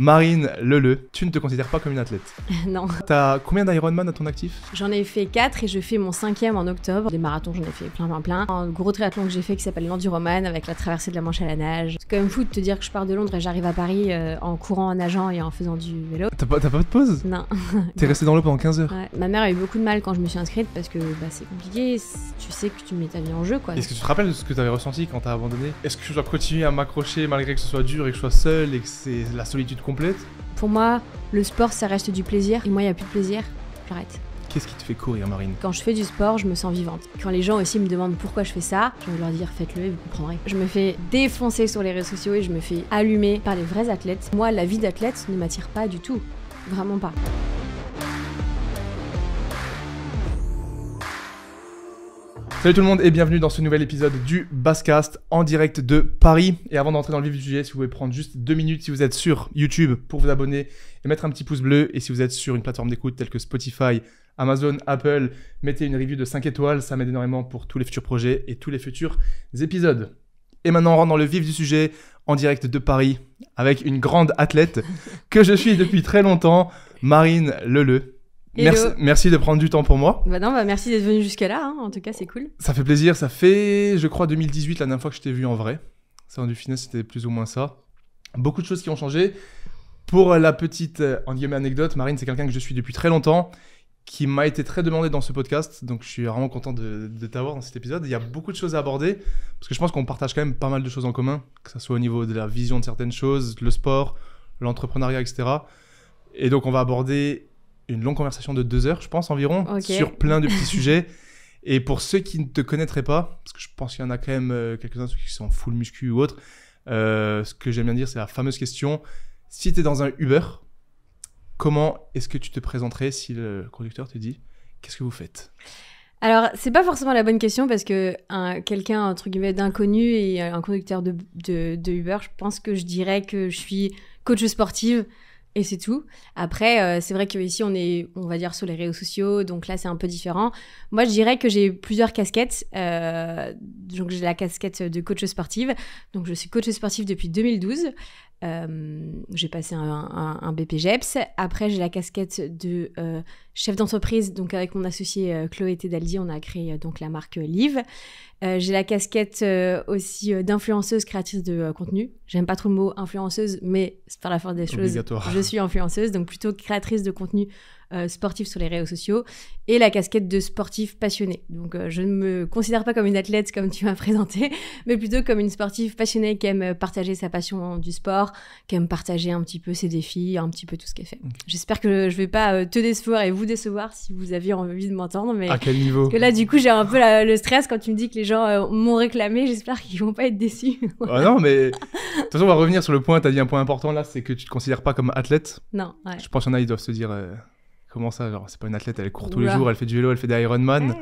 Marine Leleu, tu ne te considères pas comme une athlète Non. T'as combien d'Ironman à ton actif J'en ai fait 4 et je fais mon cinquième en octobre. Des marathons, j'en ai fait plein, plein, plein. Un gros triathlon que j'ai fait qui s'appelle l'Enduroman avec la traversée de la Manche à la nage. C'est quand même fou de te dire que je pars de Londres et j'arrive à Paris euh, en courant, en nageant et en faisant du vélo. T'as pas, pas, de pause Non. T'es resté dans l'eau pendant 15 heures Ma mère a eu beaucoup de mal quand je me suis inscrite parce que bah, c'est compliqué. Tu sais que tu mets ta vie en jeu quoi. Est-ce que tu te rappelles de ce que t'avais ressenti quand t'as abandonné Est-ce que je dois continuer à m'accrocher malgré que ce soit dur et que je sois seul et que c'est la solitude pour moi, le sport, ça reste du plaisir. Et moi, il n'y a plus de plaisir. J'arrête. Qu'est-ce qui te fait courir, Marine Quand je fais du sport, je me sens vivante. Quand les gens aussi me demandent pourquoi je fais ça, je vais leur dire faites-le et vous comprendrez. Je me fais défoncer sur les réseaux sociaux et je me fais allumer par les vrais athlètes. Moi, la vie d'athlète ne m'attire pas du tout. Vraiment pas. Salut tout le monde et bienvenue dans ce nouvel épisode du Basscast en direct de Paris. Et avant d'entrer dans le vif du sujet, si vous pouvez prendre juste deux minutes, si vous êtes sur YouTube pour vous abonner et mettre un petit pouce bleu, et si vous êtes sur une plateforme d'écoute telle que Spotify, Amazon, Apple, mettez une review de 5 étoiles, ça m'aide énormément pour tous les futurs projets et tous les futurs épisodes. Et maintenant, on rentre dans le vif du sujet en direct de Paris avec une grande athlète que je suis depuis très longtemps, Marine Leleu. Merci, de prendre du temps pour moi. Bah non, bah merci d'être venu jusqu'à là hein. En tout cas, c'est cool. Ça fait plaisir. Ça fait, je crois, 2018, la dernière fois que je t'ai vu en vrai. Ça, du finesse, c'était plus ou moins ça. Beaucoup de choses qui ont changé. Pour la petite euh, anecdote, Marine, c'est quelqu'un que je suis depuis très longtemps, qui m'a été très demandé dans ce podcast. Donc, je suis vraiment content de, de t'avoir dans cet épisode. Il y a beaucoup de choses à aborder, parce que je pense qu'on partage quand même pas mal de choses en commun, que ce soit au niveau de la vision de certaines choses, le sport, l'entrepreneuriat, etc. Et donc, on va aborder une longue conversation de deux heures, je pense, environ, sur plein de petits sujets. Et pour ceux qui ne te connaîtraient pas, parce que je pense qu'il y en a quand même euh, quelques-uns qui sont full muscu ou autre, euh, ce que j'aime bien dire, c'est la fameuse question si tu es dans un Uber, comment est-ce que tu te présenterais si le conducteur te dit qu'est-ce que vous faites alors, c'est pas forcément la bonne question parce que un, quelqu'un, entre guillemets, d'inconnu et un conducteur de, de, Uber, je pense que je dirais que je suis coach sportive, et c'est tout. Après, euh, c'est vrai qu'ici, on est, on va dire, sur les réseaux sociaux, donc là, c'est un peu différent. Moi, je dirais que j'ai plusieurs casquettes. Euh, donc, j'ai la casquette de coach sportive. Donc, je suis coach sportive depuis 2012. Euh, j'ai passé un, un, un BPGEPS. Après, j'ai la casquette de chef d'entreprise, donc avec mon associé euh, Chloé Tedaldi, on a créé euh, donc la marque euh, Live. j'ai la casquette aussi d'influenceuse créatrice de contenu. J'aime pas trop le mot influenceuse, mais c'est par la force des choses, je suis influenceuse, donc plutôt créatrice de contenu sportif sur les réseaux sociaux et la casquette de sportif passionné. Donc je ne me considère pas comme une athlète comme tu m'as présenté, mais plutôt comme une sportive passionnée qui aime partager sa passion du sport, qui aime partager un petit peu ses défis, un petit peu tout ce qu'elle fait. J'espère que je vais pas te décevoir et vous décevoir si vous aviez envie de m'entendre. Mais à quel niveau Que là, du coup, j'ai un peu le stress quand tu me dis que les gens euh, m'ont réclamé. J'espère qu'ils vont pas être déçus. ah non, mais de toute façon, on va revenir sur le point. Tu as dit un point important là, c'est que tu te considères pas comme athlète. Non. Je pense qu'il y en a, ils doivent se dire. Euh, comment ça, genre, c'est pas une athlète, elle court tous les jours, elle fait du vélo, elle fait des Ironman.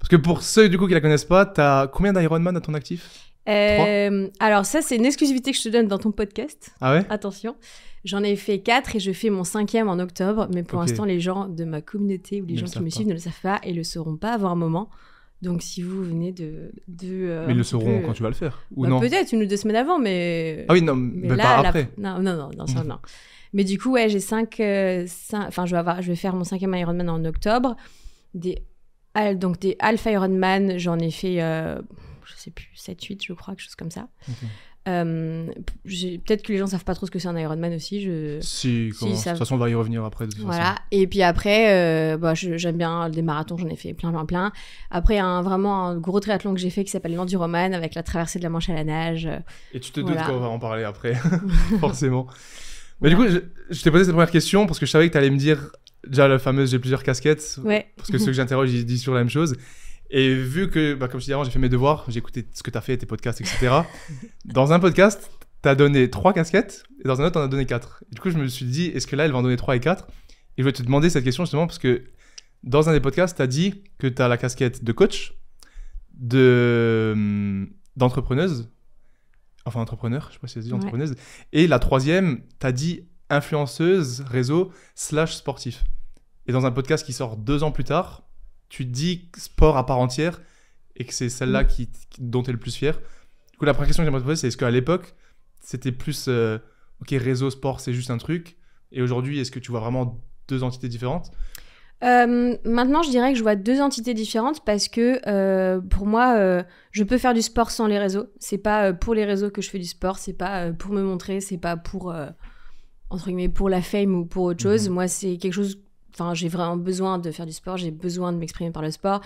Parce que pour ceux du coup qui la connaissent pas, t'as combien d'Ironman à ton actif euh, alors ça, c'est une exclusivité que je te donne dans ton podcast. Ah ouais Attention. J'en ai fait quatre et je fais mon cinquième en octobre, mais pour l'instant, les gens de ma communauté ou les gens qui me suivent ne le savent pas et le sauront pas avant un moment. Donc, si vous venez de. de euh, mais ils le sauront quand tu vas le faire euh, ou bah, non Peut-être une ou deux semaines avant, mais. Ah oui, non, mais, pas après. Non, non, non, non, non. Mais du coup, ouais, j'ai euh, cinq, Enfin, je vais, avoir... je vais faire mon cinquième Ironman en octobre. Des... Donc, des Alpha Ironman, j'en ai fait, Je je sais plus, 7-8, je crois, quelque chose comme ça. Euh, peut-être que les gens savent pas trop ce que c'est un Ironman aussi. Je... Si, de toute façon, on va y revenir après. voilà. Et puis après, euh, bah, j'aime bien les marathons, j'en ai fait plein, plein, plein. Après, un, vraiment un gros triathlon que j'ai fait qui s'appelle l'Enduroman avec la traversée de la Manche à la nage. Et tu te voilà. doutes qu'on va en parler après, forcément. Mais du coup, je, t'ai posé cette première question parce que je savais que tu allais me dire déjà la fameuse j'ai plusieurs casquettes. Parce que ceux que j'interroge, ils disent toujours la même chose. Et vu que, bah, comme je disais avant, j'ai fait mes devoirs, j'ai écouté ce que tu as fait, tes podcasts, etc. dans un podcast, tu as donné trois casquettes et dans un autre, tu en as donné quatre. Et du coup, je me suis dit, est-ce que là, elle va en donner trois et quatre Et je vais te demander cette question justement parce que dans un des podcasts, tu as dit que tu as la casquette de coach, de hum, d'entrepreneuse, enfin entrepreneur, je sais pas si ça dit entrepreneuse, et la troisième, tu as dit influenceuse, réseau, slash sportif. Et dans un podcast qui sort deux ans plus tard, tu dis sport à part entière et que c'est celle-là mm. qui, dont tu es le plus fier. Du coup, la première question que j'aimerais te poser, c'est est-ce qu'à l'époque, c'était plus euh, OK, réseau sport, c'est juste un truc Et aujourd'hui, est-ce que tu vois vraiment deux entités différentes euh, maintenant, je dirais que je vois deux entités différentes parce que euh, pour moi, je peux faire du sport sans les réseaux. C'est pas pour les réseaux que je fais du sport, c'est pas pour me montrer, c'est pas pour entre guillemets pour la fame ou pour autre mhm. chose. Moi, c'est quelque chose Enfin, j'ai vraiment besoin de faire du sport, j'ai besoin de m'exprimer par le sport.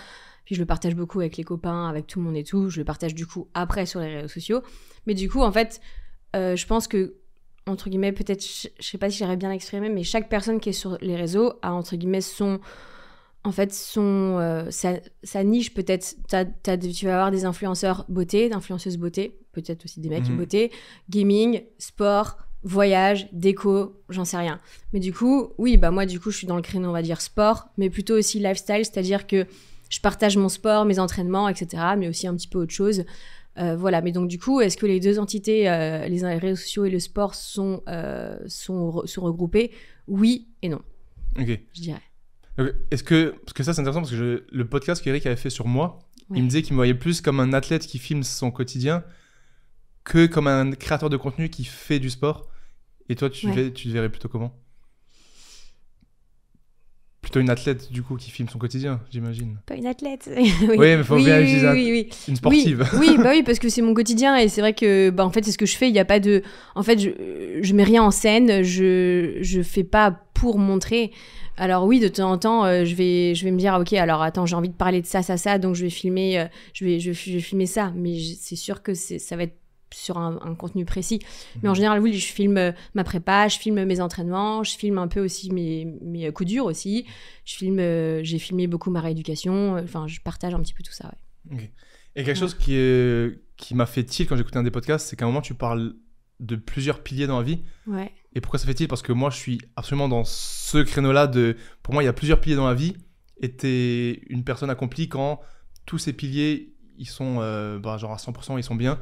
Puis je le partage beaucoup avec les copains, avec tout le monde et tout. Je le partage du coup après sur les réseaux sociaux. Mais du coup, en fait, euh, je pense que, entre guillemets, peut-être, je sais pas si j'aurais bien exprimé, mais chaque personne qui est sur les réseaux a, entre guillemets, son. En fait, son, euh, sa, niche, peut-être, tu vas avoir des influenceurs beauté, d'influenceuses beauté, peut-être aussi des mecs mhm. beauté, gaming, sport, voyage, déco, j'en sais rien. Mais du coup, oui, bah moi du coup, je suis dans le créneau, on va dire sport, mais plutôt aussi lifestyle, c'est-à-dire que je partage mon sport, mes entraînements, etc., mais aussi un petit peu autre chose. Euh, voilà, mais donc du coup, est-ce que les deux entités, euh, les réseaux sociaux et le sport, sont, euh, sont, regroupés Oui et non. Ok. Je dirais. Est-ce que, parce que ça c'est intéressant, parce que le podcast qu'Eric avait fait sur moi, il me disait qu'il me voyait plus comme un athlète qui filme son quotidien que comme un créateur de contenu qui fait du sport. Et toi, tu, tu verrais plutôt comment Plutôt une athlète, du coup, qui filme son quotidien, j'imagine. Pas une athlète. oui. mais il faut bien une sportive. Bah oui, parce que c'est mon quotidien et c'est vrai que, bah, en fait, c'est ce que je fais. Il n'y a pas de. En fait, je, ne mets rien en scène, je, ne fais pas pour montrer. Alors oui, de temps en temps, euh, je, vais, je vais me dire, ah, ok, alors attends, j'ai envie de parler de ça, ça, ça, donc je vais filmer, euh, je, vais, je, je, vais, filmer ça. Mais c'est sûr que ça va être sur un, contenu précis. Mais en mhm. général, oui, je filme euh, ma prépa, je filme mes entraînements, je filme un peu aussi mes, euh, coups durs aussi. Je filme, euh, j'ai filmé beaucoup ma rééducation. Enfin, je partage un petit peu tout ça. Et quelque chose qui, qui m'a fait tilt quand j'écoutais un des podcasts, c'est qu'à un moment, tu parles de plusieurs piliers dans la vie. Et pourquoi ça fait tilt Parce que moi, je suis absolument dans ce créneau-là de. Pour moi, il y a plusieurs piliers dans la vie. Et es une personne accomplie quand tous ces piliers, ils sont bah, genre à 100%, ils sont bien.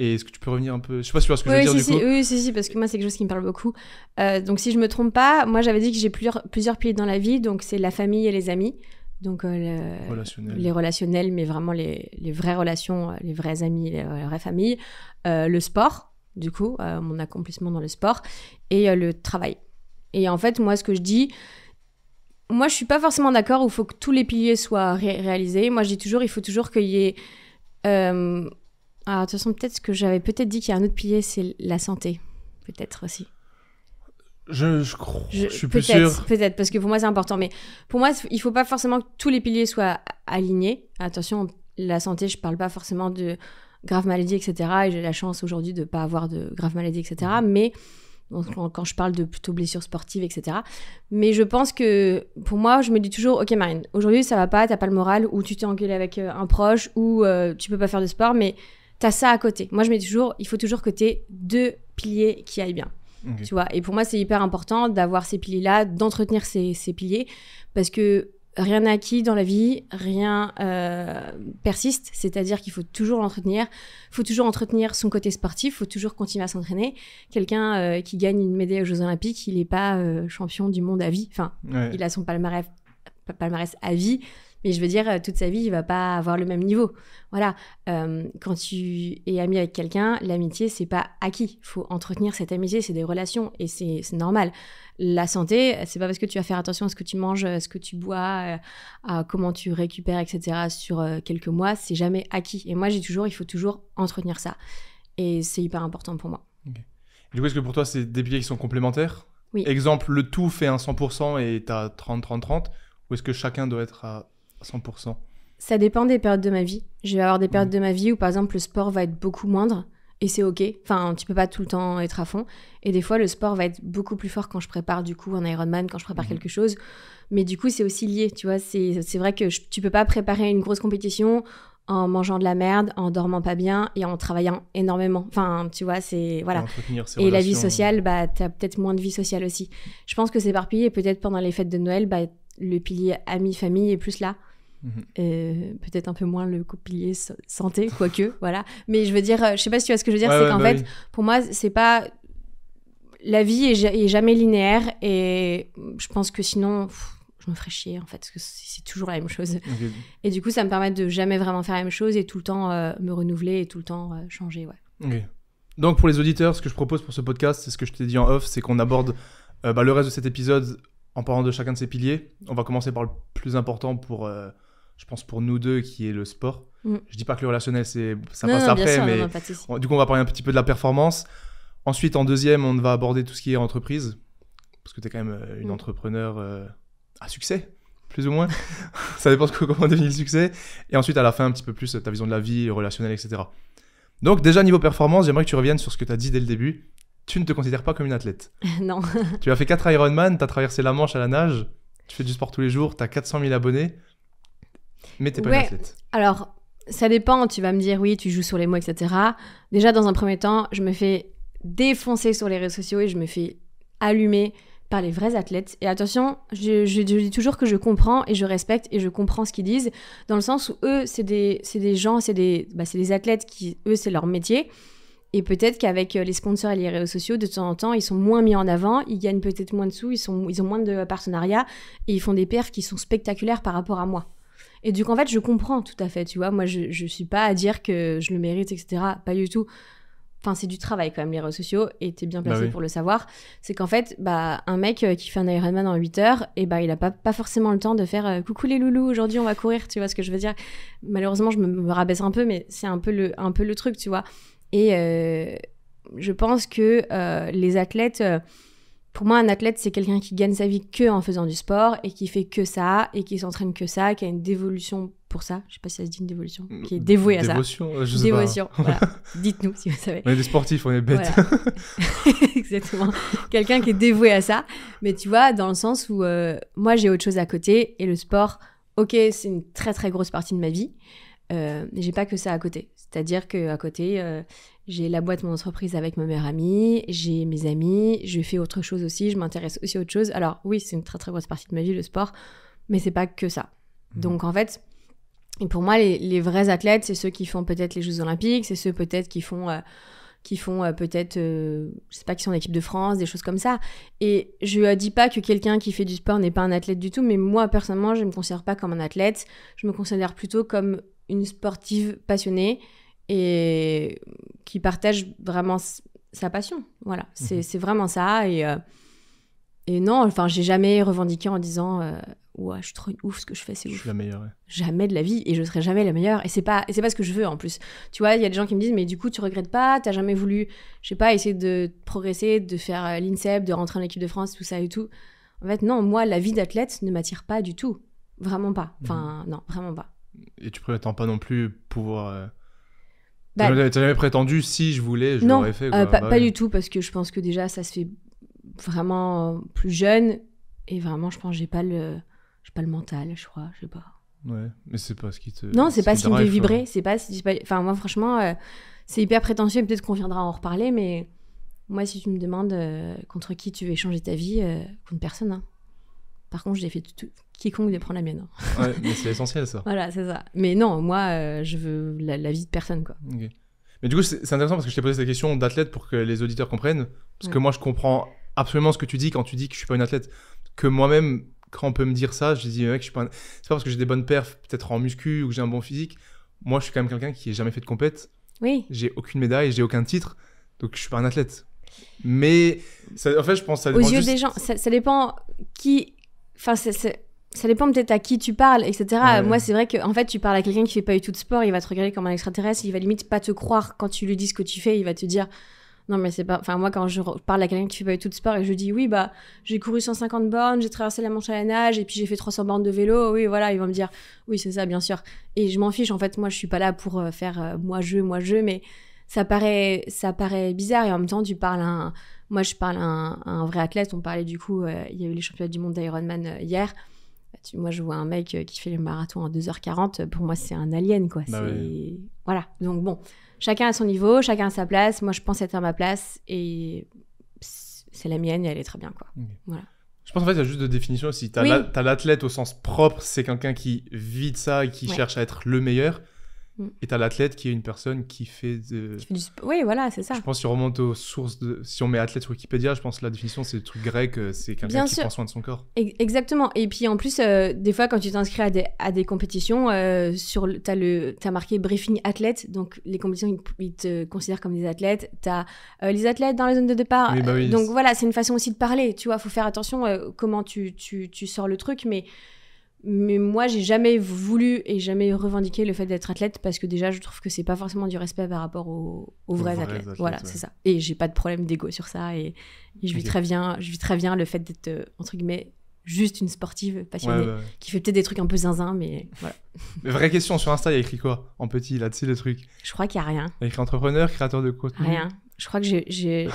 Et est-ce que tu peux revenir un peu Je sais pas si tu vois ce que je veux dire du coup. Oui, parce que moi, c'est quelque chose qui me parle beaucoup. Euh, donc, si je me trompe pas, moi, j'avais dit que j'ai plusieurs, plusieurs piliers dans la vie. Donc, c'est la famille et les amis. Donc, euh, les relationnels, mais vraiment les, les, vraies relations, euh, les vrais amis, les, vraies familles. le sport, du coup, mon accomplissement dans le sport. Et le travail. Et en fait, moi, ce que je dis, moi, je suis pas forcément d'accord où il faut que tous les piliers soient réalisés. Moi, je dis toujours, il faut toujours qu'il y ait alors, ah, de toute façon, peut-être ce que j'avais peut-être dit qu'il y a un autre pilier, c'est la santé. Peut-être aussi. Je, crois, je, suis plus sûr. Peut-être, parce que pour moi, c'est important. Mais pour moi, il ne faut pas forcément que tous les piliers soient alignés. Attention, la santé, je ne parle pas forcément de graves maladies, etc. Et j'ai la chance aujourd'hui de ne pas avoir de graves maladies, etc. Mm-hmm. Mais quand je parle de plutôt blessures sportives, etc. Mais je pense que pour moi, je me dis toujours, ok Marine, aujourd'hui ça ne va pas, tu n'as pas le moral, ou tu t'es engueulé avec euh, un proche, ou tu euh, tu peux pas faire de sport, mais t'as ça à côté. Moi, je mets toujours, il faut toujours que deux piliers qui aillent bien. Tu vois, et pour moi, c'est hyper important d'avoir ces piliers-là, d'entretenir ces, piliers, parce que rien n'est acquis dans la vie, rien euh, persiste, c'est-à-dire qu'il faut toujours l'entretenir, il faut toujours entretenir son côté sportif, il faut toujours continuer à s'entraîner. Quelqu'un euh, qui gagne une médaille aux Jeux Olympiques, il n'est pas euh, champion du monde à vie, enfin, il a son palmarès, palmarès à vie, mais je veux dire, euh, toute sa vie, il va pas avoir le même niveau. Voilà. Euh, quand tu es ami avec quelqu'un, l'amitié, c'est pas acquis. Il Faut entretenir cette amitié, c'est des relations et c'est normal. La santé, c'est pas parce que tu vas faire attention à ce que tu manges, à ce que tu bois, euh, à comment tu récupères, etc. sur quelques mois, c'est jamais acquis. Et moi, j'ai toujours, il faut toujours entretenir ça. Et c'est hyper important pour moi. Du coup, est-ce que pour toi, c'est des billets qui sont complémentaires oui. Exemple, le tout fait un 100% et as 30, 30, 30. Ou est-ce que chacun doit être à 100% Ça dépend des périodes de ma vie. Je vais avoir des périodes mmh. de ma vie où, par exemple, le sport va être beaucoup moindre et c'est ok. Enfin, tu peux pas tout le temps être à fond. Et des fois, le sport va être beaucoup plus fort quand je prépare du coup un Ironman, quand je prépare mmh. quelque chose. Mais du coup, c'est aussi lié, tu vois. C'est vrai que tu peux pas préparer une grosse compétition en mangeant de la merde, en dormant pas bien et en travaillant énormément. Enfin, tu vois, c'est voilà. Et la vie sociale, bah, as peut-être moins de vie sociale aussi. Je pense que c'est éparpillé. Et peut-être pendant les fêtes de Noël, bah, le pilier ami famille est plus là. Mhm. Euh, peut-être un peu moins le pilier santé, quoique, voilà. Mais je veux dire, euh, je sais pas si tu vois ce que je veux dire, c'est qu'en bah fait, pour moi, c'est pas. La vie est, jamais linéaire et je pense que sinon, je me ferais chier en fait, parce que c'est toujours la même chose. Et du coup, ça me permet de jamais vraiment faire la même chose et tout le temps euh, me renouveler et tout le temps changer, ouais. Donc, pour les auditeurs, ce que je propose pour ce podcast, c'est ce que je t'ai dit en off, c'est qu'on aborde bah, le reste de cet épisode en parlant de chacun de ces piliers. On va commencer par le plus important pour je pense pour nous deux, qui est le sport. Je mm. Je dis pas que le relationnel, c'est ça passe après, mais du coup, on va parler un petit peu de la performance. Ensuite, en deuxième, on va aborder tout ce qui est entreprise, parce que tu es quand même euh, une mm. entrepreneur euh, à succès, plus ou moins. ça dépend de comment devenir le succès. Et ensuite, à la fin, un petit peu plus ta vision de la vie, relationnelle, etc. Donc déjà niveau performance, j'aimerais que tu reviennes sur ce que tu as dit dès le début. Tu ne te considères pas comme une athlète. non. tu as fait 4 Ironman, tu as traversé la Manche à la nage, tu fais du sport tous les jours, tu as 400 000 abonnés. Mais t'es pas Alors, ça dépend. Tu vas me dire, oui, tu joues sur les mots, etc. Déjà, dans un premier temps, je me fais défoncer sur les réseaux sociaux et je me fais allumer par les vrais athlètes. Et attention, je, dis toujours que je comprends et je respecte et je comprends ce qu'ils disent, dans le sens où eux, c'est des, gens, bah, c'est des, athlètes qui, eux, c'est leur métier. Et peut-être qu'avec euh, les sponsors et les réseaux sociaux, de temps en temps, ils sont moins mis en avant, ils gagnent peut-être moins de sous, ils, sont, ils ont moins de partenariats et ils font des perfs qui sont spectaculaires par rapport à moi. Et du coup, en fait, je comprends tout à fait, tu vois. Moi, je, je suis pas à dire que je le mérite, etc. Pas du tout. Enfin, c'est du travail quand même, les réseaux sociaux, et t'es bien bah placé pour le savoir. C'est qu'en fait, bah, un mec euh, qui fait un Ironman en 8 heures, et bah, il a pas, pas forcément le temps de faire euh, Coucou les loulous, aujourd'hui on va courir, tu vois ce que je veux dire. Malheureusement, je me, rabaisse un peu, mais c'est un, peu le, un peu le truc, tu vois. Et euh, je pense que les athlètes. Pour moi, un athlète, c'est quelqu'un qui gagne sa vie que en faisant du sport et qui fait que ça et qui s'entraîne que ça, qui a une dévolution pour ça. Je sais pas si ça se dit une dévolution, qui est dévoué à ça. Dévotion, euh, je sais Dévotion, pas. voilà. Dites-nous si vous savez. On est des sportifs, on est bêtes. Exactement. Quelqu'un qui est dévoué à ça. Mais tu vois, dans le sens où euh, moi, j'ai autre chose à côté et le sport, ok, c'est une très très grosse partie de ma vie. Euh, mais j'ai pas que ça à côté. C'est-à-dire que à côté, j'ai la boîte, mon entreprise avec ma meilleure amie, j'ai mes amis, je fais autre chose aussi, je m'intéresse aussi à autre chose. Alors oui, c'est une très très grosse partie de ma vie, le sport, mais c'est pas que ça. Mmh. Donc en fait, pour moi, les, vrais athlètes, c'est ceux qui font peut-être les Jeux Olympiques, c'est ceux peut-être qui font... Euh, qui font euh, peut-être, euh, je sais pas, qui sont en équipe de France, des choses comme ça. Et je dis pas que quelqu'un qui fait du sport n'est pas un athlète du tout, mais moi personnellement, je me considère pas comme un athlète. Je me considère plutôt comme une sportive passionnée et qui partage vraiment sa passion. Voilà, mhm. c'est vraiment ça. Et, euh, et non, enfin, j'ai jamais revendiqué en disant euh, je suis trop ouf ce que je fais, c'est ouf. Je suis la meilleure. Jamais de la vie et je serai jamais la meilleure. Et c'est pas, c'est pas ce que je veux en plus. Tu vois, il y a des gens qui me disent mais du coup, tu regrettes pas, t'as jamais voulu, je sais pas, essayer de progresser, de faire euh, l'INSEP, de rentrer en équipe de France, tout ça et tout. En fait, non, moi, la vie d'athlète ne m'attire pas du tout. Vraiment pas. Enfin, mhm. non, vraiment pas. Et tu prétends pas non plus pouvoir bah, T'as jamais prétendu si je voulais, je l'aurais fait. Euh, quoi. pas bah du tout, parce que je pense que déjà ça se fait vraiment euh, plus jeune et vraiment je pense j'ai pas le j'ai pas le mental, je crois, je sais pas. Ouais, mais c'est pas ce qui te. Non, c'est pas ce qui me fait vibrer, c'est pas, Enfin moi franchement, euh, c'est hyper prétentieux. Peut-être qu'on viendra en reparler, mais moi si tu me demandes contre qui tu veux changer ta vie, contre personne. Hein. Par contre, j'ai fait tout, quiconque de prendre la mienne. Hein. mais c'est essentiel ça. voilà, c'est ça. Mais non, moi, euh, je veux la, vie de personne, quoi. Mais du coup, c'est intéressant parce que je t'ai posé cette question d'athlète pour que les auditeurs comprennent. Parce que moi, je comprends absolument ce que tu dis quand tu dis que je suis pas une athlète. Que moi-même, quand on peut me dire ça, je dis, mec, je suis pas C'est pas parce que j'ai des bonnes perfs, peut-être en muscu ou que j'ai un bon physique. Moi, je suis quand même quelqu'un qui n'a jamais fait de compète. Oui. J'ai aucune médaille, j'ai aucun titre. Donc, je suis pas un athlète. Mais ça, en fait, je pense que ça dépend. Aux yeux des gens, ça dépend qui. Enfin, c'est ça dépend peut-être à qui tu parles, etc. Moi, c'est vrai que fait, tu parles à quelqu'un qui fait pas du tout de sport, il va te regarder comme un extraterrestre, il va limite pas te croire quand tu lui dis ce que tu fais, il va te dire non mais c'est pas. Enfin moi, quand je parle à quelqu'un qui fait pas du tout de sport et je dis oui bah j'ai couru 150 bornes, j'ai traversé la Manche à la nage et puis j'ai fait 300 bornes de vélo, oui voilà, il va me dire oui c'est ça bien sûr. Et je m'en fiche en fait, moi je suis pas là pour euh, faire euh, moi je moi je, mais ça paraît ça paraît bizarre et en même temps tu parles à un moi je parle un, vrai athlète, on parlait du coup, euh, il y a eu les championnats du monde d'Ironman hier moi, je vois un mec euh, qui fait le marathon en 2h40, euh, pour moi, c'est un alien, quoi. Bah voilà. Donc, bon, chacun à son niveau, chacun à sa place. Moi, je pense être à ma place et c'est la mienne et elle est très bien, quoi. Je pense en fait, il y a juste deux définitions aussi. Tu as l'athlète au sens propre, c'est quelqu'un qui vit ça et qui cherche à être le meilleur. Et t'as l'athlète qui est une personne qui fait de. sport. Oui, voilà, c'est ça. Je pense si on remonte aux sources de. Si on met athlète sur Wikipédia, je pense que la définition, c'est le truc grec, euh, c'est quelqu'un qui prend soin de son corps. Exactement. Et puis en plus, euh, des fois, quand tu t'inscris à des, à des compétitions, euh, sur t'as, le... as marqué briefing athlète, donc les compétitions, ils, te considèrent comme des athlètes. T'as as les athlètes dans la zone de départ. Bah donc voilà, c'est une façon aussi de parler. Tu vois, faut faire attention comment tu, tu, tu sors le truc, mais mais moi, j'ai jamais voulu et jamais revendiqué le fait d'être athlète parce que déjà, je trouve que c'est pas forcément du respect par rapport aux, vrais, athlètes. Voilà, c'est ça. Et j'ai pas de problème d'ego sur ça et, je vis très bien, je vis très bien le fait d'être euh, entre guillemets juste une sportive passionnée qui fait peut-être des trucs un peu zinzin, mais voilà. mais vraie question sur Insta, il y a écrit quoi en petit là-dessus le truc Je crois qu'il y a rien. Il a écrit entrepreneur, créateur de contenu. Rien. Je crois que j'ai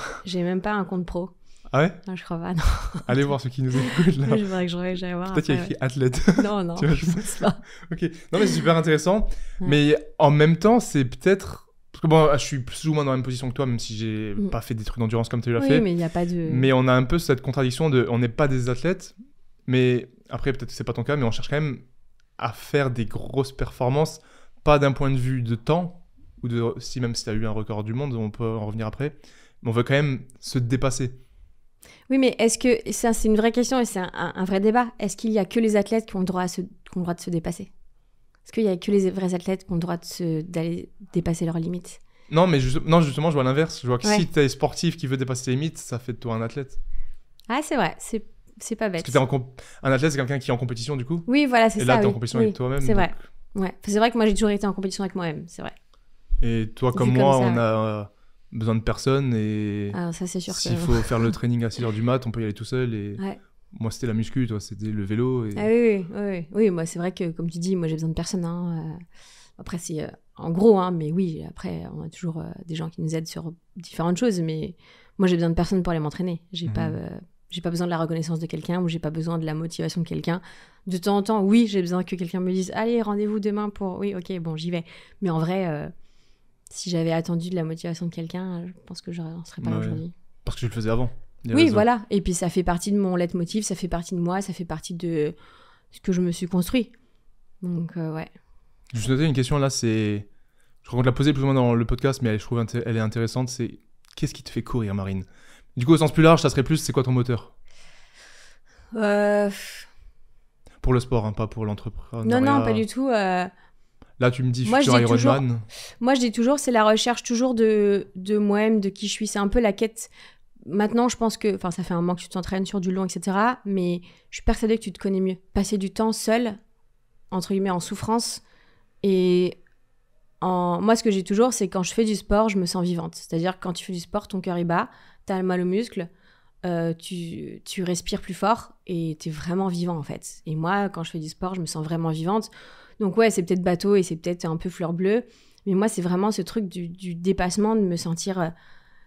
même pas un compte pro. Ah ouais Non, je crois pas, non. Allez voir ceux qui nous écoutent là. je voudrais que j'aille voir. Peut-être qu'il y a écrit athlète. Non, non, je pense pas. ok, non, mais c'est super intéressant. Mais en même temps, c'est peut-être. Parce que bon, ah, je suis plus ou moins dans la même position que toi, même si j'ai mm. pas fait des trucs d'endurance comme tu l'as oui, fait. mais il n'y a pas de. Mais on a un peu cette contradiction de. On n'est pas des athlètes, mais après, peut-être que c'est pas ton cas, mais on cherche quand même à faire des grosses performances, pas d'un point de vue de temps, ou de, si même si tu as eu un record du monde, on peut en revenir après, mais on veut quand même se dépasser. Oui, mais est-ce que, ça c'est une vraie question et c'est un, vrai débat, est-ce qu'il y a que les athlètes qui ont le droit, de se dépasser Est-ce qu'il y a que les vrais athlètes qui ont le droit d'aller dépasser leurs limites Non, mais justement, je vois l'inverse. Je vois que si tu es sportif qui veut dépasser les limites, ça fait de toi un athlète. Ah, c'est vrai, c'est pas bête. Parce que un athlète, c'est quelqu'un qui est en compétition du coup. Oui, voilà, c'est ça. Et là, t'es en compétition avec toi-même. C'est vrai. Ouais. C'est vrai que moi, j'ai toujours été en compétition avec moi-même, c'est vrai. Et toi, comme moi, on a besoin de personne et Alors ah, ça c'est sûr s'il faut faire le training à 6h du mat on peut y aller tout seul et moi c'était la muscu toi c'était le vélo et... ah oui oui, oui. oui moi c'est vrai que comme tu dis moi j'ai besoin de personne hein, euh. après c'est euh, en gros hein, mais oui après on a toujours euh, des gens qui nous aident sur différentes choses mais moi j'ai besoin de personne pour aller m'entraîner j'ai pas mhm. j'ai pas besoin de la reconnaissance de quelqu'un ou j'ai pas besoin de la motivation de quelqu'un. De temps en temps, oui, j'ai besoin que quelqu'un me dise Allez, rendez-vous demain pour. Oui, ok, bon, j'y vais. Mais en vrai, si j'avais attendu de la motivation de quelqu'un, je pense que je n'en serais pas aujourd'hui. Parce que je le faisais avant. Oui, voilà. Et puis ça fait partie de mon leitmotiv, ça fait partie de moi, ça fait partie de ce que je me suis construit. Donc, euh, ouais. Je vous une question là, c'est. Je crois qu'on l'a posée plus ou moins dans le podcast, mais elle, je trouve elle est intéressante. C'est qu'est-ce qui te fait courir, Marine Du coup, au sens plus large, ça serait plus c'est quoi ton moteur euh, Pour le sport, hein, pas pour l'entrepreneuriat. Non, non, pas du tout. Euh, Là, tu me dis moi, futur Moi, je dis toujours, c'est la recherche toujours de, moi-même, de qui je suis. C'est un peu la quête. Maintenant, je pense que, enfin, ça fait un moment que tu t'entraînes sur du long, etc. Mais je suis persuadée que tu te connais mieux. Passer du temps seul, entre guillemets, en souffrance, et en... moi, ce que j'ai toujours, c'est quand je fais du sport, je me sens vivante. C'est-à-dire quand tu fais du sport, ton cœur est bas, t'as le mal aux muscles, euh, tu, tu respires plus fort et t'es vraiment vivant en fait. Et moi, quand je fais du sport, je me sens vraiment vivante. Donc ouais, c'est peut-être bateau et c'est peut-être un peu fleur bleue, mais moi c'est vraiment ce truc du, dépassement, de me sentir euh,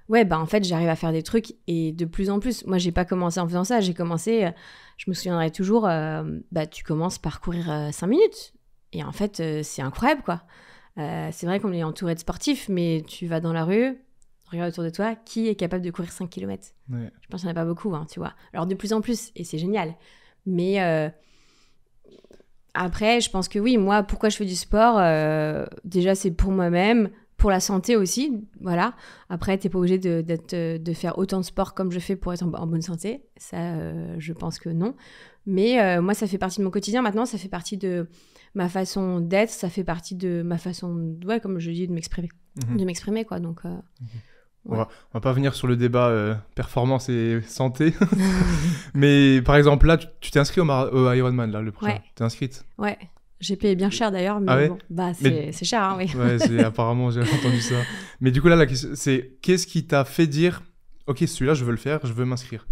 ouais bah en fait j'arrive à faire des trucs et de plus en plus. Moi j'ai pas commencé en faisant ça, j'ai commencé, euh, je me souviendrai toujours, euh, bah tu commences par courir 5 minutes et en fait c'est incroyable quoi. c'est vrai qu'on est entouré de sportifs, mais tu vas dans la rue, regarde autour de toi, qui est capable de courir 5 km Je pense qu'il n'y en a pas beaucoup, hein, tu vois. Alors de plus en plus, et c'est génial. Mais après, je pense que oui, moi, pourquoi je fais du sport euh, Déjà, c'est pour moi-même, pour la santé aussi, voilà. Après, t'es pas obligé de, euh, faire autant de sport comme je fais pour être en, bonne santé. Ça, euh, je pense que non. Mais moi, ça fait partie de mon quotidien maintenant, ça fait partie de ma façon d'être, ça fait partie de ma façon, ouais, comme je dis, de m'exprimer. Mhm. De m'exprimer, quoi, donc... On, va, va, pas venir sur le débat euh, performance et santé. mais par exemple, là, tu t'es inscrit au, Ironman, là, le prochain. T'es inscrite Ouais. J'ai payé bien euh, cher d'ailleurs, mais ah bon, bah, c'est cher, hein, oui. ouais, apparemment, j'ai entendu ça. Mais du coup, là, la question, c'est qu'est-ce qui t'a fait dire Ok, celui-là, je veux le faire, je veux m'inscrire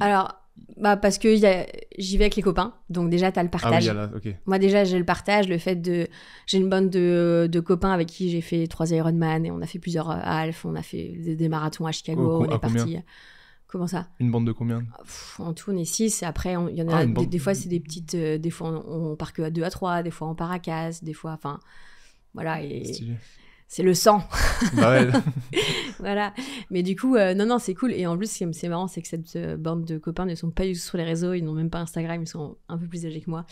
Alors, bah parce que j'y vais avec les copains, donc déjà tu as le ah partage. Ah Moi déjà j'ai le partage, le fait de j'ai une bande de, copains avec qui j'ai fait trois Ironman et on a fait plusieurs euh, half, on a fait des, marathons à Chicago, oh, on est parti. Comment ça Une bande de combien En tout on est six. Après il y en a ah, des, fois c'est des petites, euh, des fois on, on part que à deux à trois, des fois on part à des fois enfin voilà et, c'est le sang. Bah voilà. Mais du coup, euh, non, non, c'est cool. Et en plus, ce qui est marrant, c'est que cette euh, bande de copains ne sont pas sur les réseaux. Ils n'ont même pas Instagram. Ils sont un peu plus âgés que moi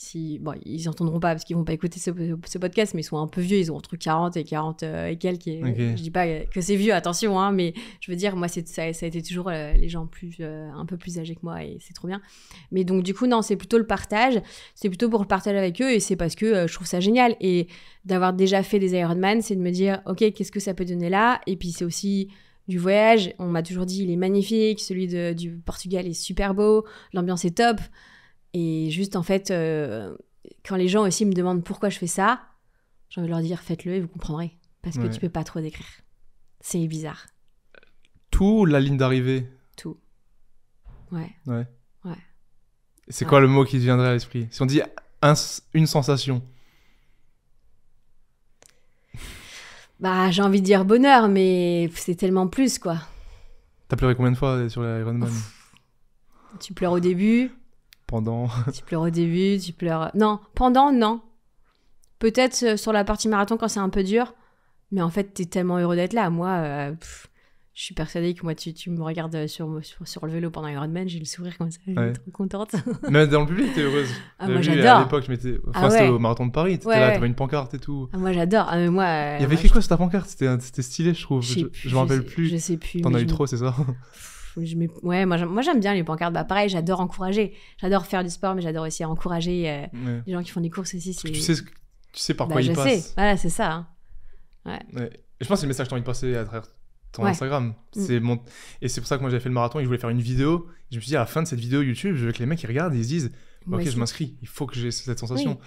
si bon, ils n'entendront pas parce qu'ils vont pas écouter ce, podcast, mais ils sont un peu vieux, ils ont entre 40 et 40 euh, et quelques. Je dis pas que c'est vieux, attention, hein, mais je veux dire, moi, ça, a été toujours euh, les gens plus, euh, un peu plus âgés que moi et c'est trop bien. Mais donc, du coup, non, c'est plutôt le partage, c'est plutôt pour le partage avec eux et c'est parce que je trouve ça génial. Et d'avoir déjà fait des Ironman, c'est de me dire, ok, qu'est-ce que ça peut donner là Et puis, c'est aussi du voyage. On m'a toujours dit, il est magnifique, celui du Portugal est super beau, l'ambiance est top. Et juste, en fait, euh, quand les gens aussi me demandent pourquoi je fais ça, j'ai envie de leur dire faites-le et vous comprendrez. Parce que tu peux pas trop décrire. C'est bizarre. Tout ou la ligne d'arrivée Tout. Ouais. Ouais. C'est quoi le mot qui te viendrait à l'esprit Si on dit une sensation Bah, j'ai envie de dire bonheur, mais c'est tellement plus, quoi. T'as pleuré combien de fois sur l'Ironman Tu pleures au début, pendant. tu pleures au début, tu pleures. Non, pendant, non. Peut-être euh, sur la partie marathon quand c'est un peu dur, mais en fait, t'es tellement heureux d'être là. Moi, euh, je suis persuadée que moi, tu, me regardes euh, sur, sur, le vélo pendant Ironman, j'ai le sourire comme ça, je suis trop contente. mais dans le public, t'es heureuse. Ah, moi, j'adore. À l'époque, je m'étais. Enfin, ah au marathon de Paris, t'étais ouais, là, t'avais une pancarte et tout. Ah, moi, j'adore. Ah, Il y avait écrit fait quoi sur ta pancarte C'était stylé, je trouve. Je, je, je m'en rappelle plus. Je sais plus. T'en as eu trop, c'est ça ouais, moi, j'aime, moi j'aime bien les pancartes. Bah, pareil, j'adore encourager. J'adore faire du sport, mais j'adore aussi encourager euh, les gens qui font des courses aussi. Tu, sais, tu sais par quoi bah, ils passent. Je sais, voilà, c'est ça. Hein. Ouais. je pense que c'est le message que tu as envie de passer à travers ton Instagram. Mm. C'est mon... Et c'est pour ça que moi j'avais fait le marathon et je voulais faire une vidéo. Je me suis dit, à la fin de cette vidéo YouTube, je veux que les mecs ils regardent et ils se disent, Ok, je m'inscris, il faut que j'ai cette sensation.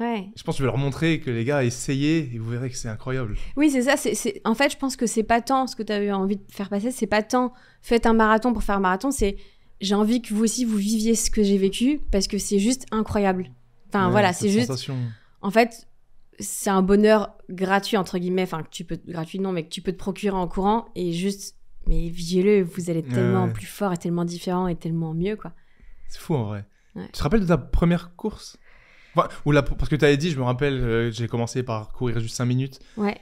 Je pense que je vais leur montrer que les gars, essayez et vous verrez que c'est incroyable. Oui, c'est ça. C'est, En fait, je pense que c'est pas tant ce que tu avais envie de faire passer, c'est pas tant faites un marathon pour faire un marathon, c'est j'ai envie que vous aussi vous viviez ce que j'ai vécu parce que c'est juste incroyable. Enfin voilà, c'est juste. En fait, c'est un bonheur gratuit entre guillemets, enfin que tu peux gratuit non, mais que tu peux te procurer en courant et juste mais vivez vous allez tellement plus fort et tellement différent et tellement mieux quoi. C'est fou en vrai. Tu te rappelles de ta première course ou là, parce que tu avais dit, je me rappelle, euh, j'ai commencé par courir juste 5 minutes. Ouais.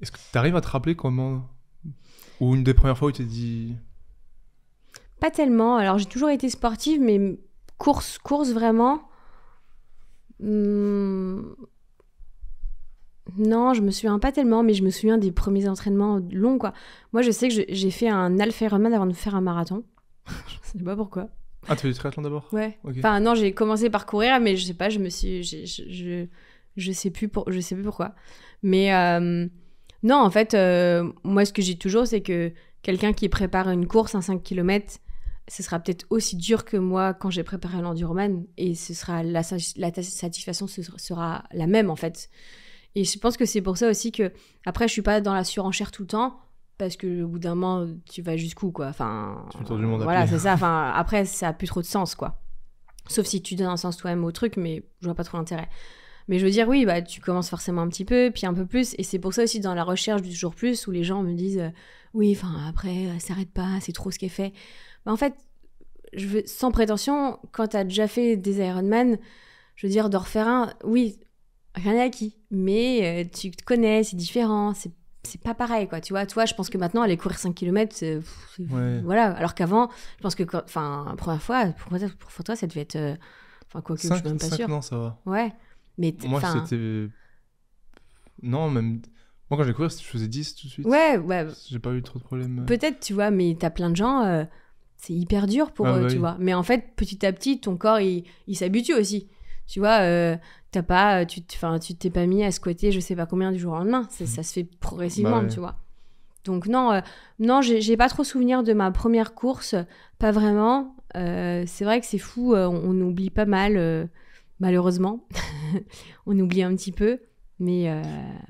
Est-ce que tu arrives à te rappeler comment. Ou une des premières fois où tu t'es dit. Pas tellement. Alors, j'ai toujours été sportive, mais course, course vraiment. Hmm, non, je me souviens pas tellement, mais je me souviens des premiers entraînements longs, quoi. Moi, je sais que j'ai fait un alpha Ironman avant de faire un marathon. je sais pas pourquoi. Ah, tu fais du triathlon d'abord Ouais. Enfin, non, j'ai commencé par courir, mais je sais pas, je me suis. Je, je, je sais, plus pour, je sais plus pourquoi. Mais euh, non, en fait, euh, moi, ce que j'ai toujours, c'est que quelqu'un qui prépare une course, à 5 km, ce sera peut-être aussi dur que moi quand j'ai préparé l'enduroman. Et ce sera la, la satisfaction sera la même, en fait. Et je pense que c'est pour ça aussi que, après, je suis pas dans la surenchère tout le temps parce que au bout d'un moment tu vas jusqu'où quoi enfin voilà c'est ça enfin après ça a plus trop de sens quoi sauf si tu donnes un sens toi-même au truc mais je vois pas trop l'intérêt mais je veux dire oui bah tu commences forcément un petit peu puis un peu plus et c'est pour ça aussi dans la recherche du toujours plus où les gens me disent euh, oui enfin après euh, s'arrête pas c'est trop ce qui est fait bah, en fait je veux, sans prétention quand tu as déjà fait des Ironman je veux dire d'en refaire un oui rien n'est acquis mais euh, tu te connais c'est différent c'est c'est pas pareil quoi tu vois toi je pense que maintenant aller courir 5 km voilà alors qu'avant je pense que enfin première fois pour, toi ça devait être euh, enfin quoi que 5, je suis même pas sûr non ça va ouais mais moi c'était non même moi quand j'ai couru je faisais 10 tout de suite ouais ouais j'ai pas eu trop de problèmes peut-être tu vois mais t'as plein de gens euh, c'est hyper dur pour ah eux bah tu vois mais en fait petit à petit ton corps il, il s'habitue aussi tu vois, euh, t'as pas, euh, tu tu t'es pas mis à squatter je sais pas combien du jour au lendemain. Ça, se fait progressivement, bah tu vois. Donc non, euh, non j'ai pas trop souvenir de ma première course, pas vraiment. c'est vrai que c'est fou, on, oublie pas mal, malheureusement. on oublie un petit peu. Mais,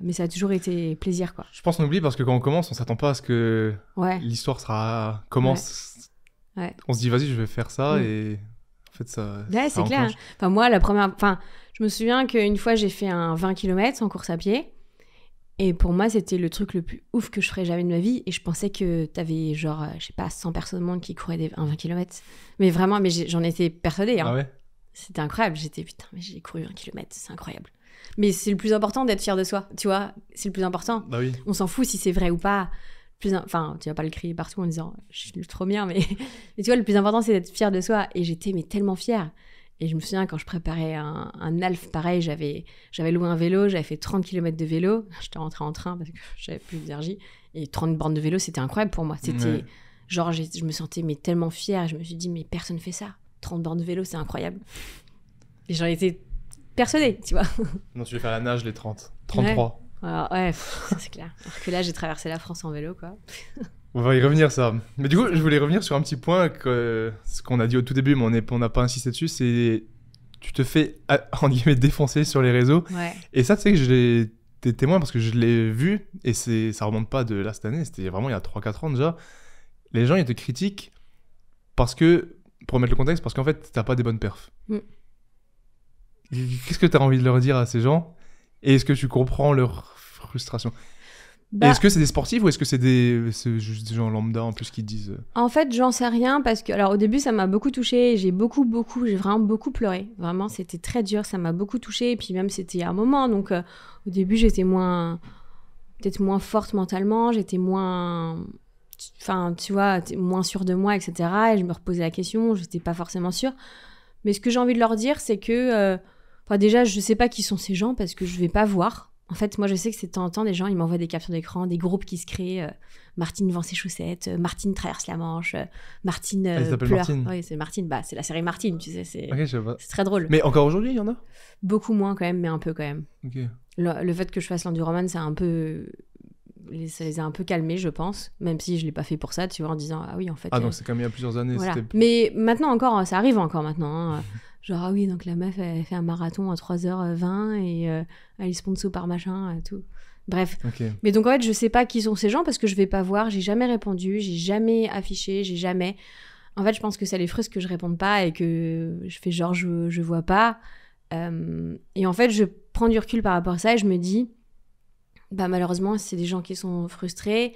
mais ça a toujours été plaisir, quoi. Je pense qu'on oublie parce que quand on commence, on s'attend pas à ce que l'histoire sera commence. On se dit vas-y, je vais faire ça mm. et euh, ouais, c'est clair. Hein. Enfin, moi, la première. Enfin, je me souviens qu'une fois, j'ai fait un 20 km en course à pied. Et pour moi, c'était le truc le plus ouf que je ferais jamais de ma vie. Et je pensais que t'avais, genre, euh, je sais pas, 100 personnes au monde qui couraient des 20 km. Mais vraiment, mais j'en étais persuadée. Hein. Ah c'était incroyable. J'étais, putain, mais j'ai couru un km, c'est incroyable. Mais c'est le plus important d'être fier de soi, tu vois. C'est le plus important. Bah oui. On s'en fout si c'est vrai ou pas plus enfin tu vas pas le crier partout en disant je suis trop bien mais, mais tu vois le plus important c'est d'être fier de soi et j'étais mais tellement fière et je me souviens quand je préparais un, un alf pareil j'avais j'avais loué un vélo j'avais fait 30 km de vélo j'étais rentrée en train parce que j'avais plus d'énergie et 30 bornes de vélo c'était incroyable pour moi c'était genre je me sentais mais tellement fière je me suis dit mais personne fait ça 30 bornes de vélo c'est incroyable et j'en étais persuadée tu vois non tu veux faire la nage les 30 33 alors, ouais, c'est clair. Alors que là, j'ai traversé la France en vélo, quoi. on va y revenir, ça. Mais du coup, je voulais revenir sur un petit point que euh, ce qu'on a dit au tout début, mais on n'a pas insisté dessus, c'est tu te fais, ah, en guillemets, défoncer sur les réseaux. Et ça, tu sais que j'ai été Témoin témoins parce que je l'ai vu et c'est ça remonte pas de là cette année, c'était vraiment il y a 3 4 ans déjà. Les gens ils te critiquent parce que pour mettre le contexte parce qu'en fait, t'as pas des bonnes perfs. Mm. Qu'est-ce que tu as envie de leur dire à ces gens et est-ce que tu comprends leur frustration bah Est-ce que c'est des sportifs ou est-ce que c'est des, juste des gens lambda en plus qui disent euh? En fait, j'en sais rien parce que, alors au début, ça m'a beaucoup touchée. J'ai beaucoup, beaucoup, j'ai vraiment beaucoup pleuré. Vraiment, c'était très dur. Ça m'a beaucoup touchée. Et puis même, c'était un moment. Donc euh, au début, j'étais moins, peut-être moins forte mentalement. J'étais moins, enfin, tu vois, moins sûre de moi, etc. Et je me reposais la question. J'étais pas forcément sûre. Mais ce que j'ai envie de leur dire, c'est que. Euh, déjà, je ne sais pas qui sont ces gens parce que je ne vais pas voir. En fait, moi, je sais que c'est de temps en temps, des gens, ils m'envoient des captures d'écran, des groupes qui se créent. Euh, Martine vend ses chaussettes, euh, Martine traverse la Manche, euh, Martine ah, Elle s'appelle Martine. Oui, c'est Martine. Bah, c'est la série Martine, tu sais. C'est très drôle. Mais encore aujourd'hui, il y en a Beaucoup moins quand même, mais un peu quand même. Ok. Le, fait que je fasse l'enduroman, ça un peu... Ça les a un peu calmés, je pense, même si je ne l'ai pas fait pour ça, tu vois, en disant Ah oui, en fait. Ah, donc c'est quand même il y a plusieurs années. Mais maintenant encore, ça arrive encore maintenant. Hein. Genre, ah oui, donc la meuf, elle fait un marathon à 3h20 et euh, elle est sponsor par machin, tout. Bref. Mais donc, en fait, je sais pas qui sont ces gens parce que je vais pas voir, j'ai jamais répondu, j'ai jamais affiché, j'ai jamais. En fait, je pense que ça les frustre que je réponde pas et que je fais genre, je, je vois pas. Euh, et en fait, je prends du recul par rapport à ça et je me dis, bah malheureusement, c'est des gens qui sont frustrés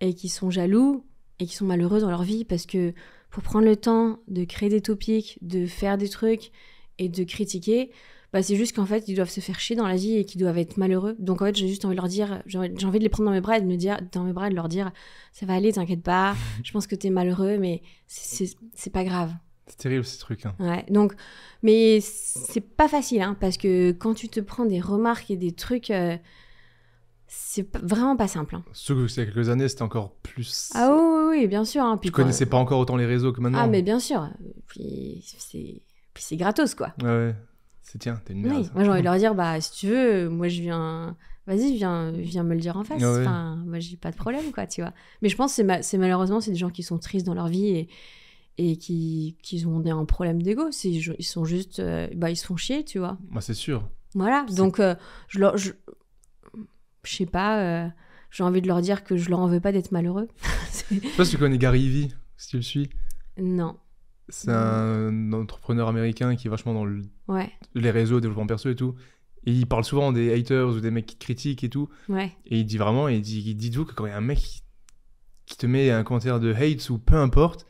et qui sont jaloux et qui sont malheureux dans leur vie parce que pour prendre le temps de créer des topics, de faire des trucs et de critiquer, bah, c'est juste qu'en fait, ils doivent se faire chier dans la vie et qu'ils doivent être malheureux. Donc en fait, j'ai juste envie de leur dire, j'ai envie de les prendre dans mes bras et de me dire, dans mes bras, leur dire, ça va aller, t'inquiète pas, je pense que t'es malheureux, mais c'est pas grave. C'est terrible ces truc hein. Ouais, donc, mais c'est pas facile, hein, parce que quand tu te prends des remarques et des trucs. Euh, c'est vraiment pas simple. Hein. Sauf que il y quelques années, c'était encore plus. Ah oui, oui, bien sûr. Hein, puis tu connaissais pas encore autant les réseaux que maintenant. Ah, mais bien sûr. Puis c'est, Puis c'est gratos, quoi. Ouais, ouais. C'est tiens, t'es une merde. Moi, j'ai envie leur dire, bah, si tu veux, moi, je viens. Vas-y, viens, viens me le dire en face. enfin, moi, j'ai pas de problème, quoi, tu vois. Mais je pense c'est, malheureusement, c'est des gens qui sont tristes dans leur vie et, et qui, qui ont un problème d'ego. Ils sont juste. Euh, bah, ils se font chier, tu vois. Bah, c'est sûr. Voilà, donc euh, je, leur, je sais pas, euh, j'ai envie de leur dire que je leur en veux pas d'être malheureux. Je que pas tu connais Gary Vee, si tu le suis. Non. C'est un entrepreneur américain qui est vachement dans les réseaux, développement perso et tout. Et il parle souvent des haters ou des mecs qui critiquent et tout. Ouais. Et il dit vraiment, il dit, dites-vous que quand il y a un mec qui te met un commentaire de hate ou peu importe,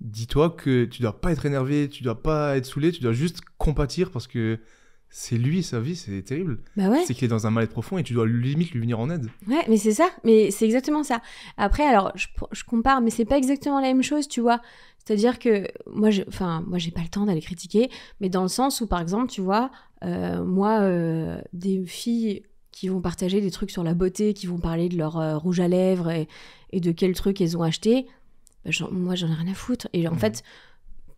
dis-toi que tu dois pas être énervé, tu dois pas être saoulé, tu dois juste compatir parce que c'est lui, sa vie, c'est terrible. Bah c'est qu'il est dans un mal-être profond et tu dois limite lui venir en aide. Ouais, mais c'est ça, mais c'est exactement ça. Après, alors, je, compare, mais c'est pas exactement la même chose, tu vois. C'est-à-dire que moi, enfin, moi, j'ai pas le temps d'aller critiquer, mais dans le sens où, par exemple, tu vois, euh, moi, euh, des filles qui vont partager des trucs sur la beauté, qui vont parler de leur euh, rouge à lèvres et, de quel truc elles ont acheté, bah, moi, j'en ai rien à foutre. Et en mmh. fait,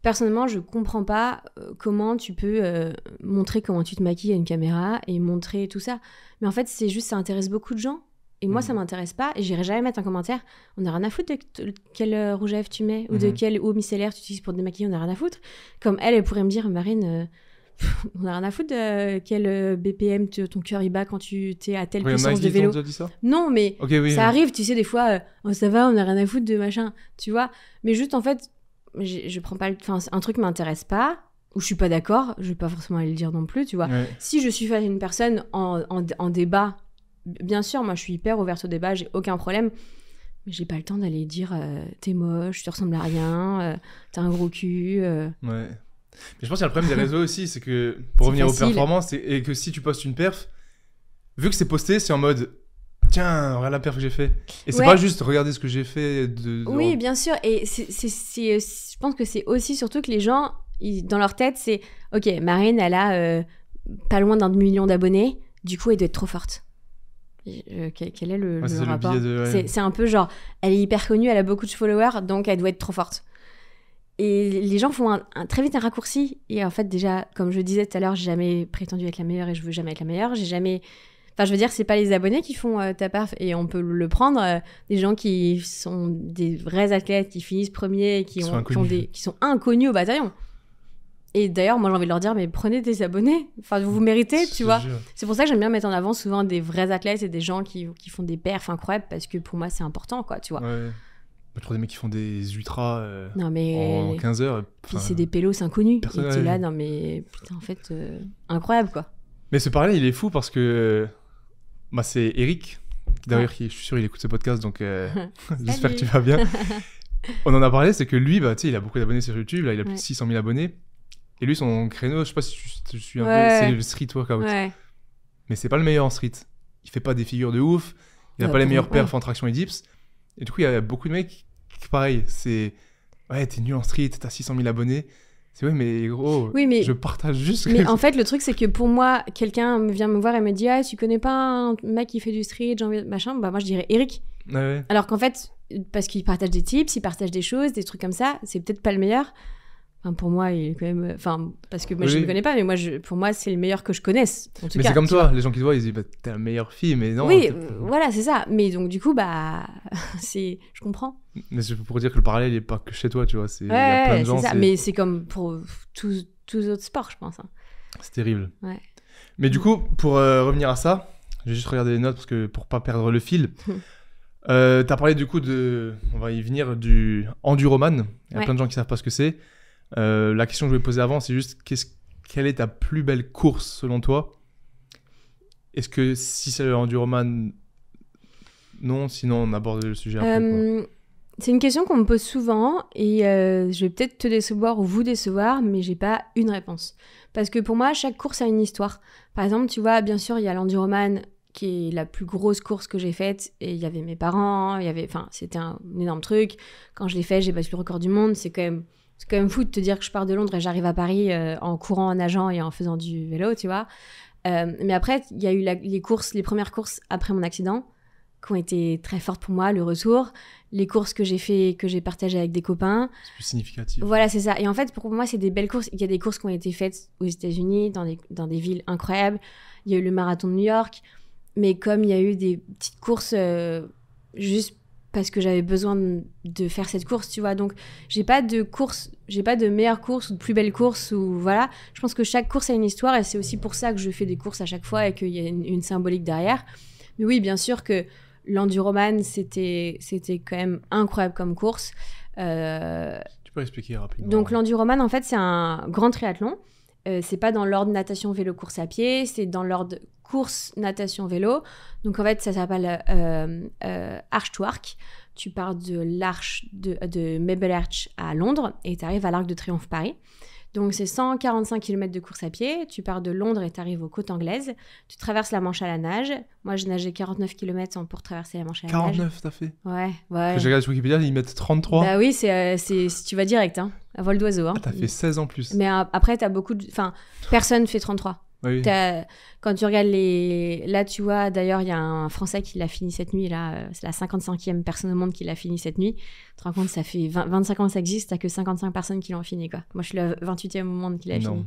personnellement, je comprends pas euh, comment tu peux euh, montrer comment tu te maquilles à une caméra et montrer tout ça. Mais en fait, c'est juste, ça intéresse beaucoup de gens. Et moi, ça mhm. m'intéresse pas. Et j'irai jamais mettre un commentaire. On a rien à foutre de quel euh, rouge à lèvres tu mets ou de mhm. quel eau micellaire tu utilises pour te démaquiller. On a rien à foutre. Comme elle, elle pourrait me dire, Marine. on a rien à foutre de quel BPM ton cœur y bat quand tu t'es à telle puissance de vélo. non, mais ça arrive, tu sais, des fois, oh, ça va, on a rien à foutre de machin, tu vois. Mais juste en fait, je prends pas le... Enfin, un truc m'intéresse pas, ou je suis pas d'accord, je vais pas forcément aller le dire non plus, tu vois. Si je suis face à une personne en, en, débat, bien sûr, moi je suis hyper ouverte au débat, j'ai aucun problème, mais j'ai pas le temps d'aller dire euh, t'es moche, tu ressembles à rien, euh, t'as un gros cul. Euh. Ouais. Mais je pense qu'il y a le problème des réseaux aussi, c'est que pour revenir aux performances, et que si tu postes une perf, vu que c'est posté, c'est en mode tiens, regarde la perf que j'ai fait. Et c'est pas juste regarder ce que j'ai fait. De, Oui, bien sûr. Et je pense que c'est aussi surtout que les gens, ils, dans leur tête, c'est ok, Marine, elle a euh, pas loin d'un million d'abonnés, du coup, elle doit être trop forte. Euh, quel, est le, rapport C'est un peu genre, elle est hyper connue, elle a beaucoup de followers, donc elle doit être trop forte. Et les gens font très vite un raccourci. Et en fait, déjà, comme je disais tout à l'heure, j'ai jamais prétendu être la meilleure et je veux jamais être la meilleure. J'ai jamais Enfin, je veux dire, c'est pas les abonnés qui font euh, ta perf et on peut le prendre. Euh, des gens qui sont des vrais athlètes, qui finissent premiers, qui, ont, qui sont inconnus au bataillon. Et d'ailleurs, moi j'ai envie de leur dire, mais prenez des abonnés. Enfin, vous vous mm. méritez, tu vois. C'est pour ça que j'aime bien mettre en avant souvent des vrais athlètes et des gens qui, font des perfs incroyables parce que pour moi c'est important, quoi, tu vois. Ouais. Je bah, des mecs qui font des ultras euh, non, mais... en 15 heures. Puis c'est des pélos inconnus. qui Et là, non mais putain, en fait, incroyable, quoi. Mais ce parallèle, il est fou parce que bah, c'est Eric, d'ailleurs, ah. je suis sûr, il écoute ce podcast, donc euh, j'espère que tu vas bien. On en a parlé, c'est que lui, bah, il a beaucoup d'abonnés sur YouTube, là, il a plus de 600 000 abonnés. Et lui, son créneau, je sais pas si tu, suis un peu, c'est le street workout. Mais c'est pas le meilleur en street. Il fait pas des figures de ouf, il n'a ah, pas les meilleurs perfs en traction et dips. Et du coup, il y a beaucoup de mecs, qui pareil, c'est ouais, t'es nul en street, t'as 600 000 abonnés, c'est vrai, mais gros, je partage juste. Mais en fait, le truc, c'est que pour moi, quelqu'un vient me voir et me dit Ah, tu connais pas un mec qui fait du street, machin Bah, moi, je dirais Eric. Alors qu'en fait, parce qu'il partage des tips, il partage des choses, des trucs comme ça, c'est peut-être pas le meilleur pour moi, il est quand même. Enfin, parce que moi, je ne le connais pas, mais moi, pour moi, c'est le meilleur que je connaisse. En tout mais c'est comme toi, les gens qui te voient, ils disent bah, T'es la meilleure fille, mais non. Oui, euh, voilà, c'est ça. Mais donc, du coup, bah, c'est... je comprends. Mais c'est pour dire que le parallèle n'est pas que chez toi, tu vois. C'est... plein de gens. ça. Mais c'est comme pour tous, tous autres sports, je pense. Hein. C'est terrible. Mais du coup, pour euh, revenir à ça, j'ai juste regardé les notes parce que pour pas perdre le fil. Euh, tu as parlé du coup de, on va y venir, du enduroman. Il y a plein de gens qui savent pas ce que c'est. Euh, la question que je voulais poser avant, c'est juste quelle est ta plus belle course selon toi Est-ce que si c'est l'enduroman, non Sinon, on aborde le sujet euh, C'est une question qu'on me pose souvent et euh, je vais peut-être te décevoir ou vous décevoir, mais j'ai pas une réponse. Parce que pour moi, chaque course a une histoire. Par exemple, tu vois, bien sûr, il y a l'enduroman qui est la plus grosse course que j'ai faite et il y avait mes parents, il y avait enfin, c'était un, un, énorme truc. Quand je l'ai fait, j'ai battu le record du monde, c'est quand même c'est quand même fou de te dire que je pars de Londres et j'arrive à Paris euh, en courant, en nageant et en faisant du vélo, tu vois. Euh, mais après, il y a eu les courses, les premières courses après mon accident qui ont été très fortes pour moi, le retour, les courses que j'ai fait, que j'ai partagées avec des copains. C'est plus significatif. Voilà, c'est ça. Et en fait, pour moi, c'est des belles courses. Il y a des courses qui ont été faites aux États-Unis, dans des, dans des villes incroyables. Il y a eu le marathon de New York. Mais comme il y a eu des petites courses euh, juste parce que j'avais besoin de, faire cette course, tu vois. Donc, j'ai pas de course, j'ai pas de meilleure course ou de plus belle course ou voilà. Je pense que chaque course a une histoire et c'est aussi pour ça que je fais des courses à chaque fois et qu'il y a une, symbolique derrière. Mais oui, bien sûr que l'enduroman, c'était, c'était quand même incroyable comme course. Euh, tu peux expliquer rapidement. Donc, l'enduroman, en fait, c'est un grand triathlon euh, c'est pas dans l'ordre natation vélo course à pied, c'est dans l'ordre course natation vélo. Donc en fait, ça s'appelle euh, euh, Arch to Arc. Tu pars de l'arche de, de Mabel Arch à Londres et tu arrives à l'Arc de Triomphe Paris. Donc c'est 145 km de course à pied, tu pars de Londres et tu arrives aux côtes anglaises, tu traverses la Manche à la nage. Moi j'ai nagé 49 km pour traverser la Manche à la 49, nage. 49 t'as fait Ouais, ouais. J'ai regardé sur Wikipédia, ils mettent 33. Bah oui, c'est, euh, c'est, tu vas direct, hein, à vol d'oiseau. Hein. Ah, t'as fait 16 en plus. Mais euh, après t'as beaucoup de... Enfin, personne fait 33. Quand tu regardes les. Là, tu vois, d'ailleurs, il y a un Français qui l'a fini cette nuit. Là, euh, c'est la 55e personne au monde qui l'a fini cette nuit. Tu te rends compte, ça fait 25 ans que ça existe, t'as que 55 personnes qui l'ont fini, quoi. Moi, je suis la 28e au monde qui l'a fini.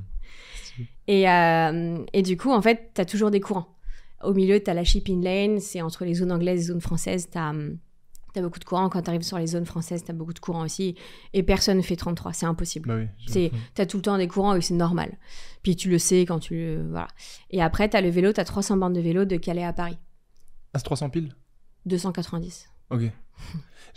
Et, euh, et du coup, en fait, t'as toujours des courants. Au milieu, t'as la shipping lane, c'est entre les zones anglaises et les zones françaises. T'as hum, T'as beaucoup de courant. Quand t'arrives sur les zones françaises, t'as beaucoup de courant aussi. Et personne ne fait 33. C'est impossible. Bah oui, c'est, t'as tout le temps des courants et c'est normal. Puis tu le sais quand tu. Voilà. Et après, t'as le vélo. T'as 300 bandes de vélo de Calais à Paris. à ah, 300 piles 290. Ok. J'ai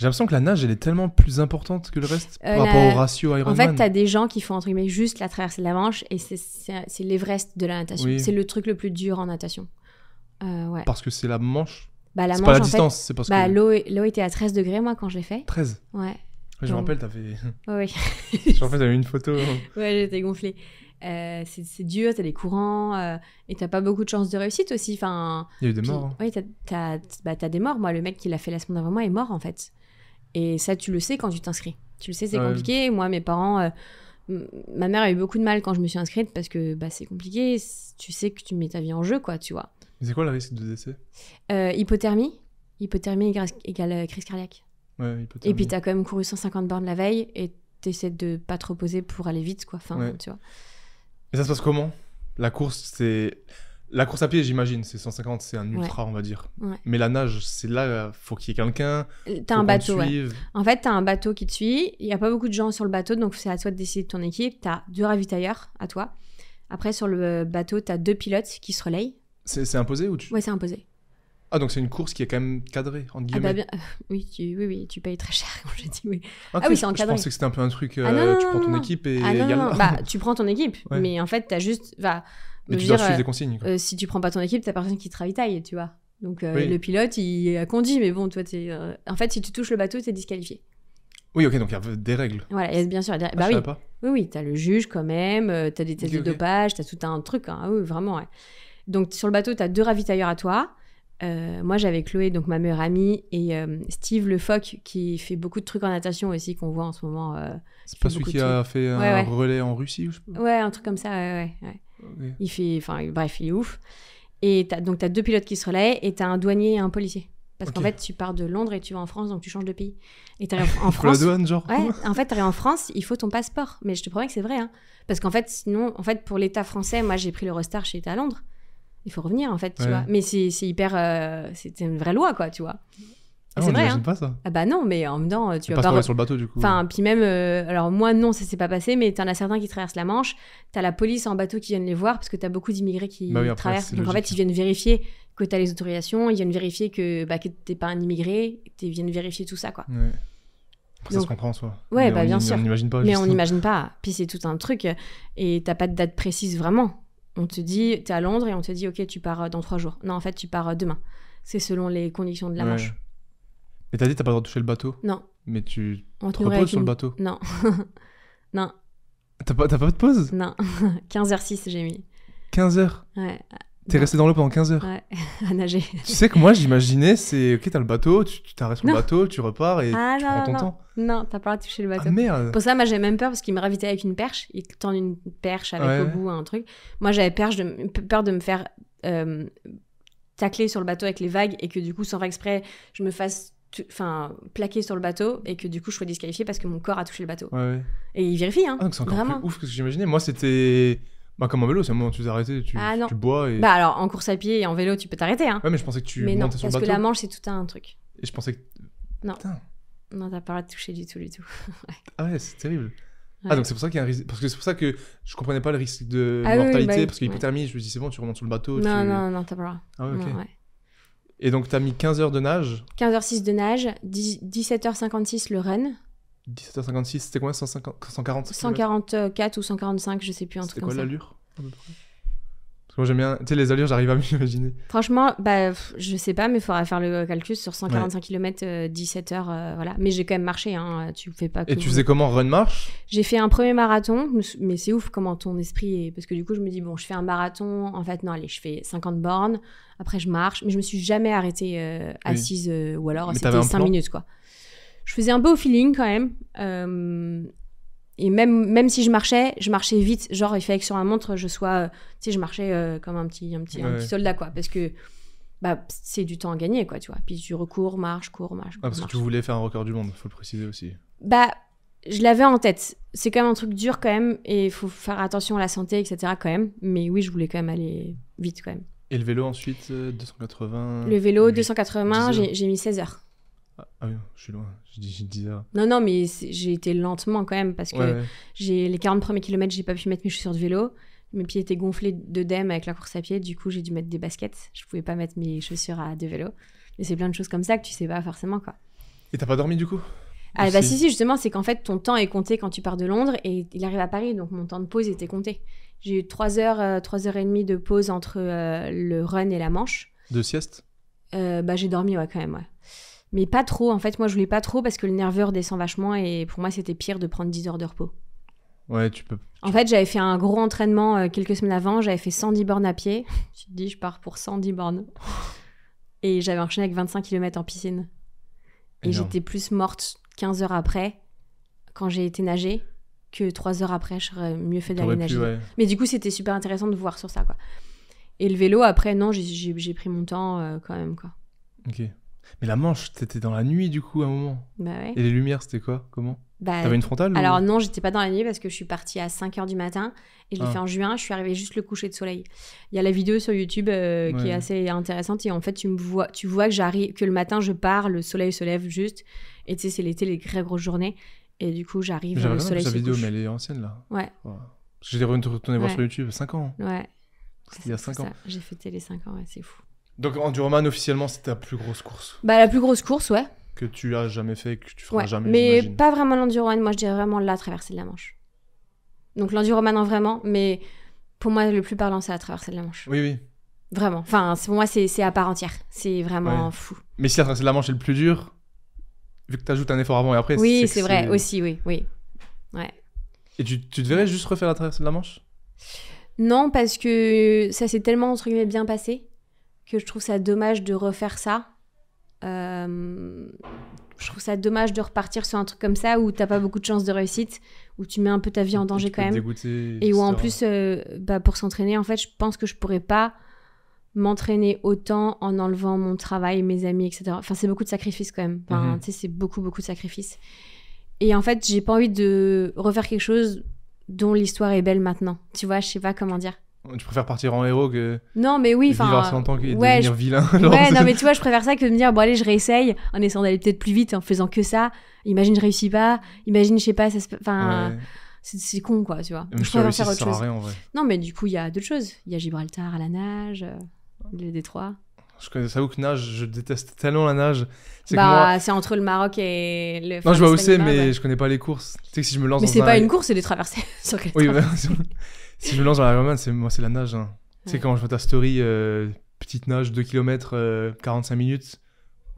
l'impression que la nage, elle est tellement plus importante que le reste euh, par rapport au ratio Ironman. En fait, t'as des gens qui font entre guillemets juste la traversée de la Manche et c'est, c'est, l'Everest de la natation. C'est le truc le plus dur en natation. Euh, ouais. Parce que c'est la Manche bah, la c'est pas la distance, c'est parce bah, que. L'eau, l'eau était à 13 degrés, moi, quand je l'ai fait. 13 Ouais. je me rappelle, t'avais. oui. en fait t'avais une photo. ouais, j'étais gonflée. Euh, c'est, dur, t'as des courants euh, et t'as pas beaucoup de chances de réussite aussi. Enfin, Il y a eu des morts. Hein. Oui, bah, t'as, des morts. Moi, le mec qui l'a fait la semaine avant moi est mort en fait. Et ça, tu le sais quand tu t'inscris. Tu le sais, c'est compliqué. Moi, mes parents. Euh, ma mère a eu beaucoup de mal quand je me suis inscrite parce que bah, c'est compliqué. tu sais que tu mets ta vie en jeu, quoi, tu vois c'est quoi le risque de décès euh, Hypothermie. Hypothermie égale euh, crise cardiaque. Ouais, hypothermie. Et puis tu as quand même couru 150 bornes la veille et tu t'essaies de pas trop poser pour aller vite, quoi. Enfin, tu vois. Et ça se passe comment La course, c'est. La course à pied, j'imagine, c'est 150, c'est un ultra, on va dire. Mais la nage, c'est là, faut qu'il y ait quelqu'un. Euh, t'as un bateau, En fait, t'as un bateau qui te suit. Il y a pas beaucoup de gens sur le bateau, donc c'est à toi de décider de ton équipe. T'as deux ravitailleurs à toi. Après, sur le bateau, t'as deux pilotes qui se relayent. C'est imposé ou tu... Ouais, c'est imposé. Ah, donc c'est une course qui est quand même cadrée, entre guillemets. Ah bah oui, tu, oui, oui, tu payes très cher, comme je dis, oui. ah, ah oui, c'est encadré. Je pensais que c'était un peu un truc, ah, euh, tu prends ton équipe et... Ah non, y a... non, bah, tu prends ton équipe, mais en fait, t'as juste... Bah, mais tu dire, dois suivre des euh, consignes. Euh, si tu prends pas ton équipe, t'as personne qui te ravitaille, tu vois. Donc le pilote, il a conduit, mais bon, toi, t'es... En fait, si tu touches le bateau, t'es disqualifié. Oui, ok, donc il y a des règles. Voilà, bien sûr. Il y a des... Ah, bah, oui. oui, oui, t'as le juge quand même, t'as des tests de dopage, t'as tout un truc, hein. oui, vraiment, ouais. Donc sur le bateau, tu as deux ravitailleurs à toi. Euh, moi, j'avais Chloé, donc ma meilleure amie, et euh, Steve Le qui fait beaucoup de trucs en natation aussi, qu'on voit en ce moment. Euh, c'est pas celui qui a fait un relais en Russie ou je... Ouais, un truc comme ça, ouais, ouais Il fait, enfin, bref, il est ouf. Et as, donc, tu as deux pilotes qui se relaient, et tu as un douanier et un policier. Parce qu'en fait, tu pars de Londres et tu vas en France, donc tu changes de pays. Et arrives en France. la douane, genre. Ouais, en fait, arrives en France, il faut ton passeport. Mais je te promets que c'est vrai. Hein. Parce qu'en fait, sinon, en fait, pour l'État français, moi, j'ai pris le RoStar j'étais à Londres il faut revenir en fait, tu vois. Mais c'est hyper. Euh, c'est une vraie loi, quoi, tu vois. Ah c'est vrai. Hein. Pas, ça. Ah bah non, mais en même temps, tu vas pas. sur le bateau du coup. Enfin, puis même, euh, alors moi non, ça s'est pas passé, mais t'en as certains qui traversent la Manche, t'as la police en bateau qui viennent les voir parce que t'as beaucoup d'immigrés qui bah traversent. Donc en fait, ils viennent vérifier que t'as les autorisations, ils viennent vérifier que, bah, que t'es pas un immigré, ils viennent vérifier tout ça quoi. Ouais. ça se comprend en soi. Ouais, bah bien sûr. On n'imagine pas. Mais on n'imagine pas. Puis c'est tout un truc euh, et t'as pas de date précise vraiment. On te dit, t'es à Londres et on te dit, ok, tu pars euh, dans trois jours. Non, en fait, tu pars euh, demain. C'est selon les conditions de la Manche. Mais t'as dit, t'as pas le droit de toucher le bateau Non. Mais tu on te reposes sur le bateau Non. non. T'as pas, pas de pause Non. 15h06, j'ai mis. 15h Ouais, T'es resté dans l'eau pendant 15 heures Ouais, à nager. Tu sais que moi, j'imaginais, c'est ok, t'as le bateau, tu t'arrêtes sur le bateau, tu repars et ah tu prends ton temps. Non, t'as pas le toucher le ah, bateau. Ah, merde. Pour ça, moi, j'avais même peur parce qu'il me ravitait avec une perche. Il tend une perche avec au bout un truc. Moi, j'avais peur, de... peur de me faire euh, tacler sur le bateau avec les vagues et que du coup, sans faire exprès, je me fasse enfin plaquer sur le bateau et que du coup je sois disqualifié parce que mon corps a touché le bateau. Et il vérifie hein. Ah, c'est encore Plus ouf que ce que j'imaginais. Moi c'était bah, comme en vélo, c'est un moment où tu t'es arrêté, tu, ah, tu bois et. Bah, alors en course à pied et en vélo, tu peux t'arrêter. Hein. Ouais, mais je pensais que tu. Mais non, parce bateau parce que la Manche, c'est tout un truc. Et je pensais que. Non. Non, t'as pas le droit de toucher du tout, du tout. Ah ouais, c'est terrible. Ah, donc c'est pour ça qu'il a un Parce que c'est pour ça que je comprenais pas le risque de ah mortalité, parce bah, parce que l'hypothermie, je me dis, c'est bon, tu remontes sur le bateau. Non, tu... non, non, t'as pas le droit. Ah, ok. ouais. Et donc, t'as mis 15 heures de nage 15h06 de nage, 17h56 le run. 17h56, c'était combien 150, 140 144 ou 145, je sais plus, en tout cas. ça. quoi l'allure Parce que moi j'aime bien, tu sais, les allures, j'arrive à m'imaginer. Franchement, bah, je sais pas, mais il faudra faire le calcul sur 145 km, 17 h voilà. Mais j'ai quand même marché, hein, euh, tu fais pas que Et tu faisais comment, run marche J'ai fait un premier marathon, mais c'est ouf comment ton esprit est. Parce que du coup, je me dis, bon, je fais un marathon, en fait, non, allez, je fais 50 bornes, après je marche, mais je me suis jamais arrêtée euh, assise, euh, ou alors c'était 5 minutes, quoi je faisais un peu au feeling quand même. Euh, et même, même si je marchais, je marchais vite. Genre, il fallait que sur la montre, je sois. Euh, tu sais, je marchais euh, comme un petit, un, petit, petit soldat, quoi. Parce que bah, c'est du temps à gagner, quoi, tu vois. Puis tu recours, marche, cours, marche. Ah, parce que tu voulais faire un record du monde, faut le préciser aussi. Bah, je l'avais en tête. C'est quand même un truc dur, quand même. Et il faut faire attention à la santé, etc., quand même. Mais oui, je voulais quand même aller vite, quand même. Et le vélo ensuite, 280 Le vélo, 280, j'ai mis 16 heures. Ah oui, je suis loin, je dis, je Non, non, mais j'ai été lentement quand même parce que j'ai les 40 premiers kilomètres, j'ai pas pu mettre mes chaussures de vélo. Mes pieds étaient gonflés d'œdème avec la course à pied, du coup j'ai dû mettre des baskets. Je pouvais pas mettre mes chaussures à deux vélos Mais c'est plein de choses comme ça que tu sais pas forcément quoi. Et t'as pas dormi du coup Ah bah si si justement, c'est qu'en fait ton temps est compté quand tu pars de Londres et il arrive à Paris, donc mon temps de pause était compté. J'ai eu 3 heures, 3 euh, heures et demie de pause entre euh, le run et la manche. De sieste euh, Bah j'ai dormi ouais quand même ouais. Mais pas trop. En fait, moi, je voulais pas trop parce que le nerveur descend vachement et pour moi, c'était pire de prendre 10 heures de repos. Ouais, tu peux. En fait, j'avais fait un gros entraînement euh, quelques semaines avant. J'avais fait 110 bornes à pied. Je me dis, je pars pour 110 bornes. Et j'avais enchaîné avec 25 km en piscine. Et j'étais plus morte 15 heures après, quand j'ai été nager, que 3 heures après, j'aurais mieux fait d'aller nager. Mais du coup, c'était super intéressant de voir sur ça, quoi. Et le vélo, après, non, j'ai pris mon temps euh, quand même, quoi. Ok. Mais la Manche, t'étais dans la nuit du coup à un moment. Bah Et les lumières, c'était quoi Comment bah, T'avais une frontale Alors non, j'étais pas dans la nuit parce que je suis partie à 5h du matin et je l'ai ah. fait en juin, je suis arrivée juste le coucher de soleil. Il y a la vidéo sur YouTube euh, qui est assez intéressante et en fait tu me vois tu vois que j'arrive que le matin je pars, le soleil se lève juste et tu sais c'est l'été les très grosses journées et du coup j'arrive euh, le soleil se vidéo mais elle est ancienne là. Ouais. J'ai retourné voir sur YouTube 5 ans. Ouais. il y a 5 ans. J'ai fêté les 5 ans, ouais, c'est fou. Donc Enduroman, officiellement c'est ta plus grosse course Bah la plus grosse course ouais. Que tu as jamais fait, que tu feras jamais. Mais pas vraiment l'enduroman, moi je dirais vraiment la traversée de la Manche. Donc l'enduroman en vraiment, mais pour moi le plus parlant c'est la traversée de la Manche. Oui oui. Vraiment. Enfin pour moi c'est à part entière, c'est vraiment fou. Mais si la traversée de la Manche est le plus dur, vu que tu ajoutes un effort avant et après. Oui c'est vrai aussi oui oui. Ouais. Et tu, devrais juste refaire la traversée de la Manche Non parce que ça s'est tellement bien passé que je trouve ça dommage de refaire ça. Euh, je trouve ça dommage de repartir sur un truc comme ça où t'as pas beaucoup de chances de réussite, où tu mets un peu ta vie en danger quand même. et où en plus, euh, bah, pour s'entraîner, en fait, je pense que je pourrais pas m'entraîner autant en enlevant mon travail, mes amis, etc. Enfin, c'est beaucoup de sacrifices quand même. Enfin, mhm. c'est beaucoup, beaucoup de sacrifices. Et en fait, j'ai pas envie de refaire quelque chose dont l'histoire est belle maintenant. Tu vois, je sais pas comment dire. Tu préfères partir en héros que. Non, mais oui, enfin. Vivre assez longtemps que. devenir vilain. non, mais tu vois, je préfère ça que de me dire, bon, allez, je réessaye en essayant d'aller peut-être plus vite, en faisant que ça. Imagine, je réussis pas. Imagine, je sais pas, ça se. Enfin. C'est con, quoi, tu vois. je préfère faire autre chose. Non, mais du coup, il y a d'autres choses. Il y a Gibraltar à la nage, euh, les détroit. Je connais ça que nage, je déteste tellement la nage. Bah, c'est entre le Maroc et le. Non, je vois où c'est, mais je connais pas les courses. Tu sais que si je me lance. Mais c'est pas une course, c'est des traversées sur Oui, si je me lance dans la c'est moi, c'est la nage. Hein. Tu sais, quand je vois ta story, euh, petite nage, 2 km, 45 minutes.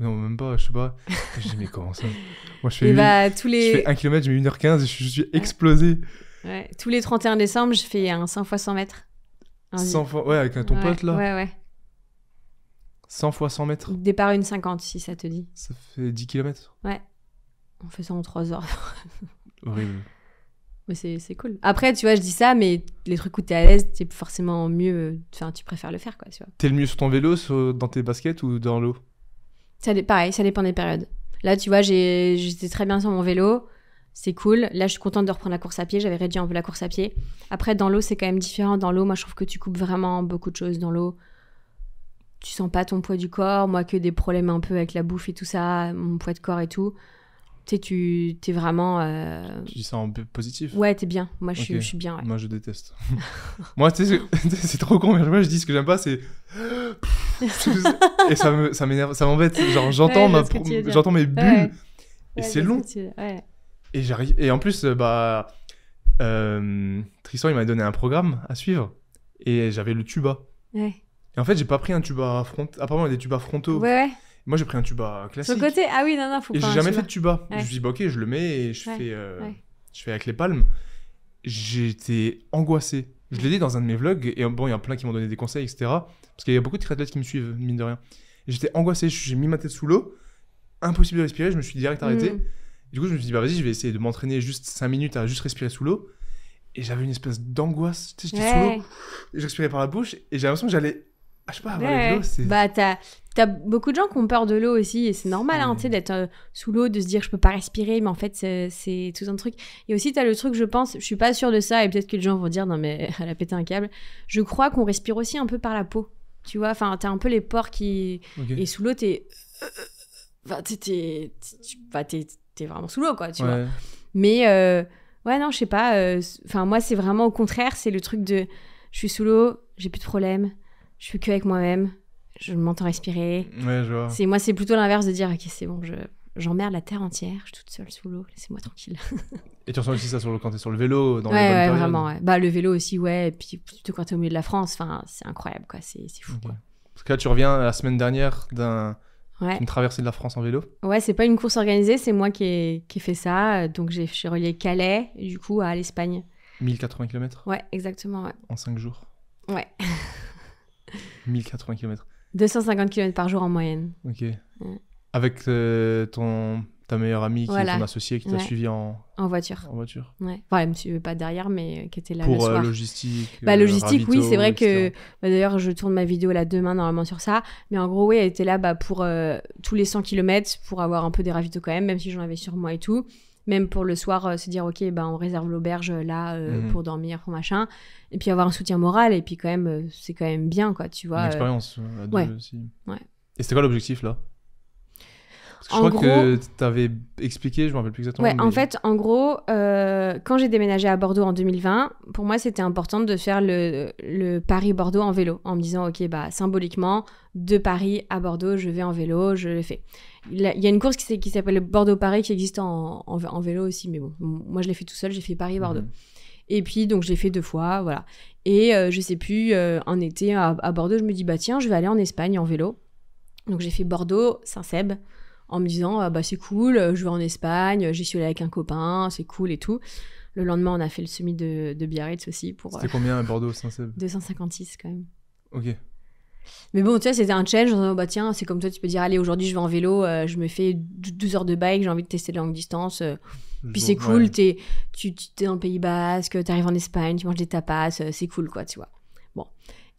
Non, même pas, je sais pas. je dis, mais comment ça Moi, je fais, 1 bah, km, je mets 1h15 et je suis, explosé. Tous les 31 décembre, je fais un 100 fois 100 mètres. 100 fois, ouais, avec ton pote là. Ouais, ouais. 100 fois 100 mètres. Départ une 50 si ça te dit. Ça fait 10 km. Ouais. On fait ça en 3 heures. Horrible. Mais c'est cool. Après, tu vois, je dis ça, mais les trucs où t'es à l'aise, t'es forcément mieux. Enfin, tu préfères le faire, quoi. Tu vois. T'es le mieux sur ton vélo, dans tes baskets ou dans l'eau ça, Pareil, ça dépend des périodes. Là, tu vois, j'étais très bien sur mon vélo. C'est cool. Là, je suis contente de reprendre la course à pied. J'avais réduit un peu la course à pied. Après, dans l'eau, c'est quand même différent. Dans l'eau, moi, je trouve que tu coupes vraiment beaucoup de choses dans l'eau. Tu sens pas ton poids du corps. Moi, que des problèmes un peu avec la bouffe et tout ça, mon poids de corps et tout. Tu sais, tu es vraiment. Euh, tu dis ça en positif Ouais, t'es bien. Moi, je, suis je suis bien. Moi, je déteste. Moi, tu sais, c'est trop con. Mais moi, je dis ce que j'aime pas, c'est. et ça m'énerve, ça m'embête. Genre, j'entends j'entends mes bulles. Et c'est long. Et j'arrive. Et en plus, euh, bah. Euh, Tristan, il m'a donné un programme à suivre. Et j'avais le tuba. Et en fait, j'ai pas pris un tuba front. Apparemment, il y a des tubas frontaux. Ouais, ouais. Moi, j'ai pris un tuba classique. côté Ah oui, non, non, faut pas. J'ai jamais fait de tuba. Je me suis dit bah, ok, je le mets et je, fais, euh, je fais avec les palmes. J'étais angoissé. Je l'ai dit dans un de mes vlogs, et bon, il y a plein qui m'ont donné des conseils, etc. Parce qu'il y a beaucoup de triathlètes qui me suivent, mine de rien. J'étais angoissé, j'ai mis ma tête sous l'eau, impossible de respirer, je me suis direct mm. arrêté. Du coup, je me suis dit, bah vas-y, je vais essayer de m'entraîner juste 5 minutes à juste respirer sous l'eau. Et j'avais une espèce d'angoisse, tu sais, j'étais sous l'eau, je respirais par la bouche, et j'ai l'impression que j'allais ah, je sais pas, ouais. l'eau, c'est. Bah, T'as beaucoup de gens qui ont peur de l'eau aussi, et c'est normal, hein, mm. tu sais, d'être euh, sous l'eau, de se dire je peux pas respirer, mais en fait, c'est tout un truc. Et aussi, t'as le truc, je pense, je suis pas sûre de ça, et peut-être que les gens vont dire non, mais elle a pété un câble. Je crois qu'on respire aussi un peu par la peau, tu vois, enfin, t'as un peu les pores qui. Et sous l'eau, t'es. Euh, enfin, bah, t'es vraiment sous l'eau, quoi, tu vois. Mais, euh, ouais, non, je sais pas. Enfin, moi, c'est vraiment au contraire, c'est le truc de je suis sous l'eau, j'ai plus de problème, je suis que avec moi-même je m'entends respirer. Ouais, je vois. C'est, moi, c'est plutôt l'inverse de dire, ok, c'est bon, je, j'emmerde la terre entière, je suis toute seule sous l'eau, laissez-moi tranquille. et tu ressens aussi ça sur le, quand t'es sur le vélo dans les ouais, vraiment. Bah, le vélo aussi, ouais, et puis plutôt quand t'es au milieu de la France, enfin, c'est incroyable, quoi, c'est, c'est fou. Quoi. Parce que là, tu reviens la semaine dernière d'un. traversée de la France en vélo Ouais, c'est pas une course organisée, c'est moi qui ai, qui fait ça. Donc j'ai, j'ai relié Calais, du coup, à l'Espagne. 1080 km Ouais, exactement. Ouais. En 5 jours Ouais. 1080 km. 250 km par jour en moyenne. Ok. Avec euh, ton, ta meilleure amie, qui est ton associé, qui t'a suivi en... en voiture. En voiture. Ouais. Enfin, elle me suivait pas derrière, mais euh, qui était là le euh, soir. logistique. Bah, logistique, oui, c'est vrai que. Bah, d'ailleurs, je tourne ma vidéo là demain normalement sur ça. Mais en gros, oui, elle était là bah, pour tous les 100 km pour avoir un peu des ravitaux quand même, même si j'en avais sur moi et tout même pour le soir euh, se dire ok ben on réserve l'auberge euh, là euh, mhm. pour dormir pour machin et puis avoir un soutien moral et puis quand même c'est quand même bien quoi tu vois une expérience à deux aussi ouais. et c'était quoi l'objectif là je crois que tu avais expliqué, je me rappelle plus exactement. Ouais, en fait, en gros, euh, quand j'ai déménagé à Bordeaux en 2020, pour moi, c'était important de faire le, Paris-Bordeaux en vélo, en me disant, ok, bah symboliquement, de Paris à Bordeaux, je vais en vélo, je le fais. Il y a une course qui, s'appelle Bordeaux-Paris qui existe en, vélo aussi, mais bon, moi je l'ai fait tout seul, j'ai fait Paris-Bordeaux. Mhm. Et puis, donc, j'ai fait deux fois, voilà. Et euh, je sais plus, euh, en été à, Bordeaux, je me dis, bah tiens, je vais aller en Espagne en vélo. Donc, j'ai fait Bordeaux, Saint-Seb, en me disant ah, bah c'est cool, euh, je vais en Espagne, j'y suis allée avec un copain, c'est cool et tout. Le lendemain, on a fait le semi de, de Biarritz aussi pour. C'était combien à Bordeaux, 256 euh, quand même. Ok. Mais bon, tu vois, c'était un challenge. bah tiens, c'est comme toi, tu peux dire allez, aujourd'hui, je vais en vélo, euh, je me fais 12 heures de bike, j'ai envie de tester de longue distance. puis c'est cool, tu, tu es dans le Pays Basque, tu arrives en Espagne, tu manges des tapas, c'est cool quoi, tu vois. Bon.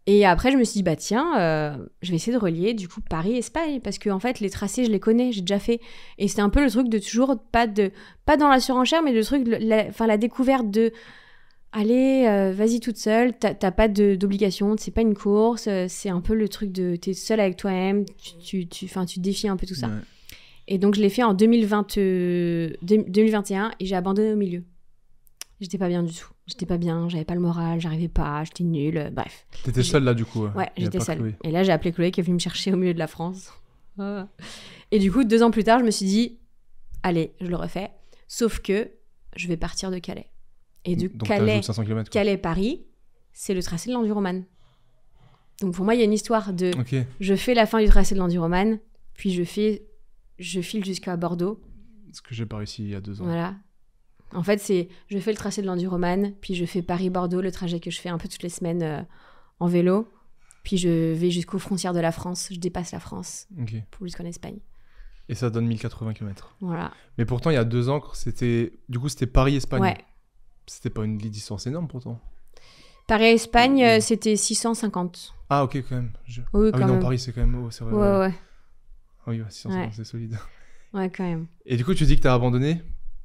Et après, je me suis dit, bah tiens, euh, je vais essayer de relier du coup Paris-Espagne, parce que en fait, les tracés, je les connais, j'ai déjà fait. Et c'était un peu le truc de toujours, pas, de, pas dans la surenchère, mais le truc, la, la découverte de, allez, euh, vas-y toute seule, t'as pas d'obligation, c'est pas une course, euh, c'est un peu le truc de, t'es seule avec toi-même, tu, tu, tu, tu défies un peu tout ça. Et donc, je l'ai fait en 2020, 2021, et j'ai abandonné au milieu. J'étais pas bien du tout. J'étais pas bien, j'avais pas le moral, j'arrivais pas, j'étais nulle, bref. T'étais seule là du coup euh, Ouais, j'étais seule. Et là j'ai appelé Chloé qui est venue me chercher au milieu de la France. Et du coup, deux ans plus tard, je me suis dit, allez, je le refais. Sauf que je vais partir de Calais. Et de Calais, Calais-Paris, c'est le tracé de l'Enduroman. Donc pour moi, il y a une histoire de je fais la fin du tracé de l'Enduroman, puis je fais je file jusqu'à Bordeaux. Ce que j'ai pas réussi il y a deux ans. Voilà. En fait, c'est je fais le tracé de l'enduroman, puis je fais Paris-Bordeaux, le trajet que je fais un peu toutes les semaines euh, en vélo, puis je vais jusqu'aux frontières de la France, je dépasse la France pour jusqu'en Espagne. Et ça donne 1080 km. Voilà. Mais pourtant, il y a deux ans, c'était du coup c'était Paris-Espagne. Ouais. C'était pas une distance énorme pourtant. Paris-Espagne, mm. euh, c'était 650. Ah ok quand même. Oui, ah, oui, non, Paris c'est quand même haut, c'est vrai. Ouais, ouais. Ah oui, 650, c'est solide. Ouais, quand même. Et du coup, tu dis que tu as abandonné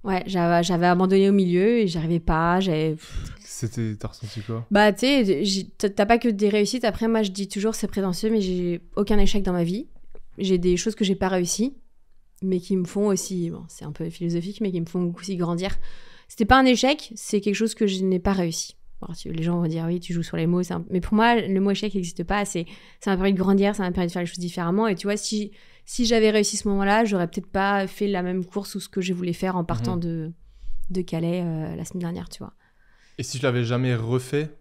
Ouais, j'avais abandonné au milieu et j'arrivais pas. j'avais C'était, t'as ressenti quoi Bah, tu sais, t'as pas que des réussites. Après, moi, je dis toujours, c'est prétentieux, mais j'ai aucun échec dans ma vie. J'ai des choses que j'ai pas réussi mais qui me font aussi, bon, c'est un peu philosophique, mais qui me font aussi grandir. C'était pas un échec, c'est quelque chose que je n'ai pas réussi. les gens vont dire, oui, tu joues sur les mots, mais pour moi, le mot échec n'existe pas. C'est, ça m'a permis de grandir, ça m'a permis de faire les choses différemment. Et tu vois, si si j'avais réussi ce moment-là, j'aurais peut-être pas fait la même course ou ce que je voulais faire en partant mhm. de, de Calais euh, la semaine dernière, tu vois. Et si je l'avais jamais refait,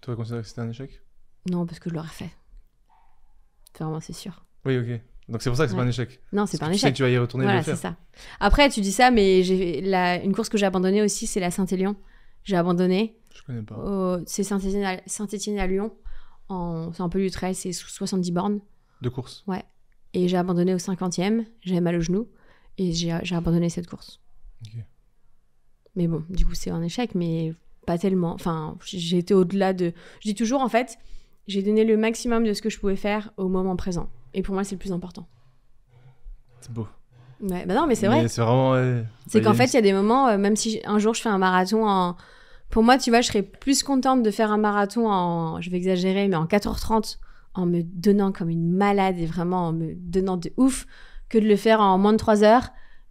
tu aurais considéré que c'était un échec Non, parce que je l'aurais fait. Vraiment, c'est sûr. Oui, ok. Donc c'est pour ça que c'est pas un échec. Non, c'est pas un tu échec. Sais que tu vas y retourner voilà, c'est ça. Après, tu dis ça, mais j'ai une course que j'ai abandonnée aussi, c'est la saint étienne J'ai abandonné. Je connais pas. C'est Saint-Étienne à... Lyon. En... C'est un peu du trail, c'est 70 bornes. De course. Ouais. Et j'ai abandonné au 50e, j'avais mal au genou, et j'ai abandonné cette course. Mais bon, du coup, c'est un échec, mais pas tellement. Enfin, j'ai été au-delà de. Je dis toujours, en fait, j'ai donné le maximum de ce que je pouvais faire au moment présent. Et pour moi, c'est le plus important. C'est beau. Ouais, bah non, mais c'est vrai. C'est vraiment. c'est bah, qu'en fait, il y a des moments, euh, même si un jour je fais un marathon en. Pour moi, tu vois, je serais plus contente de faire un marathon en. Je vais exagérer, mais en 4h30 en me donnant comme une malade et vraiment en me donnant de ouf que de le faire en moins de trois heures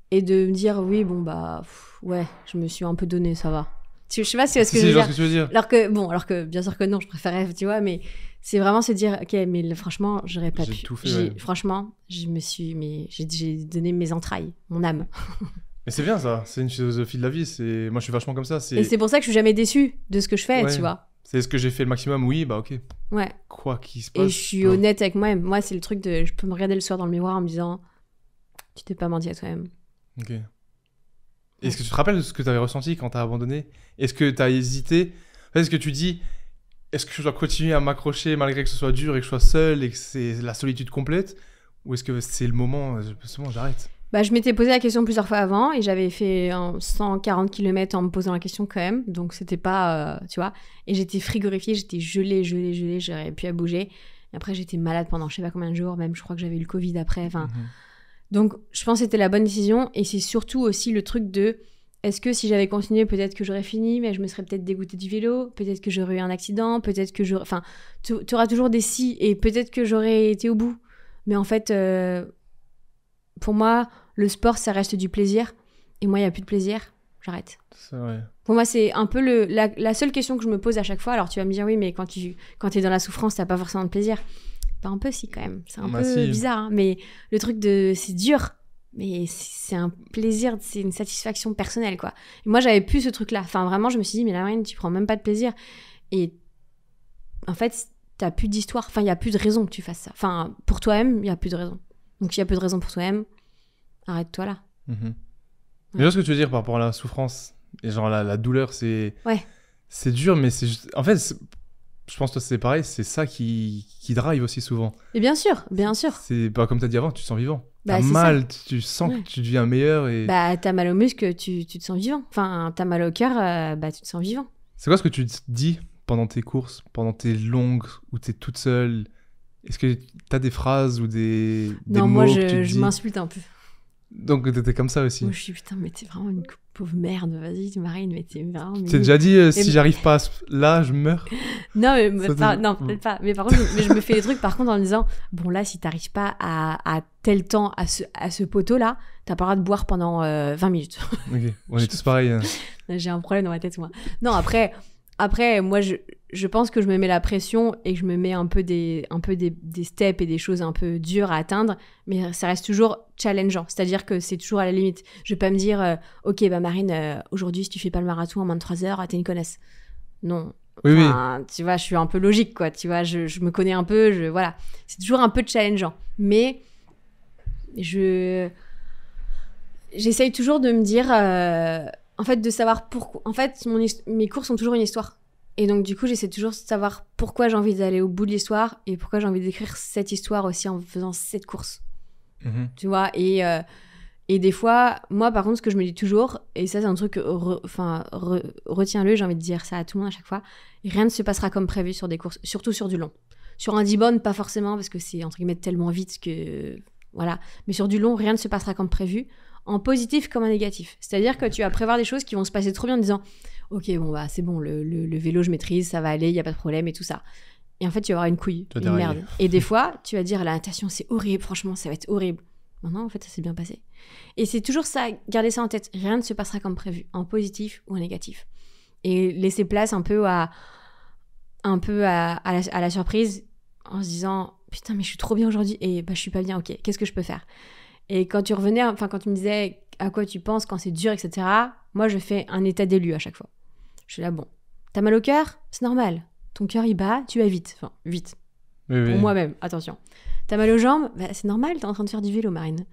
et de me dire oui bon bah ouais je me suis un peu donné ça va je sais pas si c'est ce que, je veux alors que bon alors que bien sûr que non je préférais tu vois mais c'est vraiment se dire ok mais franchement j'aurais pas pu tout fait, franchement je me suis mais j'ai donné mes entrailles mon âme mais c'est bien ça c'est une philosophie de la vie c'est moi je suis vachement comme ça et c'est pour ça que je suis jamais déçue de ce que je fais tu vois c'est ce que j'ai fait le maximum, oui, bah ok. Ouais. Quoi qu'il se passe. Et je suis honnête avec moi Moi, c'est le truc de. Je peux me regarder le soir dans le miroir en me disant Tu t'es pas menti à toi-même. Ok. Est-ce que tu te rappelles de ce que tu avais ressenti quand t'as abandonné Est-ce que t'as hésité Est-ce que tu dis Est-ce que je dois continuer à m'accrocher malgré que ce soit dur et que je sois seul et que c'est la solitude complète Ou est-ce que c'est le moment, moment euh, j'arrête bah, je m'étais posé la question plusieurs fois avant et j'avais fait 140 km en me posant la question quand même. Donc c'était pas, euh, tu vois. Et j'étais frigorifiée, j'étais gelée, gelée, gelée, j'aurais pu à bouger. Et après j'étais malade pendant je sais pas combien de jours, même je crois que j'avais eu le Covid après. Enfin, mhm. donc je pense que c'était la bonne décision et c'est surtout aussi le truc de est-ce que si j'avais continué, peut-être que j'aurais fini, mais je me serais peut-être dégoûtée du vélo, peut-être que j'aurais eu un accident, peut-être que je... Enfin, tu auras toujours des si et peut-être que j'aurais été au bout. Mais en fait, euh, pour moi, le sport, ça reste du plaisir. Et moi, il n'y a plus de plaisir. J'arrête. C'est vrai. Pour moi, c'est un peu la, seule question que je me pose à chaque fois. Alors, tu vas me dire, oui, mais quand tu quand es dans la souffrance, tu n'as pas forcément de plaisir. Pas bah, un peu, si, quand même. C'est un bah, peu bizarre. Hein. Mais le truc de. C'est dur. Mais c'est un plaisir, c'est une satisfaction personnelle, quoi. Et moi, j'avais plus ce truc-là. Enfin, vraiment, je me suis dit, mais la reine, tu prends même pas de plaisir. Et en fait, tu t'as plus d'histoire. Enfin, il n'y a plus de raison que tu fasses ça. Enfin, pour toi-même, il n'y a plus de raison. Donc il y a peu de raisons pour toi-même, arrête-toi là. Mmh. Mais ce que tu veux dire par rapport à la souffrance et genre la, la douleur, c'est. Ouais. C'est dur, mais c'est juste. En fait, je pense que c'est pareil, c'est ça qui, qui drive aussi souvent. Et bien sûr, bien sûr. C'est pas comme t'as dit avant, tu te sens vivant. Bah, mal, tu sens que tu deviens meilleur et. Bah t'as mal au muscle, tu, tu te sens vivant. Enfin, t'as mal au cœur, euh, bah tu te sens vivant. C'est quoi ce que tu te dis pendant tes courses, pendant tes longues où t'es toute seule est-ce que tu as des phrases ou des. des non, mots moi, je, je m'insulte un peu. Donc, t'étais comme ça aussi. Moi, je suis putain, mais t'es vraiment une pauvre merde. Vas-y, Marine, mais t'es vraiment. T'as déjà dit, euh, si j'arrive pas là, je meurs Non, mais par... non, peut-être hmm. pas. Mais par contre, je, me fais des trucs, par contre, en me disant, bon, là, si t'arrives pas à, tel temps à ce, poteau-là, t'as pas le droit de boire pendant 20 euh, minutes. ok, on est tous pareils. Hein. J'ai un problème dans ma tête, moi. Non, après, après moi, je, je pense que je me mets la pression et que je me mets un peu des, un peu des, des steps et des choses un peu dures à atteindre, mais ça reste toujours challengeant. C'est-à-dire que c'est toujours à la limite. Je vais pas me dire, euh, ok, bah Marine, euh, aujourd'hui, si tu fais pas le marathon en moins de trois heures, t'es une connasse. Non. Tu vois, je suis un peu logique, quoi. Tu vois, je, me connais un peu, je, voilà. C'est toujours un peu challengeant. Mais je. J'essaye toujours de me dire. Euh, en fait, de savoir pourquoi. En fait, mon mes cours sont toujours une histoire. Et donc, du coup, j'essaie toujours de savoir pourquoi j'ai envie d'aller au bout de l'histoire et pourquoi j'ai envie d'écrire cette histoire aussi en faisant cette course. Mhm. Tu vois et, euh, et des fois, moi, par contre, ce que je me dis toujours, et ça, c'est un truc, enfin, retiens-le, j'ai envie de dire ça à tout le monde à chaque fois, rien ne se passera comme prévu sur des courses, surtout sur du long. Sur un 10 bone pas forcément, parce que c'est, entre guillemets, tellement vite que. Voilà. Mais sur du long, rien ne se passera comme prévu, en positif comme en négatif. C'est-à-dire que tu vas prévoir des choses qui vont se passer trop bien en disant ok, bon, bah, c'est bon, le, vélo, je maîtrise, ça va aller, il n'y a pas de problème et tout ça. Et en fait, tu vas avoir une couille, une merde. Et des fois, tu vas dire, la natation, c'est horrible, franchement, ça va être horrible. Maintenant, en fait, ça s'est bien passé. Et c'est toujours ça, garder ça en tête. Rien ne se passera comme prévu, en positif ou en négatif. Et laisser place un peu à, un peu à, la, surprise en se disant putain mais je suis trop bien aujourd'hui et bah je suis pas bien ok qu'est-ce que je peux faire et quand tu revenais enfin quand tu me disais à quoi tu penses quand c'est dur etc moi je fais un état d'élu à chaque fois je suis là, bon, t'as mal au cœur C'est normal. Ton cœur, il bat, tu vas vite. Enfin, vite. Pour moi-même, attention. T'as mal aux jambes bah, C'est normal, t'es en train de faire du vélo, Marine.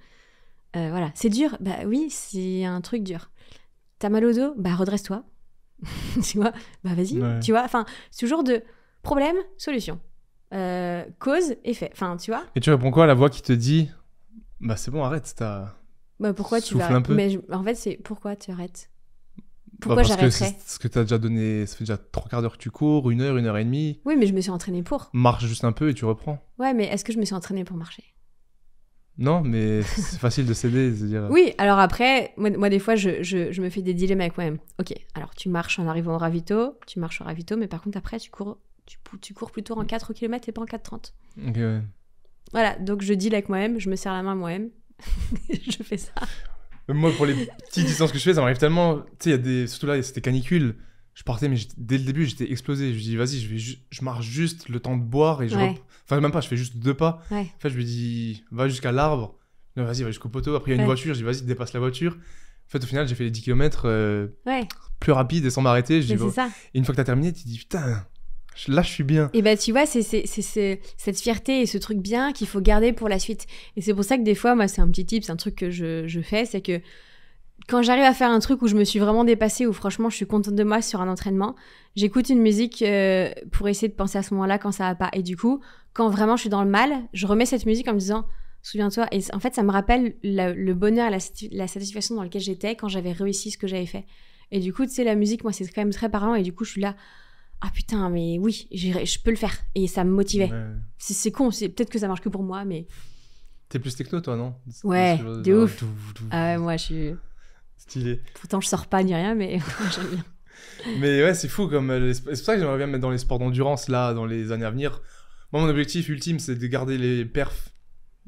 Euh, voilà. C'est dur Bah oui, c'est un truc dur. T'as mal au dos Bah redresse-toi. tu vois Bah vas-y. Tu vois Enfin, c'est toujours de problème, solution. Euh, cause, effet. Enfin, tu vois Et tu réponds quoi à la voix qui te dit Bah c'est bon, arrête, t'as. Bah pourquoi tu vas. Un Mais en fait, c'est pourquoi tu arrêtes pourquoi j'arrêterais Parce que, que tu as déjà donné, ça fait déjà trois quarts d'heure que tu cours, une heure, une heure et demie. Oui, mais je me suis entraîné pour. Marche juste un peu et tu reprends. Ouais, mais est-ce que je me suis entraîné pour marcher non, mais c'est facile de céder. dire... Oui, alors après, moi, des fois, je, me fais des dilemmes avec moi-même. Ok, alors tu marches en arrivant au ravito, tu marches au ravito, mais par contre, après, tu cours, tu, cours plutôt en 4 km et pas en 4,30. Ok, ouais. Voilà, donc je deal avec moi-même, je me serre la main moi-même, je fais ça. Moi, pour les petites distances que je fais, ça m'arrive tellement. Tu sais, il y a des. Surtout là, c'était canicule. Je partais, mais dès le début, j'étais explosé. Je dis, vas-y, je, vais je marche juste le temps de boire et je. Enfin, même pas, je fais juste deux pas. Ouais. fait je me dis, va jusqu'à l'arbre. Vas-y, va jusqu'au poteau. Après, il y a une voiture. Je dis, vas-y, dépasse la voiture. En fait, au final, j'ai fait les 10 km euh, plus rapide et sans m'arrêter. Bah, et une fois que t'as terminé, tu dis putain, Là, je suis bien. Et bah, tu vois, c'est cette fierté et ce truc bien qu'il faut garder pour la suite. Et c'est pour ça que des fois, moi, c'est un petit tip, c'est un truc que je, fais, c'est que quand j'arrive à faire un truc où je me suis vraiment dépassée, ou franchement je suis contente de moi sur un entraînement, j'écoute une musique euh, pour essayer de penser à ce moment-là quand ça va pas. Et du coup, quand vraiment je suis dans le mal, je remets cette musique en me disant Souviens-toi. Et en fait, ça me rappelle le bonheur, la, la satisfaction dans lequel j'étais quand j'avais réussi ce que j'avais fait. Et du coup, tu sais, la musique, moi, c'est quand même très parlant. Et du coup, je suis là ah putain, mais oui, je peux le faire. Et ça me motivait. C'est con, peut-être que ça marche que pour moi, mais. T'es plus techno, toi, non Ouais, de, ouf. Ah moi, je suis. Stylé. Pourtant, je sors pas ni rien, mais j'aime bien. mais ouais, c'est fou comme. Euh, c'est pour ça que j'aimerais bien me mettre dans les sports d'endurance, là, dans les années à venir. Moi, mon objectif ultime, c'est de garder les perfs,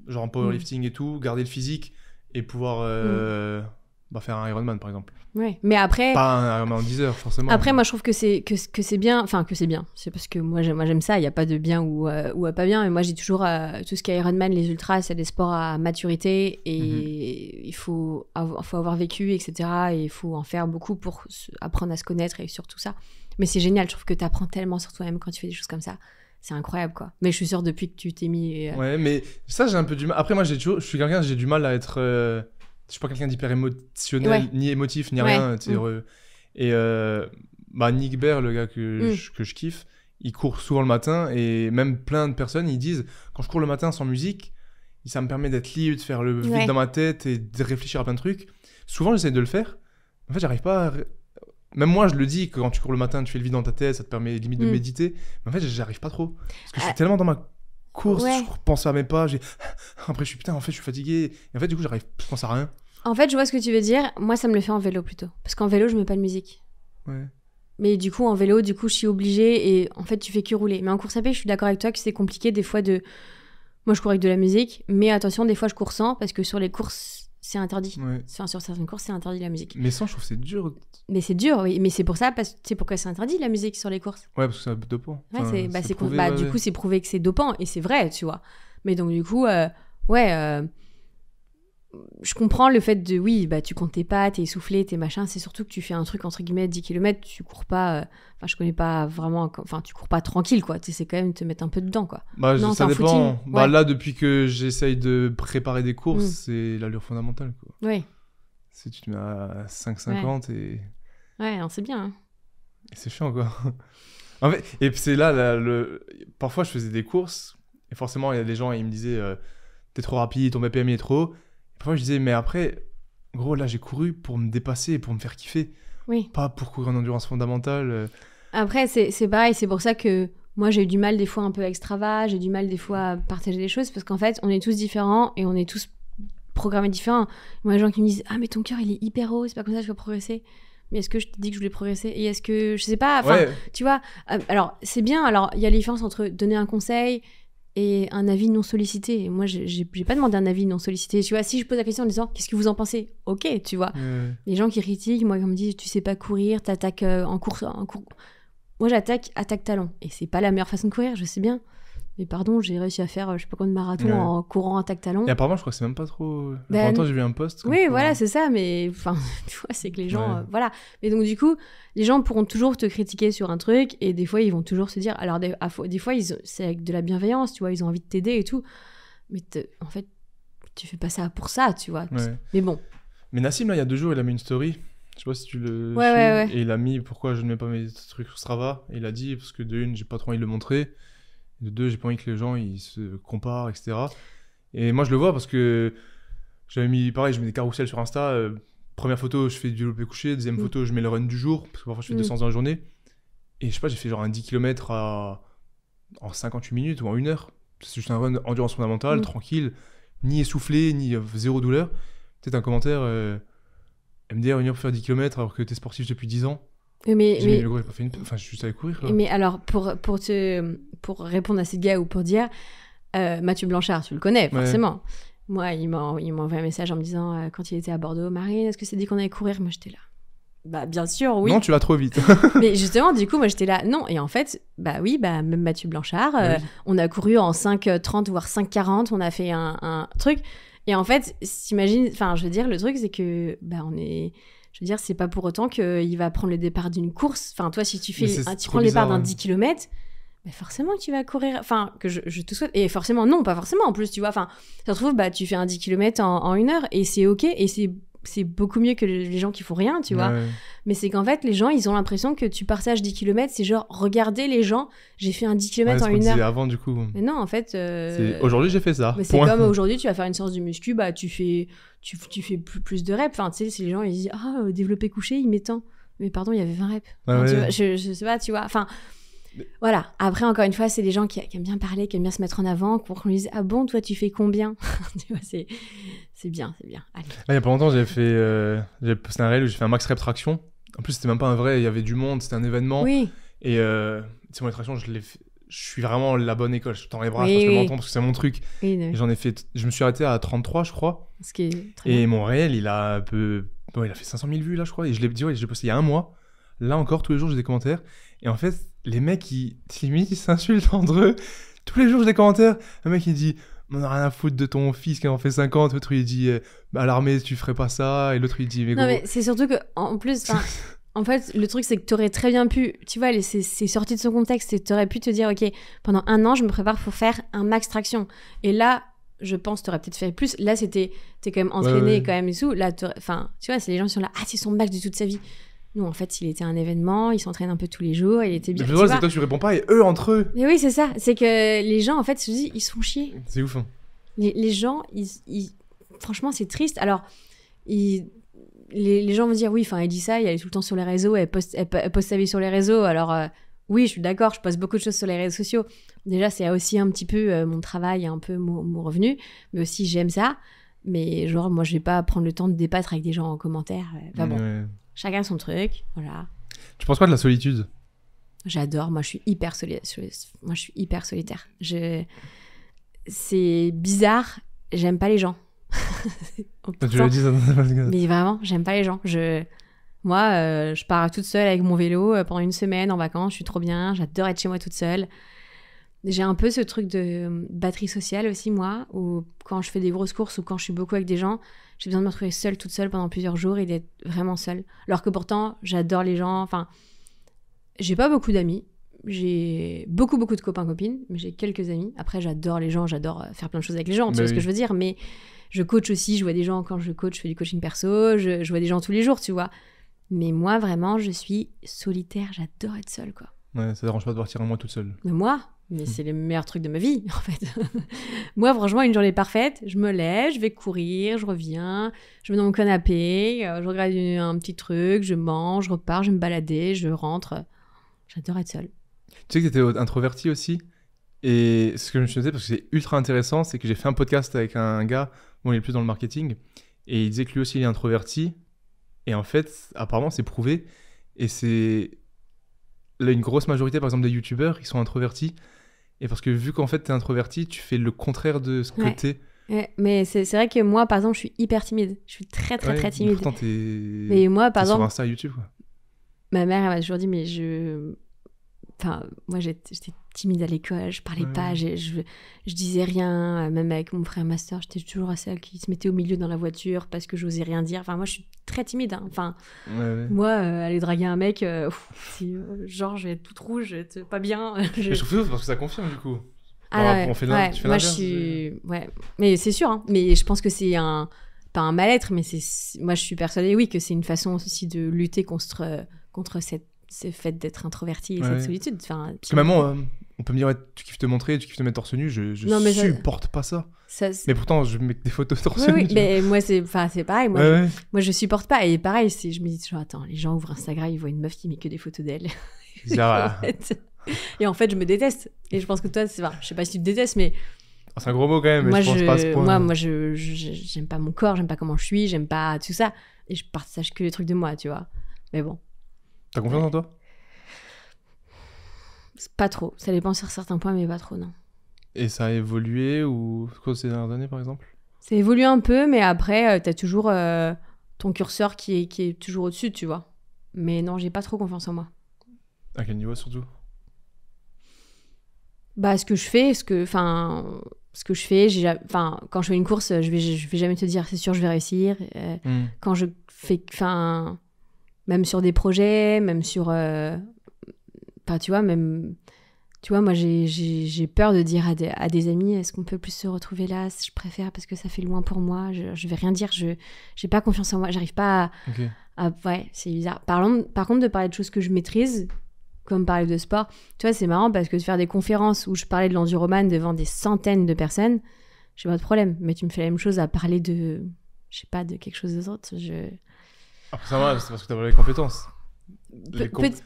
genre en powerlifting et tout, garder le physique et pouvoir euh, mm va bah, faire un Ironman par exemple. Ouais, mais après. Pas un Ironman en 10 heures forcément. Après, moi je trouve que c'est que, que c'est bien, enfin que c'est bien. C'est parce que moi j'aime ça, il n'y a pas de bien ou, euh, ou à pas bien. Mais moi j'ai toujours euh, tout ce qui est Ironman, les ultras, c'est des sports à maturité et mhm. il faut, avoir, faut avoir vécu, etc. Et il faut en faire beaucoup pour apprendre à se connaître et surtout ça. Mais c'est génial, je trouve que tu apprends tellement sur toi-même quand tu fais des choses comme ça c'est incroyable quoi. Mais je suis sûr depuis que tu t'es mis. Euh, ouais, mais ça j'ai un peu du mal. Après moi j'ai toujours... je suis quelqu'un j'ai du mal à être je suis pas quelqu'un d'hyper émotionnel, ni émotif, ni rien. heureux. Mm. Et euh, bah, Nick le gars mm. que, je, kiffe, il court souvent le matin et même plein de personnes, ils disent quand je cours le matin sans musique, ça me permet d'être libre, de faire le vide dans ma tête et de réfléchir à plein de trucs. Souvent, j'essaie de le faire. En fait, j'arrive pas Même moi, je le dis que quand tu cours le matin, tu fais le vide dans ta tête, ça te permet limite de mm. méditer. Mais en fait, j'arrive pas trop. Parce que c'est euh, tellement dans ma course, je pense à mes pages, Après, je suis putain, en fait, je suis fatigué. Et en fait, du coup, j'arrive, je pense à rien. En fait, je vois ce que tu veux dire. Moi, ça me le fait en vélo plutôt. Parce qu'en vélo, je mets pas de musique. Ouais. Mais du coup, en vélo, du coup, je suis obligée et en fait, tu fais que rouler. Mais en course à pied, je suis d'accord avec toi que c'est compliqué des fois de. Moi, je cours avec de la musique, mais attention, des fois, je cours sans parce que sur les courses c'est interdit. sur certaines courses, c'est interdit la musique. Mais sans je trouve c'est dur. Mais c'est dur, oui. Mais c'est pour ça, parce c'est pourquoi c'est interdit la musique sur les courses. Ouais, parce que c'est dopant. ouais, c'est bah, bah du coup, c'est prouvé que c'est dopant et c'est vrai, tu vois. Mais donc du coup, euh, ouais. Euh, je comprends le fait de, oui, bah, tu comptes tes pas, t'es essoufflé, t'es machin. C'est surtout que tu fais un truc, entre guillemets, 10 km, tu cours pas. Euh, enfin, je connais pas vraiment. Enfin, tu cours pas tranquille, quoi. Tu quand même te mettre un peu dedans, quoi. Bah, ça dépend. Bah, là, depuis que j'essaye de préparer des courses, mm. c'est l'allure fondamentale, quoi. Oui. Si tu te mets à 5,50 et. Ouais, c'est bien. Hein. C'est chiant, quoi. en fait, et c'est là, le... parfois, je faisais des courses. Et forcément, il y a des gens, et ils me disaient, euh, t'es trop rapide, ton BPM est trop parfois, je disais, mais après, gros, là, j'ai couru pour me dépasser et pour me faire kiffer. Oui. Pas pour courir en endurance fondamentale. Euh. Après, c'est pareil, c'est pour ça que moi, j'ai eu du mal des fois un peu à extrava, j'ai du mal des fois à partager des choses, parce qu'en fait, on est tous différents et on est tous programmés différents. Moi, les gens qui me disent Ah, mais ton cœur, il est hyper haut, c'est pas comme ça que je peux progresser. Mais est-ce que je te dis que je voulais progresser Et est-ce que, je sais pas, enfin, tu vois, euh, alors c'est bien, alors il y a la différence entre donner un conseil, et un avis non sollicité. Et moi, j'ai pas demandé un avis non sollicité. Tu vois, si je pose la question en disant qu'est-ce que vous en pensez Ok, tu vois. Les gens qui critiquent, moi, ils me disent tu sais pas courir, t'attaques euh, en course. En cours Moi, j'attaque attaque talent. Et c'est pas la meilleure façon de courir, je sais bien. Mais pardon, j'ai réussi à faire euh, je sais pas combien de marathons en courant à tac talon. Et apparemment, je crois que c'est même pas trop. Ben, j'ai vu un post. Oui, voilà, c'est ça. Mais enfin, tu vois, c'est que les gens, euh, voilà. Mais donc du coup, les gens pourront toujours te critiquer sur un truc et des fois, ils vont toujours se dire. Alors des, des fois, ils, c'est avec de la bienveillance, tu vois, ils ont envie de t'aider et tout. Mais en fait, tu fais pas ça pour ça, tu vois. Mais bon. Mais Nassim, là, il y a deux jours, il a mis une story. Je sais pas si tu le. Et il a mis pourquoi je ne mets pas mes trucs sur Strava. Et il a dit parce que de une, j'ai pas trop envie de le montrer. De deux, j'ai pas envie que les gens ils se comparent, etc. Et moi, je le vois parce que j'avais mis, pareil, je mets des carousels sur Insta. Euh, première photo, je fais du loupé couché. Deuxième mm. photo, je mets le run du jour. Parce que parfois, je fais 200 mm. dans la journée. Et je sais pas, j'ai fait genre un 10 km en 58 minutes ou en une heure. C'est juste un run endurance fondamentale, mm. tranquille, ni essoufflé, ni euh, zéro douleur. Peut-être un commentaire euh, MDR, une heure pour faire 10 km alors que t'es sportif depuis 10 ans. Mais, mais... Le j'ai pas fait une... Enfin, je suis courir. Là. Mais alors, pour, pour, te... pour répondre à cette gars ou pour dire, euh, Mathieu Blanchard, tu le connais, forcément. Moi, il m'a envoyé un message en me disant, euh, quand il était à Bordeaux, Marine, est-ce que c'est dit qu'on allait courir Moi, j'étais là. Bah, bien sûr, oui. Non, tu vas trop vite. mais justement, du coup, moi, j'étais là. Non, et en fait, bah oui, bah, même Mathieu Blanchard, bah euh, on a couru en 5,30, voire 5,40, on a fait un, un truc. Et en fait, s'imagine... enfin, je veux dire, le truc, c'est que, bah, on est je veux dire, c'est pas pour autant qu'il va prendre le départ d'une course. Enfin, toi, si tu fais, tu prends le départ d'un 10 km, bah, forcément tu vas courir, enfin, que je, te souhaite, et forcément, non, pas forcément, en plus, tu vois, enfin, ça se trouve, bah, tu fais un 10 km en, en une heure, et c'est ok, et c'est c'est beaucoup mieux que les gens qui font rien, tu vois. Mais c'est qu'en fait, les gens, ils ont l'impression que tu partages 10 km, c'est genre, regardez les gens, j'ai fait un 10 km en une heure. avant, du coup. Mais non, en fait. Euh, aujourd'hui, j'ai fait ça. c'est comme aujourd'hui, tu vas faire une séance du muscu, bah, tu fais, tu, fais plus, de reps. Enfin, tu sais, les gens, ils disent, ah, développer couché, il met Mais pardon, il y avait 20 reps. je sais pas, tu vois. Enfin, voilà. Après, encore une fois, c'est des gens qui, aiment bien parler, qui aiment bien se mettre en avant, pour qu'on lui dise Ah bon, toi, tu fais combien c'est, bien, c'est bien. il y a pas longtemps, j'ai fait. Euh, posté un réel où j'ai fait un max rétraction En plus, c'était même pas un vrai, il y avait du monde, c'était un événement. Et euh, rétraction je, suis vraiment la bonne école. Je tends les bras, je oui. le parce que c'est mon truc. j'en ai fait. Je me suis arrêté à 33, je crois. Ce qui est très et mon réel, il a un peu. Bon, il a fait 500 000 vues là, je crois. Et je l'ai dit, posté il y a un mois. Là encore, tous les jours, j'ai des commentaires. Et en fait, les mecs, ils, s'insultent entre eux. Tous les jours, j'ai des commentaires. Un mec, il dit on a rien à foutre de ton fils qui en fait 50. L'autre, il dit à l'armée, tu ferais pas ça. Et l'autre, il dit mais Non, mais c'est surtout que, en plus, en fait, le truc, c'est que tu aurais très bien pu, tu vois, c'est sorti de son contexte et aurais pu te dire, OK, pendant un an, je me prépare pour faire un max traction. Et là, je pense, tu aurais peut-être fait plus. Là, c'était, es quand même entraîné, quand même et Là, enfin, tu vois, c'est les gens qui sont là, ah, c'est son max de toute sa vie. Non, en fait, il était un événement, il s'entraîne un peu tous les jours, il était bien. Mais c'est toi, tu réponds pas et eux entre eux. Mais oui, c'est ça. C'est que les gens, en fait, se disent, ils sont chiés. C'est ouf. Hein. Les, gens, ils, franchement, c'est triste. Alors, les, gens vont dire, oui, enfin, elle dit ça, elle est tout le temps sur les réseaux, elle poste, poste sa vie sur les réseaux. Alors, euh, oui, je suis d'accord, je poste beaucoup de choses sur les réseaux sociaux. Déjà, c'est aussi un petit peu euh, mon travail, un peu mon, revenu, mais aussi, j'aime ça. Mais genre, moi, je vais pas prendre le temps de débattre avec des gens en commentaire. Euh, Chacun son truc, voilà. Tu penses quoi de la solitude J'adore, moi je suis hyper moi je suis hyper solitaire. Je c'est bizarre, j'aime pas les gens. Ah, tu le dis Mais vraiment, j'aime pas les gens. Je moi euh, je pars toute seule avec mon vélo euh, pendant une semaine en vacances, je suis trop bien, j'adore être chez moi toute seule. J'ai un peu ce truc de euh, batterie sociale aussi, moi, où quand je fais des grosses courses ou quand je suis beaucoup avec des gens, j'ai besoin de me retrouver seule, toute seule pendant plusieurs jours et d'être vraiment seule. Alors que pourtant, j'adore les gens. Enfin, j'ai pas beaucoup d'amis. J'ai beaucoup, beaucoup de copains-copines, mais j'ai quelques amis. Après, j'adore les gens, j'adore euh, faire plein de choses avec les gens, tu bah vois ce que je veux dire. Mais je coach aussi, je vois des gens quand je coach, je fais du coaching perso, je, je vois des gens tous les jours, tu vois. Mais moi, vraiment, je suis solitaire, j'adore être seule, quoi. Ouais, ça dérange pas de partir un mois toute seule. Mais moi, mais hmm. c'est les meilleurs trucs de ma vie, en fait. Moi, franchement, une journée parfaite, je me lève, je vais courir, je reviens, je vais dans mon canapé, euh, je regarde un petit truc, je mange, je repars, je me balader, je rentre. J'adore être seule. Tu sais que tu étais introverti aussi Et ce que je me suis dit, parce que c'est ultra intéressant, c'est que j'ai fait un podcast avec un gars, bon, il est plus dans le marketing, et il disait que lui aussi, il est introverti. Et en fait, apparemment, c'est prouvé. Et c'est. Là, une grosse majorité, par exemple, des youtubeurs, ils sont introvertis et parce que vu qu'en fait, tu es introverti, tu fais le contraire de ce côté. que t'es. mais c'est vrai que moi, par exemple, je suis hyper timide. Je suis très, très, très timide. Mais moi, par exemple. Sur Insta YouTube, quoi. Ma mère, elle m'a toujours dit, mais je. Enfin, moi, j'étais timide à l'école, je parlais pas, je, je, disais rien. Euh, même avec mon frère master, j'étais toujours à celle qui se mettait au milieu dans la voiture parce que j'osais rien dire. Enfin, moi, je suis très timide. Hein. Enfin, moi, euh, aller draguer un mec, euh, genre, je vais être toute rouge, je pas bien. je... je trouve parce que ça confirme du coup. Ah, on moi, je suis... ouais. Mais c'est sûr, hein. mais je pense que c'est un pas un mal-être, mais c'est moi je suis persuadée, oui, que c'est une façon aussi de lutter contre contre cette ce fait d'être introverti et cette solitude. Enfin, Parce que maman, on peut me dire, tu kiffes te montrer, tu kiffes te mettre torse nu, je, je supporte pas ça. mais pourtant, je mets des photos torse nu. mais moi, c'est pareil. Moi, je, moi, je supporte pas. Et pareil, je me dis toujours, attends, les gens ouvrent Instagram, ils voient une meuf qui met que des photos d'elle. Ah. et en fait, je me déteste. Et je pense que toi, c'est enfin, je sais pas si tu te détestes, mais. Ah, c'est un gros mot quand même, moi, je pense pas Moi, je j'aime pas mon corps, j'aime pas comment je suis, j'aime pas tout ça. Et je partage que les trucs de moi, tu vois. Mais bon. T'as confiance en toi pas trop. Ça dépend sur certains points, mais pas trop, non. Et ça a évolué ou ces dernières années, par exemple Ça évolue un peu, mais après, euh, tu toujours euh, ton curseur qui est, qui est toujours au-dessus, tu vois. Mais non, j'ai pas trop confiance en moi. À quel niveau, surtout Bah, ce que je fais, ce que... Enfin, ce que je fais, j'ai, enfin, quand je fais une course, je vais, je vais jamais te dire, c'est sûr, je vais réussir. Euh, hmm. Quand je fais... Enfin, même sur des projets, même sur... Enfin, tu vois, même. Tu vois, moi, j'ai peur de dire à des, amis est-ce qu'on peut plus se retrouver là Je préfère parce que ça fait loin pour moi. Je, vais rien dire. Je n'ai pas confiance en moi. J'arrive pas à. ouais, c'est bizarre. par contre, de parler de choses que je maîtrise, comme parler de sport, tu vois, c'est marrant parce que de faire des conférences où je parlais de l'enduroman devant des centaines de personnes, j'ai pas de problème. Mais tu me fais la même chose à parler de. Je sais pas, de quelque chose d'autre. Je... Après, ça va, c'est parce que t'as pas les compétences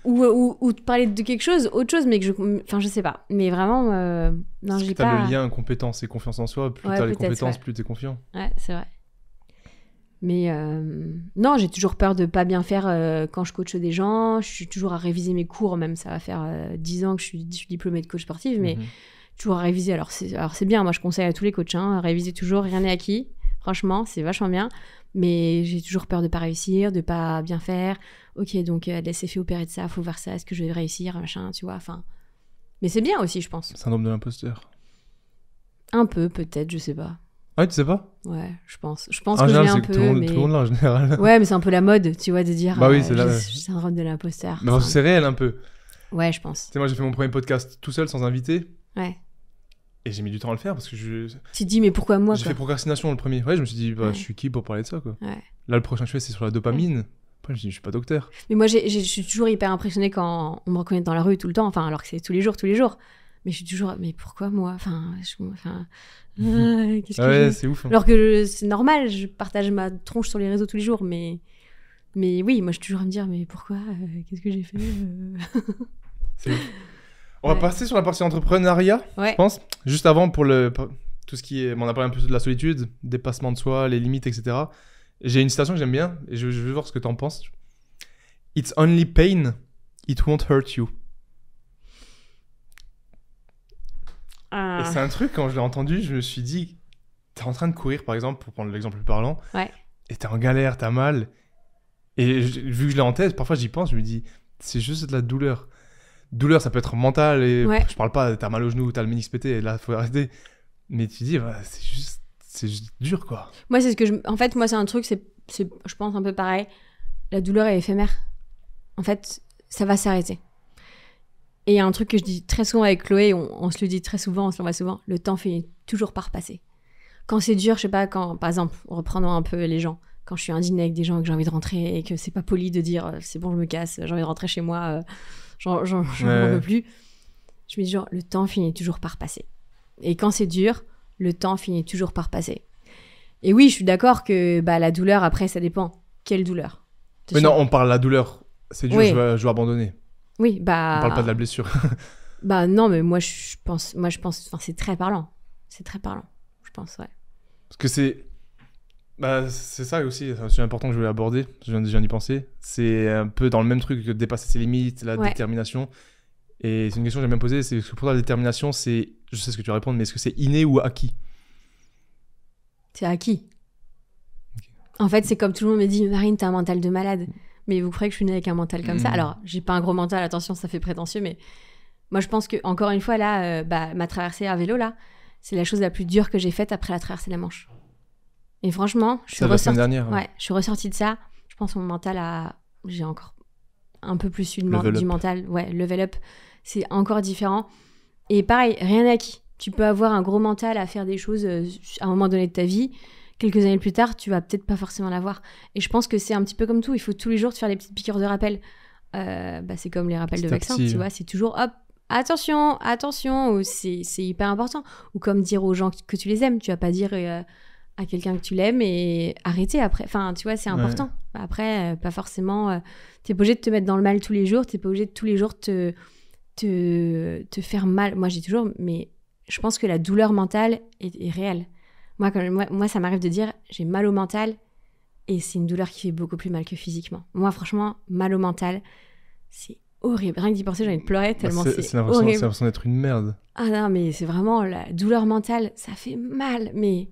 ou, parler de quelque chose, autre chose, mais que je. Enfin, je sais pas. Mais vraiment, euh, non, j'ai pas. le lien compétence et confiance en soi. Plus t'as les compétences, plus t'es confiant. Ouais, c'est vrai. Mais euh, non, j'ai toujours peur de pas bien faire euh, quand je coache des gens. Je suis toujours à réviser mes cours, même ça va faire 10 ans que je suis, diplômé diplômée de coach sportive, mais mhm. toujours à réviser. Alors c'est bien, moi je conseille à tous les coachs, hein, à réviser toujours, rien n'est acquis. Franchement, c'est vachement bien mais j'ai toujours peur de pas réussir, de pas bien faire. Ok, donc euh, laissez-faire fait opérer de ça, faut voir ça, est-ce que je vais réussir, machin, tu vois. Enfin, mais c'est bien aussi, je pense. Syndrome de l'imposteur. Un peu, peut-être, je sais pas. Ah, tu sais pas Ouais, je pense. Je pense que j'ai un peu. Tout, mais... tout le monde en général. Ouais, mais c'est un peu la mode, tu vois, de dire. Bah oui, euh, c'est euh, Syndrome de l'imposteur. Mais c'est réel un peu. Ouais, je pense. Tu sais, moi, j'ai fait mon premier podcast tout seul, sans invité. Ouais. Et j'ai mis du temps à le faire parce que je. Tu dis, mais pourquoi moi J'ai fait procrastination le premier. Ouais, je me suis dit, bah, je suis qui pour parler de ça, quoi. Ouais. Là, le prochain que c'est sur la dopamine. Après, je dis, je suis pas docteur. Mais moi, je suis toujours hyper impressionné quand on me reconnaît dans la rue tout le temps, enfin, alors que c'est tous les jours, tous les jours. Mais je suis toujours, mais pourquoi moi Enfin, je... enfin euh, qu'est-ce que ouais, c'est ouf. Hein. Alors que c'est normal, je partage ma tronche sur les réseaux tous les jours, mais. Mais oui, moi, je suis toujours à me dire, mais pourquoi euh, Qu'est-ce que j'ai fait euh. C'est ouf. On va passer sur la partie entrepreneuriat, je pense. Juste avant, pour tout ce qui est. on a parlé un peu de la solitude, dépassement de soi, les limites, etc. J'ai une citation que j'aime bien et je, veux voir ce que tu en penses. It's only pain, it won't hurt you. Ah. c'est un truc, quand je l'ai entendu, je me suis dit t'es en train de courir, par exemple, pour prendre l'exemple plus parlant, et t'es en galère, t'as mal. Et vu que je l'ai en tête, parfois j'y pense, je me dis c'est juste de la douleur douleur, ça peut être mental. Et je parle pas, t'as mal au genou, t'as le ménis pété, et là, faut arrêter. Mais tu dis, c'est juste, c'est dur, quoi. Moi, c'est ce que je. En fait, moi, c'est un truc, c'est, je pense, un peu pareil. La douleur est éphémère. En fait, ça va s'arrêter. Et il y a un truc que je dis très souvent avec Chloé, on, se le dit très souvent, on se l'envoie souvent, le temps finit toujours par passer. Quand c'est dur, je sais pas, quand, par exemple, reprenons un peu les gens, quand je suis dîner avec des gens et que j'ai envie de rentrer et que c'est pas poli de dire euh, c'est bon, je me casse, j'ai envie de rentrer chez moi. Euh, j'en j'en plus. Je me dis genre le temps finit toujours par passer. Et quand c'est dur, le temps finit toujours par passer. Et oui, je suis d'accord que bah, la douleur, après, ça dépend. Quelle douleur Mais non, on parle de la douleur. C'est dur, je, veux, abandonner. Oui, bah. On parle pas de la blessure. bah non, mais moi je pense, moi je pense, enfin c'est très parlant, c'est très parlant, je pense, ouais. Parce que c'est, bah, c'est ça aussi, c'est un important que je voulais aborder, je viens, d'y penser. C'est un peu dans le même truc que dépasser ses limites, la détermination. Et c'est une question que j'ai même posée, c'est que pour toi la détermination, c'est, je sais ce que tu vas répondre, mais est-ce que c'est inné ou acquis C'est acquis. En fait, c'est comme tout le monde me dit, Marine, t'as un mental de malade. Mais vous croyez que je suis née avec un mental comme ça hmm. Alors, j'ai pas un gros mental, attention, ça fait prétentieux, mais moi je pense que, encore une fois, là, euh, bah, ma traversée à vélo, là, c'est la chose la plus dure que j'ai faite après la traversée de la Manche. Et franchement, je suis, ressorti... ouais. je suis ressortie de ça. Je pense que mon mental a. J'ai encore un peu plus eu du mental. Ouais, level up, c'est encore différent. Et pareil, rien n'est acquis. Tu peux avoir un gros mental à faire des choses euh, à un moment donné de ta vie. Quelques années plus tard, tu vas peut-être pas forcément l'avoir. Et je pense que c'est un petit peu comme tout. Il faut tous les jours te faire des petites piqûres de rappel. Euh, bah, c'est comme les rappels de vaccins, tu vois. C'est toujours hop, attention, attention, c'est hyper important. Ou comme dire aux gens que tu les aimes, tu vas pas dire euh, à quelqu'un que tu l'aimes et arrêter après. Enfin, tu vois, c'est important. Après, euh, pas forcément. tu euh, t'es pas obligé de te mettre dans le mal tous les jours. T'es pas obligé de tous les jours te, te, te faire mal. Moi, j'ai toujours. Mais je pense que la douleur mentale est, réelle. Moi, moi, ça m'arrive de dire j'ai mal au mental et c'est une douleur qui fait beaucoup plus mal que physiquement. Moi, franchement, mal au mental, c'est horrible. Rien que d'y penser, j'ai envie de bah, tellement bah c'est C'est l'impression d'être une merde. Ah non, mais c'est vraiment la douleur mentale, ça fait mal, mais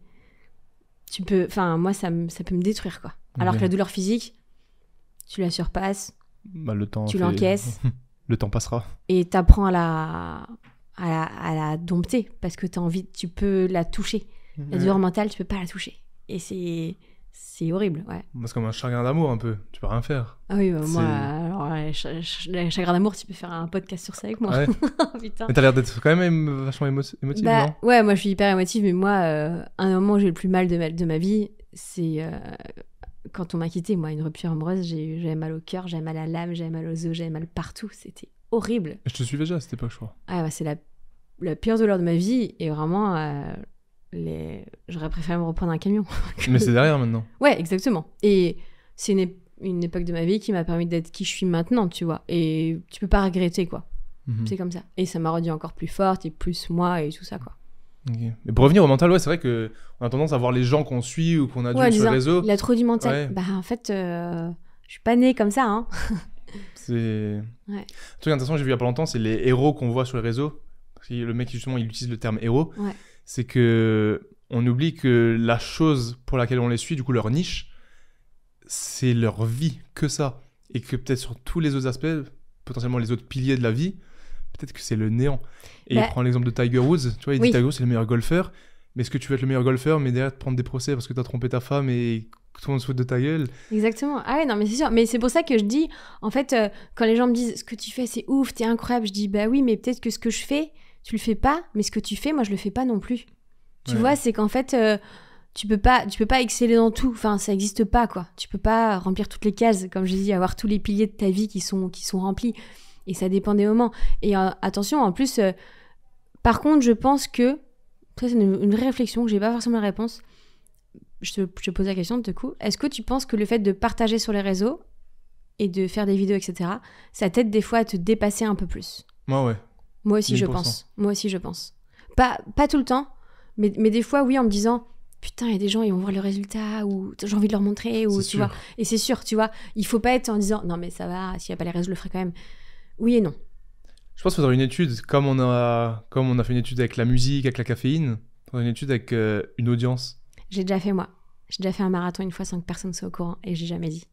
tu peux. Enfin, moi, ça, ça peut me détruire, quoi. Alors que la douleur physique, tu la surpasses. Bah, le temps. Tu l'encaisses. le temps passera. Et t'apprends à la, à la, à la dompter parce que t'as envie, tu peux la toucher. La douleur mentale, tu peux pas la toucher. Et c'est. C'est horrible, ouais. C'est comme un chagrin d'amour un peu, tu peux rien faire. Ah oui, bah, moi, alors, chagrin d'amour, tu peux faire un podcast sur ça avec moi. Mais t'as l'air d'être quand même vachement émotive, bah, non Ouais, moi je suis hyper émotive, mais moi, euh, un moment où j'ai le plus mal de ma, de ma vie, c'est euh, quand on m'a quitté. Moi, une rupture amoureuse, j'avais mal au cœur, j'avais mal à l'âme, j'avais mal aux os, j'avais mal partout. C'était horrible. Je te suivais déjà à cette époque, je crois. Ah bah c'est la, la pire douleur de ma vie, et vraiment... Euh, j'aurais préféré me reprendre un camion. Mais c'est derrière maintenant. Ouais, exactement. Et c'est une, une, époque de ma vie qui m'a permis d'être qui je suis maintenant, tu vois. Et tu peux pas regretter, quoi. Mhm. C'est comme ça. Et ça m'a rendu encore plus forte et plus moi et tout ça, quoi. Mais pour revenir au mental, ouais, c'est vrai que on a tendance à voir les gens qu'on suit ou qu'on a ouais, sur les réseaux. Il a trop du mental. Bah en fait, euh, je suis pas née comme ça. Hein. c'est. Ouais. Un truc intéressant que j'ai vu il y a pas longtemps, c'est les héros qu'on voit sur les réseaux. Parce que le mec justement, il utilise le terme héros. Ouais c'est que on oublie que la chose pour laquelle on les suit, du coup leur niche, c'est leur vie, que ça. Et que peut-être sur tous les autres aspects, potentiellement les autres piliers de la vie, peut-être que c'est le néant. Et bah prend l'exemple de Tiger Woods, tu vois, il dit Tiger Woods c'est le meilleur golfeur, mais est-ce que tu veux être le meilleur golfeur, mais derrière te prendre des procès parce que tu as trompé ta femme et tout le monde se fout de ta gueule. Exactement. Ah ouais, non, mais c'est sûr. Mais c'est pour ça que je dis, en fait, euh, quand les gens me disent ce que tu fais, c'est ouf, t'es incroyable, je dis, bah oui, mais peut-être que ce que je fais, tu le fais pas, mais ce que tu fais, moi, je le fais pas non plus. Tu vois, c'est qu'en fait, euh, tu peux pas, tu peux pas exceller dans tout. Enfin, ça n'existe pas, quoi. Tu peux pas remplir toutes les cases, comme je dis, avoir tous les piliers de ta vie qui sont, qui sont remplis. Et ça dépend des moments. Et euh, attention, en plus, euh, par contre, je pense que ça, c'est une, réflexion que j'ai pas forcément la réponse. Je te, pose la question de coup. Est-ce que tu penses que le fait de partager sur les réseaux et de faire des vidéos, etc., ça t'aide des fois à te dépasser un peu plus Moi, ouais. Moi aussi, je pense. Moi aussi, je pense. Pas, pas tout le temps, mais, des fois, oui, en me disant putain, il y a des gens, ils vont voir le résultat, ou j'ai envie de leur montrer, ou tu vois. Et c'est sûr, tu vois, il faut pas être en disant non, mais ça va, s'il n'y a pas les résultats, je le ferai quand même. Oui et non. Je pense qu'il faudrait une étude, comme on, a, comme on a fait une étude avec la musique, avec la caféine, faudrait une étude avec euh, une audience. J'ai déjà fait moi. J'ai déjà fait un marathon une fois sans que personne soit au courant et j'ai jamais dit.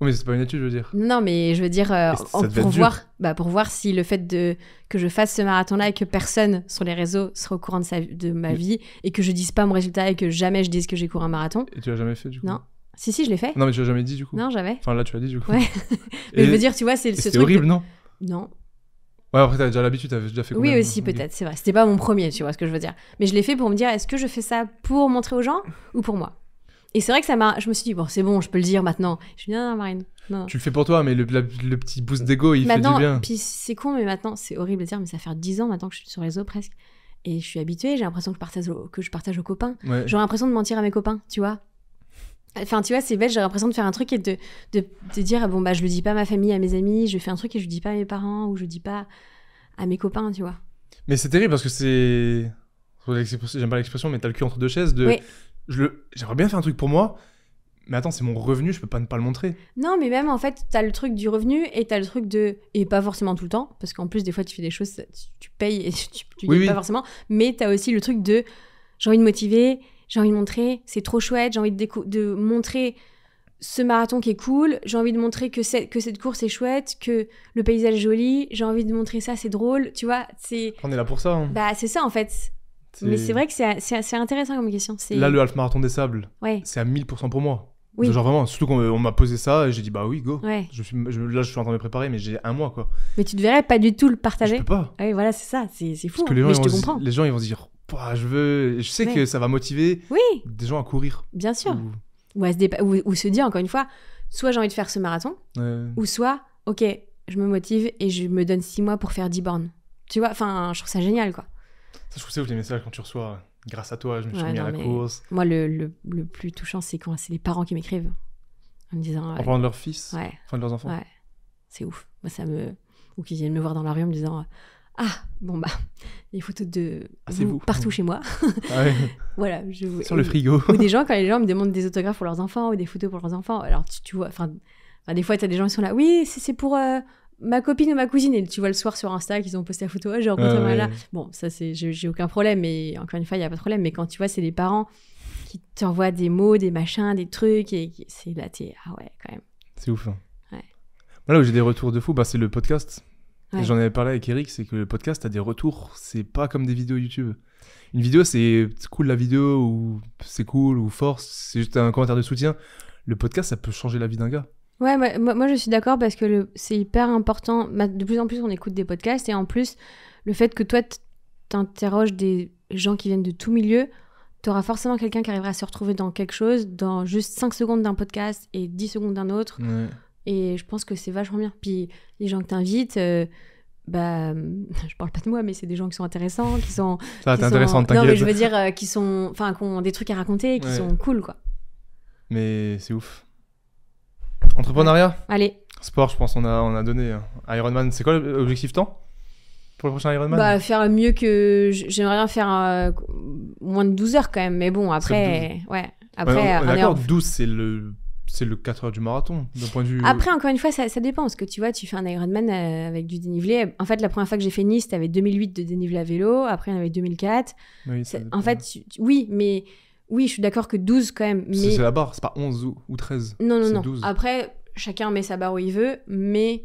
Oui, mais c'est pas une étude, je veux dire. Non, mais je veux dire, euh, pour, voir, bah, pour voir si le fait de, que je fasse ce marathon-là et que personne sur les réseaux sera au courant de, ma vie et que je dise pas mon résultat et que jamais je dise que j'ai couru un marathon. Et tu l'as jamais fait, du coup Non. Si, si, je l'ai fait. Non, mais tu l'as jamais dit, du coup. Non, j'avais. Enfin, là, tu l'as dit, du coup. Ouais. mais je veux dire, tu vois, c'est ce truc. horrible, non Non. Ouais, après, t'as déjà l'habitude, t'avais déjà fait Oui, aussi, peut-être, c'est vrai. C'était pas mon premier, tu vois ce que je veux dire. Mais je l'ai fait pour me dire, est-ce que je fais ça pour montrer aux gens ou pour moi et c'est vrai que ça m'a. Je me suis dit, bon, c'est bon, je peux le dire maintenant. Je suis dit, non, non, Marine. Non. Tu le fais pour toi, mais le, petit boost d'ego, il fait du bien. Puis c'est con, mais maintenant, c'est horrible de dire, mais ça fait 10 ans maintenant que je suis sur les eaux presque. Et je suis habituée, j'ai l'impression que je partage, que je partage aux copains. J'aurais l'impression de mentir à mes copains, tu vois. Enfin, tu vois, c'est bête, j'ai l'impression de faire un truc et de, de, de, dire, bon, bah, je le dis pas à ma famille, à mes amis, je fais un truc et je le dis pas à mes parents ou je le dis pas à mes copains, tu vois. Mais c'est terrible parce que c'est. J'aime pas l'expression, mais t'as le cul entre deux chaises. De... J'aimerais bien faire un truc pour moi, mais attends, c'est mon revenu, je peux pas ne pas le montrer. Non, mais même en fait, tu as le truc du revenu et as le truc de. Et pas forcément tout le temps, parce qu'en plus, des fois, tu fais des choses, tu, payes et tu, tu oui, pas forcément. Mais tu as aussi le truc de j'ai envie de motiver, j'ai envie de montrer, c'est trop chouette, j'ai envie de, montrer ce marathon qui est cool, j'ai envie de montrer que, cette, que cette course est chouette, que le paysage est joli, j'ai envie de montrer ça, c'est drôle, tu vois. c'est... On est là pour ça. Hein. Bah, c'est ça en fait. Mais c'est vrai que c'est intéressant comme question. Là, le half-marathon des sables, c'est à 1000% pour moi. Genre vraiment, surtout qu'on m'a posé ça et j'ai dit bah oui, go. Je suis, là, je suis en train de me préparer, mais j'ai un mois quoi. Mais tu ne verrais pas du tout le partager Je peux pas. Ah oui, voilà, c'est ça, c'est fou. Parce que les hein. gens, je te comprends. Les gens, ils vont se dire je veux. Je sais que ça va motiver des gens à courir. Bien sûr. Ou, se, dire, encore une fois, soit j'ai envie de faire ce marathon, ou soit, ok, je me motive et je me donne 6 mois pour faire 10 bornes. Tu vois, enfin, je trouve ça génial quoi. Ça, je trouve ça ouf les messages quand tu reçois. Euh, grâce à toi, je me suis mis à la course. Moi, le, le, plus touchant, c'est quand c'est les parents qui m'écrivent en me disant. En euh, parlant de leur fils, ouais, enfin de leurs enfants. Ouais, c'est ouf. Moi, ça me ou qu'ils viennent me voir dans la rue en me disant euh, ah bon bah les photos de ah, vous, partout chez moi. Ah ouais. voilà, je sur le frigo. ou des gens quand les gens me demandent des autographes pour leurs enfants ou des photos pour leurs enfants. Alors tu, tu vois, enfin. des fois, tu as des gens qui sont là, oui, c'est pour ma copine ou ma cousine, tu vois le soir sur Insta qu'ils ont posté la photo, genre... Ah bon, ça, c'est, j'ai aucun problème, mais encore une fois, il n'y a pas de problème. Mais quand tu vois, c'est les parents qui t'envoient des mots, des machins, des trucs, et c'est là, t'es, ah ouais, quand même. C'est ouf. Hein. Voilà où j'ai des retours de fou, bah, c'est le podcast. J'en avais parlé avec Eric, c'est que le podcast a des retours, c'est pas comme des vidéos YouTube. Une vidéo, c'est cool la vidéo, ou c'est cool, ou force, c'est juste un commentaire de soutien. Le podcast, ça peut changer la vie d'un gars. Ouais, moi, je suis d'accord parce que c'est hyper important. Bah, de plus en plus, on écoute des podcasts et en plus, le fait que toi, t'interroges des gens qui viennent de tout milieu, t'auras forcément quelqu'un qui arrivera à se retrouver dans quelque chose, dans juste 5 secondes d'un podcast et 10 secondes d'un autre. Et je pense que c'est vachement bien. Puis les gens que t'invites, euh, bah, je parle pas de moi, mais c'est des gens qui sont intéressants, qui sont. Ça intéressant, Non, mais je veux dire, euh, qui sont. Enfin, qui ont des trucs à raconter, qui sont cool, quoi. Mais c'est ouf. Entrepreneuriat Allez. Sport, je pense, on a, on a donné. Hein. Ironman, c'est quoi l'objectif temps pour le prochain Ironman Bah, faire mieux que. J'aimerais bien faire euh, moins de 12 heures quand même, mais bon, après. Ouais. Après, d'accord, 12, c'est le c'est le 4 heures du marathon, d'un point de vue. Après, encore une fois, ça, ça, dépend. Parce que tu vois, tu fais un Ironman euh, avec du dénivelé. En fait, la première fois que j'ai fait Nice, t'avais 2008 de dénivelé à vélo. Après, on avait 2004. en fait, oui, mais oui, je suis d'accord que 12 quand même. Mais... C'est la barre, c'est pas 11 ou, ou 13. Non, non, non. Après, chacun met sa barre où il veut, mais.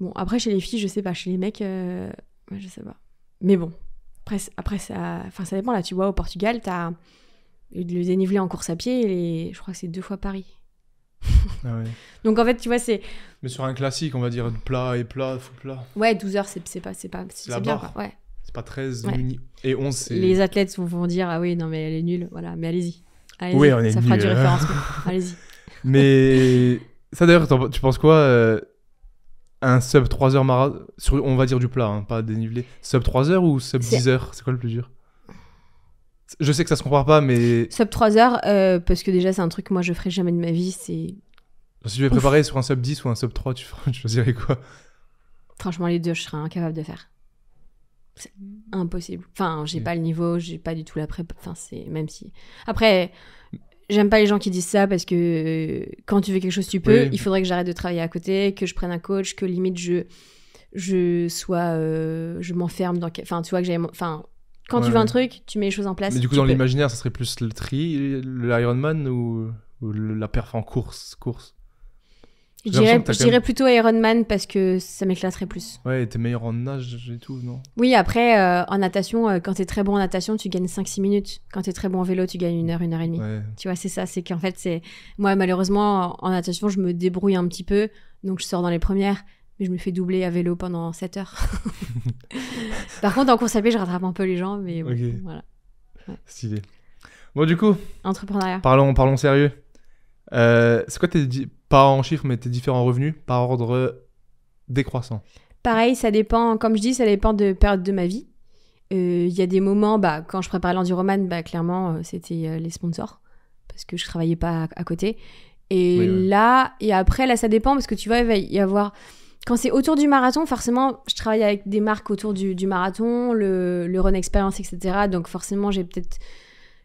Bon, après, chez les filles, je sais pas. Chez les mecs, euh, je sais pas. Mais bon. Après, après ça... Enfin, dépend. Là, tu vois, au Portugal, t'as le dénivelé en course à pied, je crois que c'est deux fois Paris. ah ouais. Donc en fait, tu vois, c'est. Mais sur un classique, on va dire plat et plat, fou plat. Ouais, 12 heures, c'est pas, c'est pas, bien. Quoi. Ouais. C'est pas 13 et 11. C'est... Les athlètes vont dire Ah oui, non, mais elle est nulle, voilà, mais allez-y. Oui, on est Ça fera du référencement. allez-y. Mais ça d'ailleurs, tu penses quoi euh, Un sub 3 heures sur on va dire du plat, hein, pas dénivelé. Sub 3 heures ou sub 10 heures C'est quoi le plus dur je sais que ça se compare pas, mais. Sub 3 heures, euh, parce que déjà, c'est un truc que moi je ferai jamais de ma vie. C'est. Si tu veux préparer sur un sub 10 ou un sub 3, tu, tu choisirais quoi Franchement, les deux, je serais incapable de faire. Mm. impossible. Enfin, j'ai mm. pas le niveau, j'ai pas du tout la prépa. Enfin, c'est même si. Après, j'aime pas les gens qui disent ça parce que euh, quand tu veux quelque chose, tu peux. Il faudrait que j'arrête de travailler à côté, que je prenne un coach, que limite je je sois euh, je m'enferme dans enfin tu vois que j'ai enfin quand tu veux un truc, tu mets les choses en place. Mais du coup, dans l'imaginaire, ça serait plus le tri, l'Ironman ou, ou la perf en course, course. Je dirais, plutôt Iron Man parce que ça m'éclaterait plus. Ouais, t'es meilleur en nage et tout, non Oui, après, euh, en natation, quand euh, quand t'es très bon en natation, tu gagnes 5-6 minutes. Quand t'es très bon en vélo, tu gagnes une heure, une heure et demie. Tu vois, c'est ça. C'est qu'en fait, c'est. Moi, malheureusement, en natation, je me débrouille un petit peu. Donc, je sors dans les premières, mais je me fais doubler à vélo pendant 7 heures. Par contre, en course à pied, je rattrape un peu les gens, mais voilà. Stylé. Bon, du coup. Entrepreneuriat. Parlons, parlons sérieux. Euh, c'est quoi tes pas en chiffres, mais tes différents revenus par ordre décroissant. Pareil, ça dépend, comme je dis, ça dépend de période de ma vie. Il euh, y a des moments, bah, quand je préparais l'enduroman, bah, clairement, euh, c'était euh, les sponsors, parce que je travaillais pas à, côté. Et là, et après, là, ça dépend, parce que tu vois, il va y avoir. Quand c'est autour du marathon, forcément, je travaille avec des marques autour du, marathon, le, le run experience, etc. Donc, forcément, j'ai peut-être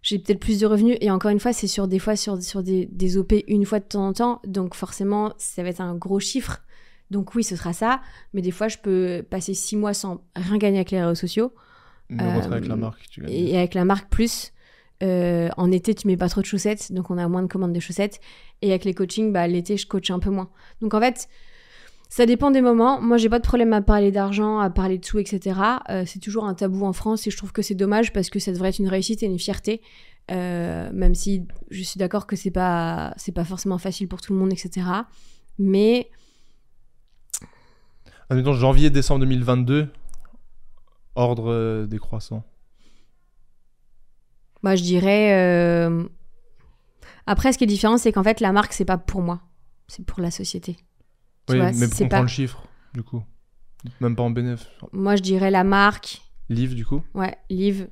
j'ai peut-être plus de revenus. Et encore une fois, c'est sur des fois, sur, sur des, des, OP une fois de temps en temps. Donc forcément, ça va être un gros chiffre. Donc oui, ce sera ça. Mais des fois, je peux passer six mois sans rien gagner avec les réseaux sociaux. Mais avec la euh, marque, Et avec la marque plus. Euh, en été, tu mets pas trop de chaussettes, donc on a moins de commandes de chaussettes. Et avec les coachings, bah, l'été, je coach un peu moins. Donc en fait, ça dépend des moments. Moi, j'ai pas de problème à parler d'argent, à parler de sous, etc. Euh, c'est toujours un tabou en France et je trouve que c'est dommage parce que ça devrait être une réussite et une fierté. Euh, même si je suis d'accord que c'est pas, c'est pas forcément facile pour tout le monde, etc. Mais. Admettons, janvier-décembre 2022, ordre euh, des croissants. Bah, je dirais. Après, ce qui est différent, c'est qu'en fait, la marque, c'est pas pour moi, c'est pour la société oui, mais si on le chiffre, du coup. Même pas en bénéf. Moi, je dirais la marque. Live, du coup Ouais, Live,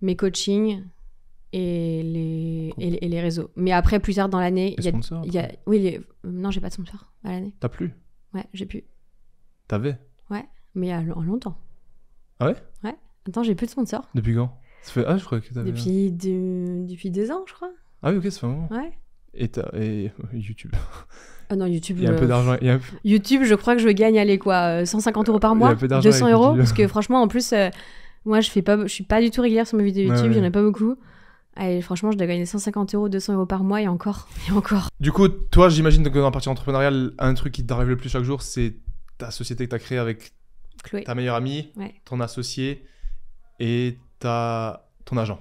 mes coachings et les, et réseaux. Mais après, plus tard dans l'année, il y a. Sponsors, y a oui, non, j'ai pas de sponsor à l'année. T'as plus Ouais, j'ai plus. T'avais Ouais, mais il y a longtemps. Ah ouais Ouais. Attends, j'ai plus de sponsor. Depuis quand ça fait... Ah, je crois que t'avais. Depuis, euh. deux... Depuis ans, je crois. Ah oui, ok, ça fait un moment. Ouais. Et, et euh, YouTube. Ah non, YouTube. YouTube, je crois que je gagne, allez quoi, 150 euh, euros par mois, 200 euros, parce que franchement, en plus, euh, moi, je fais pas, je suis pas du tout régulière sur mes vidéos YouTube, j'en ai pas beaucoup. Et franchement, je dois gagner 150 euros, 200 euros par mois et encore, et encore. Du coup, toi, j'imagine que dans la partie entrepreneuriale, un truc qui t'arrive le plus chaque jour, c'est ta société que t'as créée avec ta meilleure amie, ton associé et ta... ton agent.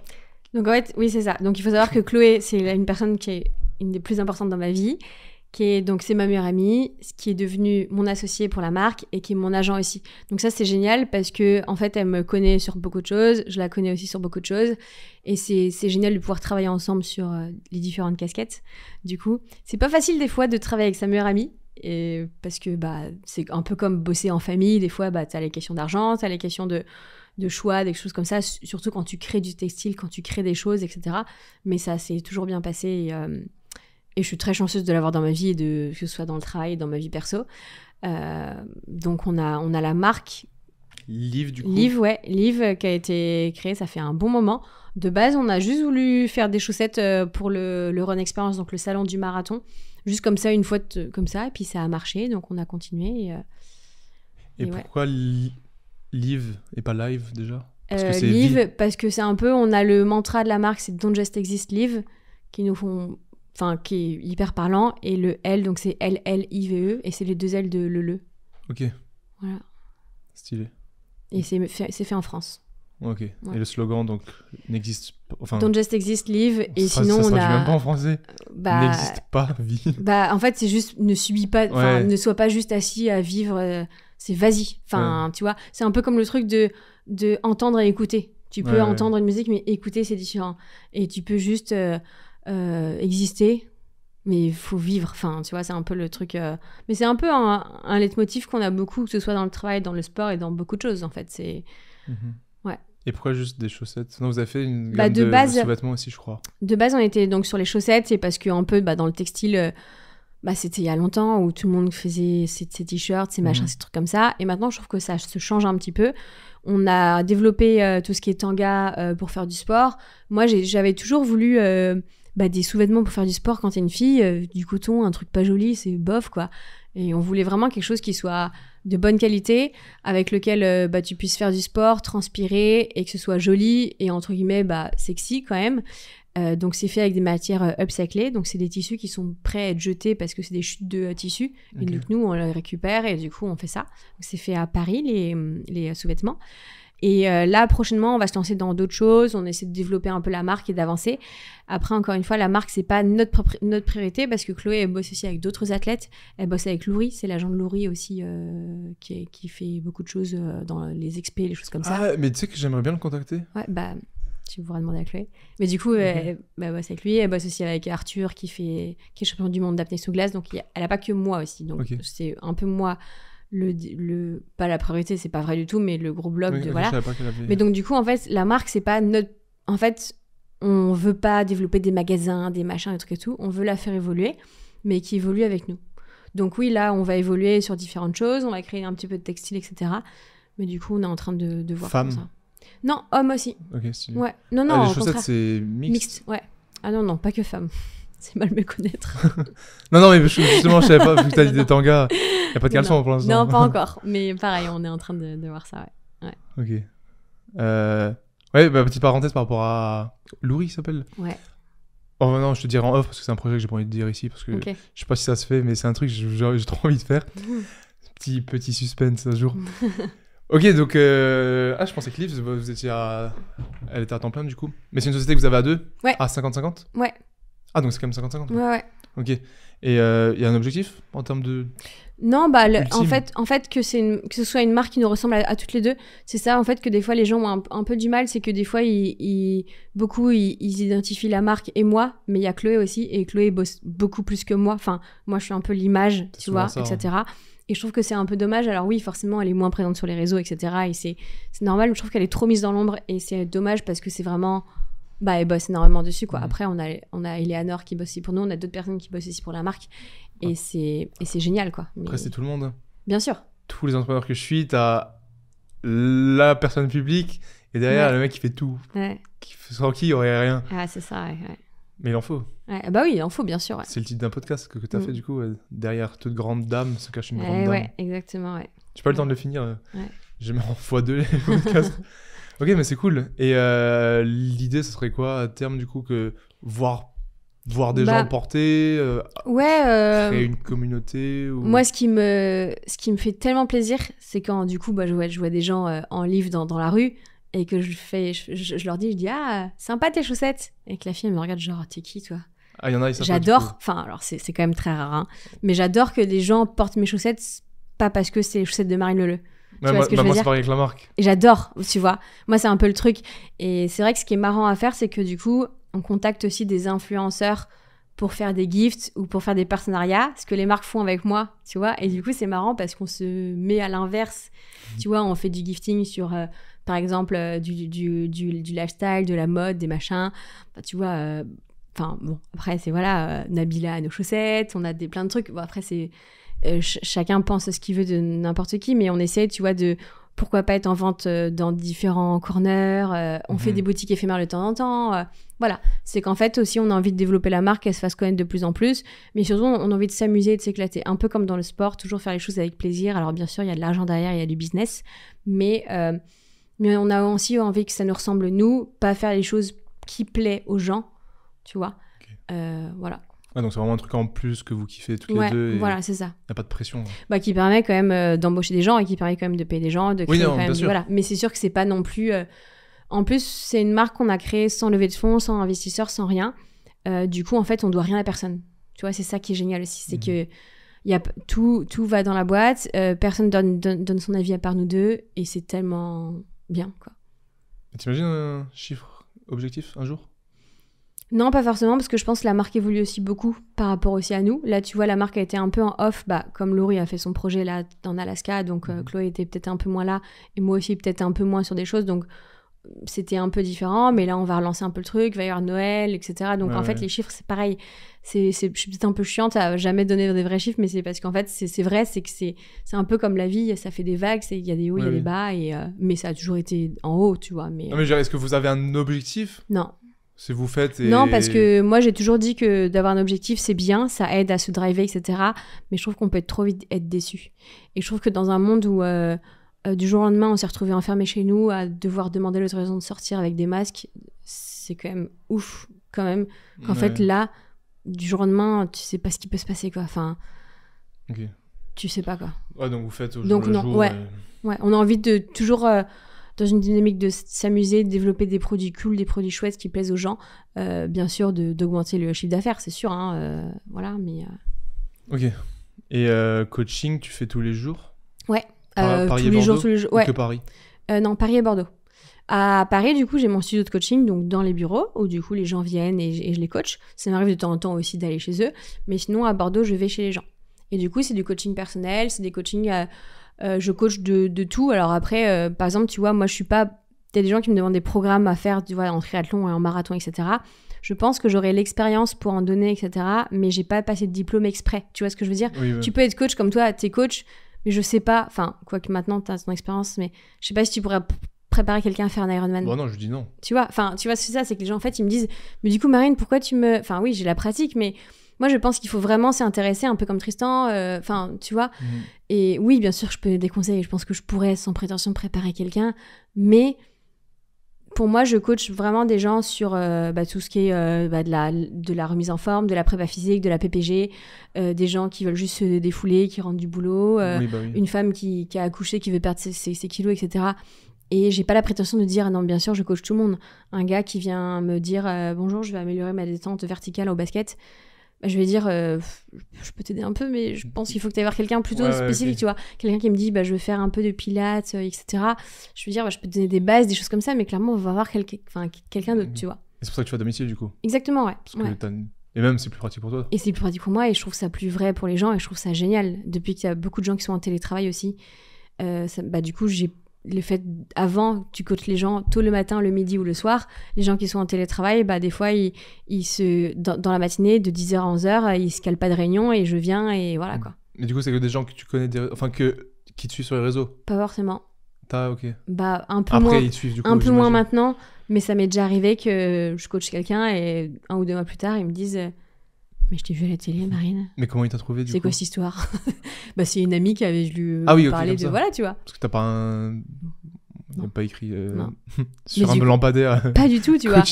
Donc en fait, oui, c'est ça. Donc il faut savoir que Chloé, c'est une personne qui est une des plus importantes dans ma vie qui est donc c'est ma meilleure amie, qui est devenue mon associée pour la marque et qui est mon agent aussi. Donc ça c'est génial parce que en fait elle me connaît sur beaucoup de choses, je la connais aussi sur beaucoup de choses et c'est génial de pouvoir travailler ensemble sur euh, les différentes casquettes. Du coup, c'est pas facile des fois de travailler avec sa meilleure amie et parce que bah c'est un peu comme bosser en famille, des fois bah tu as les questions d'argent, tu as les questions de choix, des choses comme ça, surtout quand tu crées du textile, quand tu crées des choses, etc. Mais ça s'est toujours bien passé. Et, euh, et je suis très chanceuse de l'avoir dans ma vie, et de, que ce soit dans le travail, dans ma vie perso. Euh, donc on a, on a la marque. Live du coup. Live, ouais. Live euh, qui a été créé, ça fait un bon moment. De base, on a juste voulu faire des chaussettes euh, pour le, le Run Experience, donc le salon du marathon. Juste comme ça, une fois comme ça, et puis ça a marché, donc on a continué. Et, pourquoi Live et pas Live déjà parce Live, parce que c'est un peu, on a le mantra de la marque, c'est Don't Just Exist Live, qui nous font enfin qui est hyper parlant, et le L, donc c'est L-L-I-V-E, et c'est les deux L de le le. Ok. Voilà. Stylé. Et c'est fait, fait en France. Ok. Et le slogan, donc, n'existe Enfin, Don't just exist, live. Et sinon, ça on a. même pas en français. Bah, n'existe pas, vie. Bah, en fait, c'est juste ne subis pas, Enfin, ne sois pas juste assis à vivre. Euh, c'est vas-y. Enfin, tu vois, c'est un peu comme le truc de, de entendre et écouter. Tu peux entendre une musique, mais écouter, c'est différent. Et tu peux juste. Euh, euh, exister, mais il faut vivre. Enfin, tu vois, c'est un peu le truc. Euh, mais c'est un peu un, un leitmotiv qu'on a beaucoup, que ce soit dans le travail, dans le sport et dans beaucoup de choses, en fait. C'est. Mhm. Ouais. Et pourquoi juste des chaussettes Non, vous avez fait une bah, gamme de, base, vêtements aussi, je crois. De base, on était donc sur les chaussettes, et parce que peu bah, dans le textile, euh, bah, c'était il y a longtemps où tout le monde faisait ses, t-shirts, ses machins, mhm. ces trucs comme ça. Et maintenant, je trouve que ça se change un petit peu. On a développé tout ce qui est tanga pour faire du sport. Moi, j'avais toujours voulu bah, des sous-vêtements pour faire du sport quand t'es une fille, euh, du coton, un truc pas joli, c'est bof quoi. Et on voulait vraiment quelque chose qui soit de bonne qualité, avec lequel euh, bah, tu puisses faire du sport, transpirer et que ce soit joli et entre guillemets bah, sexy quand même. Euh, donc c'est fait avec des matières upcyclées, donc c'est des tissus qui sont prêts à être jetés parce que c'est des chutes de tissus. Et donc nous on les récupère et du coup on fait ça. C'est fait à Paris les, les sous-vêtements. Et euh, là, prochainement, on va se lancer dans d'autres choses. On essaie de développer un peu la marque et d'avancer. Après, encore une fois, la marque, c'est pas notre, notre priorité parce que Chloé, elle bosse aussi avec d'autres athlètes. Elle bosse avec Loury, c'est l'agent de Loury aussi euh, qui, fait beaucoup de choses euh, dans les XP, les choses comme ça. Ah, mais tu sais que j'aimerais bien le contacter. Ouais, bah, tu pourras demander à Chloé. Mais du coup, elle, mhm. bah, bosse avec lui. Elle bosse aussi avec Arthur qui, fait, qui est champion du monde d'apnée sous glace. Donc, elle a pas que moi aussi. Donc, c'est un peu moi le, le pas la priorité, c'est pas vrai du tout, mais le gros blog de voilà. Mais donc du coup, en fait, la marque c'est pas notre, en fait, on veut pas développer des magasins, des machins, des trucs et tout. On veut la faire évoluer, mais qui évolue avec nous. Donc oui, là, on va évoluer sur différentes choses, on va créer un petit peu de textile, etc. Mais du coup, on est en train de, voir ça. Non, homme aussi. Ok, Ouais. Non, non. Ah, les chaussettes, c'est mixte. mixte. Ouais. Ah non, non, pas que femme. C'est mal me connaître. non, non, mais justement, je savais pas, vu que t'as dit des tangas, y a pas de caleçon pour l'instant. Non, pas encore. Mais pareil, on est en train de, voir ça, ouais. Ok. Euh, ouais, bah, petite parenthèse par rapport à Louri, s'appelle Ouais. Oh bah, non, je te dirai en off parce que c'est un projet que j'ai pas envie de dire ici parce que je sais pas si ça se fait, mais c'est un truc que j'ai trop envie de faire. petit, petit suspense un jour. ok, donc. Euh, ah, je pensais que Liv, vous étiez à. Elle était à temps plein du coup. Mais c'est une société que vous avez à deux Ouais. À 50-50 Ouais. Ah, donc c'est quand même 50-50 Ouais, ouais. Ok. Et il euh, y a un objectif en termes de. Non, bah, en, fait, en fait, que, une, que ce soit une marque qui nous ressemble à, toutes les deux, c'est ça, en fait, que des fois les gens ont un, peu du mal, c'est que des fois, ils, beaucoup, ils, identifient la marque et moi, mais il y a Chloé aussi, et Chloé bosse beaucoup plus que moi. Enfin, moi, je suis un peu l'image, tu vois, etc. Et je trouve que c'est un peu dommage. Alors oui, forcément, elle est moins présente sur les réseaux, etc. Et c'est normal, mais je trouve qu'elle est trop mise dans l'ombre, et c'est dommage parce que c'est vraiment bah, elle bosse énormément dessus. Quoi. Mmh. Après, on a, on a Eleanor qui bosse ici pour nous, on a d'autres personnes qui bossent ici pour la marque. Et c'est, c'est génial. Quoi. Après, c'est tout le monde. Bien sûr. Tous les entrepreneurs que je suis, t'as la personne publique et derrière le mec qui fait tout. Ouais. sans qui il n'y aurait rien. Ah, c'est ça, Mais il en faut. bah oui, il en faut, bien sûr. C'est le titre d'un podcast que, que tu as mmh. fait, du coup. Derrière toute grande dame se cache une eh grande dame. Ouais, exactement, ouais. J'ai pas le temps de le finir. Euh. J'ai mis en x deux les podcasts. Ok, mais c'est cool. Et euh, l'idée, ce serait quoi à terme du coup que voir voir des bah gens porter, euh, ouais, euh, créer une communauté. Moi, ce qui me ce qui me fait tellement plaisir, c'est quand du coup, bah, je vois, je vois des gens en livre dans, dans la rue et que je fais, je, leur dis, je dis ah sympa tes chaussettes et que la fille me regarde genre t'es qui toi. Ah, y en a, J'adore, enfin, alors c'est quand même très rare, hein. mais j'adore que les gens portent mes chaussettes, pas parce que c'est les chaussettes de Marine Leleu c'est pareil avec la marque. j'adore, tu vois. Moi, c'est un peu le truc. Et c'est vrai que ce qui est marrant à faire, c'est que du coup, on contacte aussi des influenceurs pour faire des gifts ou pour faire des partenariats, ce que les marques font avec moi, tu vois. Et du coup, c'est marrant parce qu'on se met à l'inverse. Tu vois, on fait du gifting sur, euh, par exemple, euh, du, du, du, du, lifestyle, de la mode, des machins. Bah, tu vois, euh, enfin, bon, après, c'est voilà, Nabila nos chaussettes, on a des, plein de trucs. Bon, après, c'est euh, chacun pense à ce qu'il veut de n'importe qui, mais on essaie, tu vois, de pourquoi pas être en vente euh, dans différents corners, euh, on fait mhm. des boutiques éphémères de temps en temps. voilà, c'est qu'en fait aussi on a envie de développer la marque, qu'elle se fasse connaître de plus en plus, mais surtout on a envie de s'amuser et de s'éclater, un peu comme dans le sport, toujours faire les choses avec plaisir. Alors bien sûr, il y a de l'argent derrière, il y a du business, mais, mais on a aussi envie que ça nous ressemble nous, pas faire les choses qui plaît aux gens, tu vois. voilà donc c'est vraiment un truc en plus que vous kiffez toutes les deux. Et voilà, c'est ça. Il n'y a pas de pression. Bah, qui permet quand même euh, d'embaucher des gens et qui permet quand même de payer des gens, de oui, non, quand Mais c'est sûr que c'est pas non plus. Euh, en plus, c'est une marque qu'on a créée sans lever de fonds, sans investisseurs, sans rien. Euh, du coup, en fait, on doit rien à personne. Tu vois, c'est ça qui est génial aussi, c'est mmh. que y a tout, tout va dans la boîte, personne donne, donne, son avis à part nous deux, et c'est tellement bien, quoi. T'imagines un chiffre objectif un jour non, pas forcément, parce que je pense que la marque évolue aussi beaucoup par rapport aussi à nous. Là, tu vois, la marque a été un peu en off, bah, comme Laurie a fait son projet là en Alaska, donc euh, mhm. Chloé était peut-être un peu moins là, et moi aussi peut-être un peu moins sur des choses, donc c'était un peu différent, mais là on va relancer un peu le truc, il va y avoir Noël, etc. Donc en fait les chiffres c'est pareil, c'est, je suis peut-être un peu chiante à jamais donner des vrais chiffres, mais c'est parce qu'en fait c'est, vrai, c'est que c'est, c'est un peu comme la vie, ça fait des vagues, il y a des hauts, il y a des bas, et, euh, mais ça a toujours été en haut, tu vois. Mais, mais euh est-ce que vous avez un objectif Non. Si vous faites. Non, parce que moi, j'ai toujours dit que d'avoir un objectif, c'est bien, ça aide à se driver, etc. Mais je trouve qu'on peut être trop vite être déçu. Et je trouve que dans un monde où. Euh, euh, du jour au lendemain, on s'est retrouvé enfermé chez nous à devoir demander l'autorisation de sortir avec des masques. C'est quand même ouf, quand même. Qu'en fait, là, du jour au lendemain, tu sais pas ce qui peut se passer, quoi. Enfin, tu sais pas, quoi. donc vous faites au jour Ouais, ouais, on a envie de toujours euh, dans une dynamique de s'amuser, de développer des produits cool, des produits chouettes qui plaisent aux gens, euh, bien sûr, d'augmenter le chiffre d'affaires, c'est sûr. Hein, euh, voilà, mais. Euh. Ok. Et coaching, tu fais tous les jours Ouais. Paris tous les jours, tous les Que Paris Non, Paris et Bordeaux. À Paris, du coup, j'ai mon studio de coaching, donc dans les bureaux, où du coup les gens viennent et, et je les coach. Ça m'arrive de temps en temps aussi d'aller chez eux, mais sinon à Bordeaux, je vais chez les gens. Et du coup, c'est du coaching personnel, c'est des coachings. À euh, je coach de, tout. Alors après, euh, par exemple, tu vois, moi je suis pas. Il y a des gens qui me demandent des programmes à faire, tu vois, en triathlon et en marathon, etc. Je pense que j'aurai l'expérience pour en donner, etc. Mais j'ai pas passé de diplôme exprès. Tu vois ce que je veux dire Tu peux être coach comme toi, t'es coach, mais je sais pas. Enfin, quoique maintenant tu as ton expérience, mais je sais pas si tu pourrais préparer quelqu'un à faire un Ironman. Bon non, je dis non. Tu vois, enfin, tu vois, c'est ça, c'est que les gens en fait ils me disent, mais du coup Marine, pourquoi tu me, enfin oui, j'ai la pratique, mais moi, je pense qu'il faut vraiment s'intéresser, intéresser, un peu comme Tristan. Euh, enfin, tu vois. Mm. Et oui, bien sûr, je peux des conseils. Je pense que je pourrais, sans prétention, préparer quelqu'un. Mais pour moi, je coach vraiment des gens sur euh, bah, tout ce qui est euh, bah, de, la, de la remise en forme, de la prépa physique, de la PPG, des gens qui veulent juste se défouler, qui rentrent du boulot, bah une femme qui, a accouché, qui veut perdre ses, kilos, etc. Et j'ai pas la prétention de dire non, bien sûr, je coach tout le monde. Un gars qui vient me dire bonjour, je vais améliorer ma détente verticale au basket, bah, je vais dire, euh, je peux t'aider un peu, mais je pense qu'il faut que tu aies quelqu'un plutôt spécifique, tu vois. Quelqu'un qui me dit, bah, je veux faire un peu de pilates, euh, etc. Je veux dire, bah, je peux te donner des bases, des choses comme ça, mais clairement, on va voir quelqu'un d'autre, tu vois. Et c'est pour ça que tu vas à domicile, du coup Exactement, ouais. Et même, c'est plus pratique pour toi. Et c'est plus pratique pour moi, et je trouve ça plus vrai pour les gens, et je trouve ça génial. Depuis qu'il y a beaucoup de gens qui sont en télétravail aussi, euh, bah, du coup, j'ai le fait avant tu coaches les gens tôt le matin, le midi ou le soir, les gens qui sont en télétravail, bah des fois ils, se dans, la matinée de 10h à 11h, ils se calent pas de réunion et je viens et voilà mm. quoi. Mais du coup, c'est que des gens que tu connais enfin que qui te suivent sur les réseaux Pas forcément. Ah, OK. Bah un peu moins un peu moins maintenant, mais ça m'est déjà arrivé que je coach quelqu'un et un ou deux mois plus tard, ils me disent mais je t'ai vu à la télé, Marine. Mais comment il t'a trouvé du C'est quoi cette histoire bah, c'est une amie qui avait lu euh, ah, oui, parler de. Voilà, tu vois. Parce que t'as pas un. Non. pas écrit euh, sur un lampadaire. pas du tout, tu vois.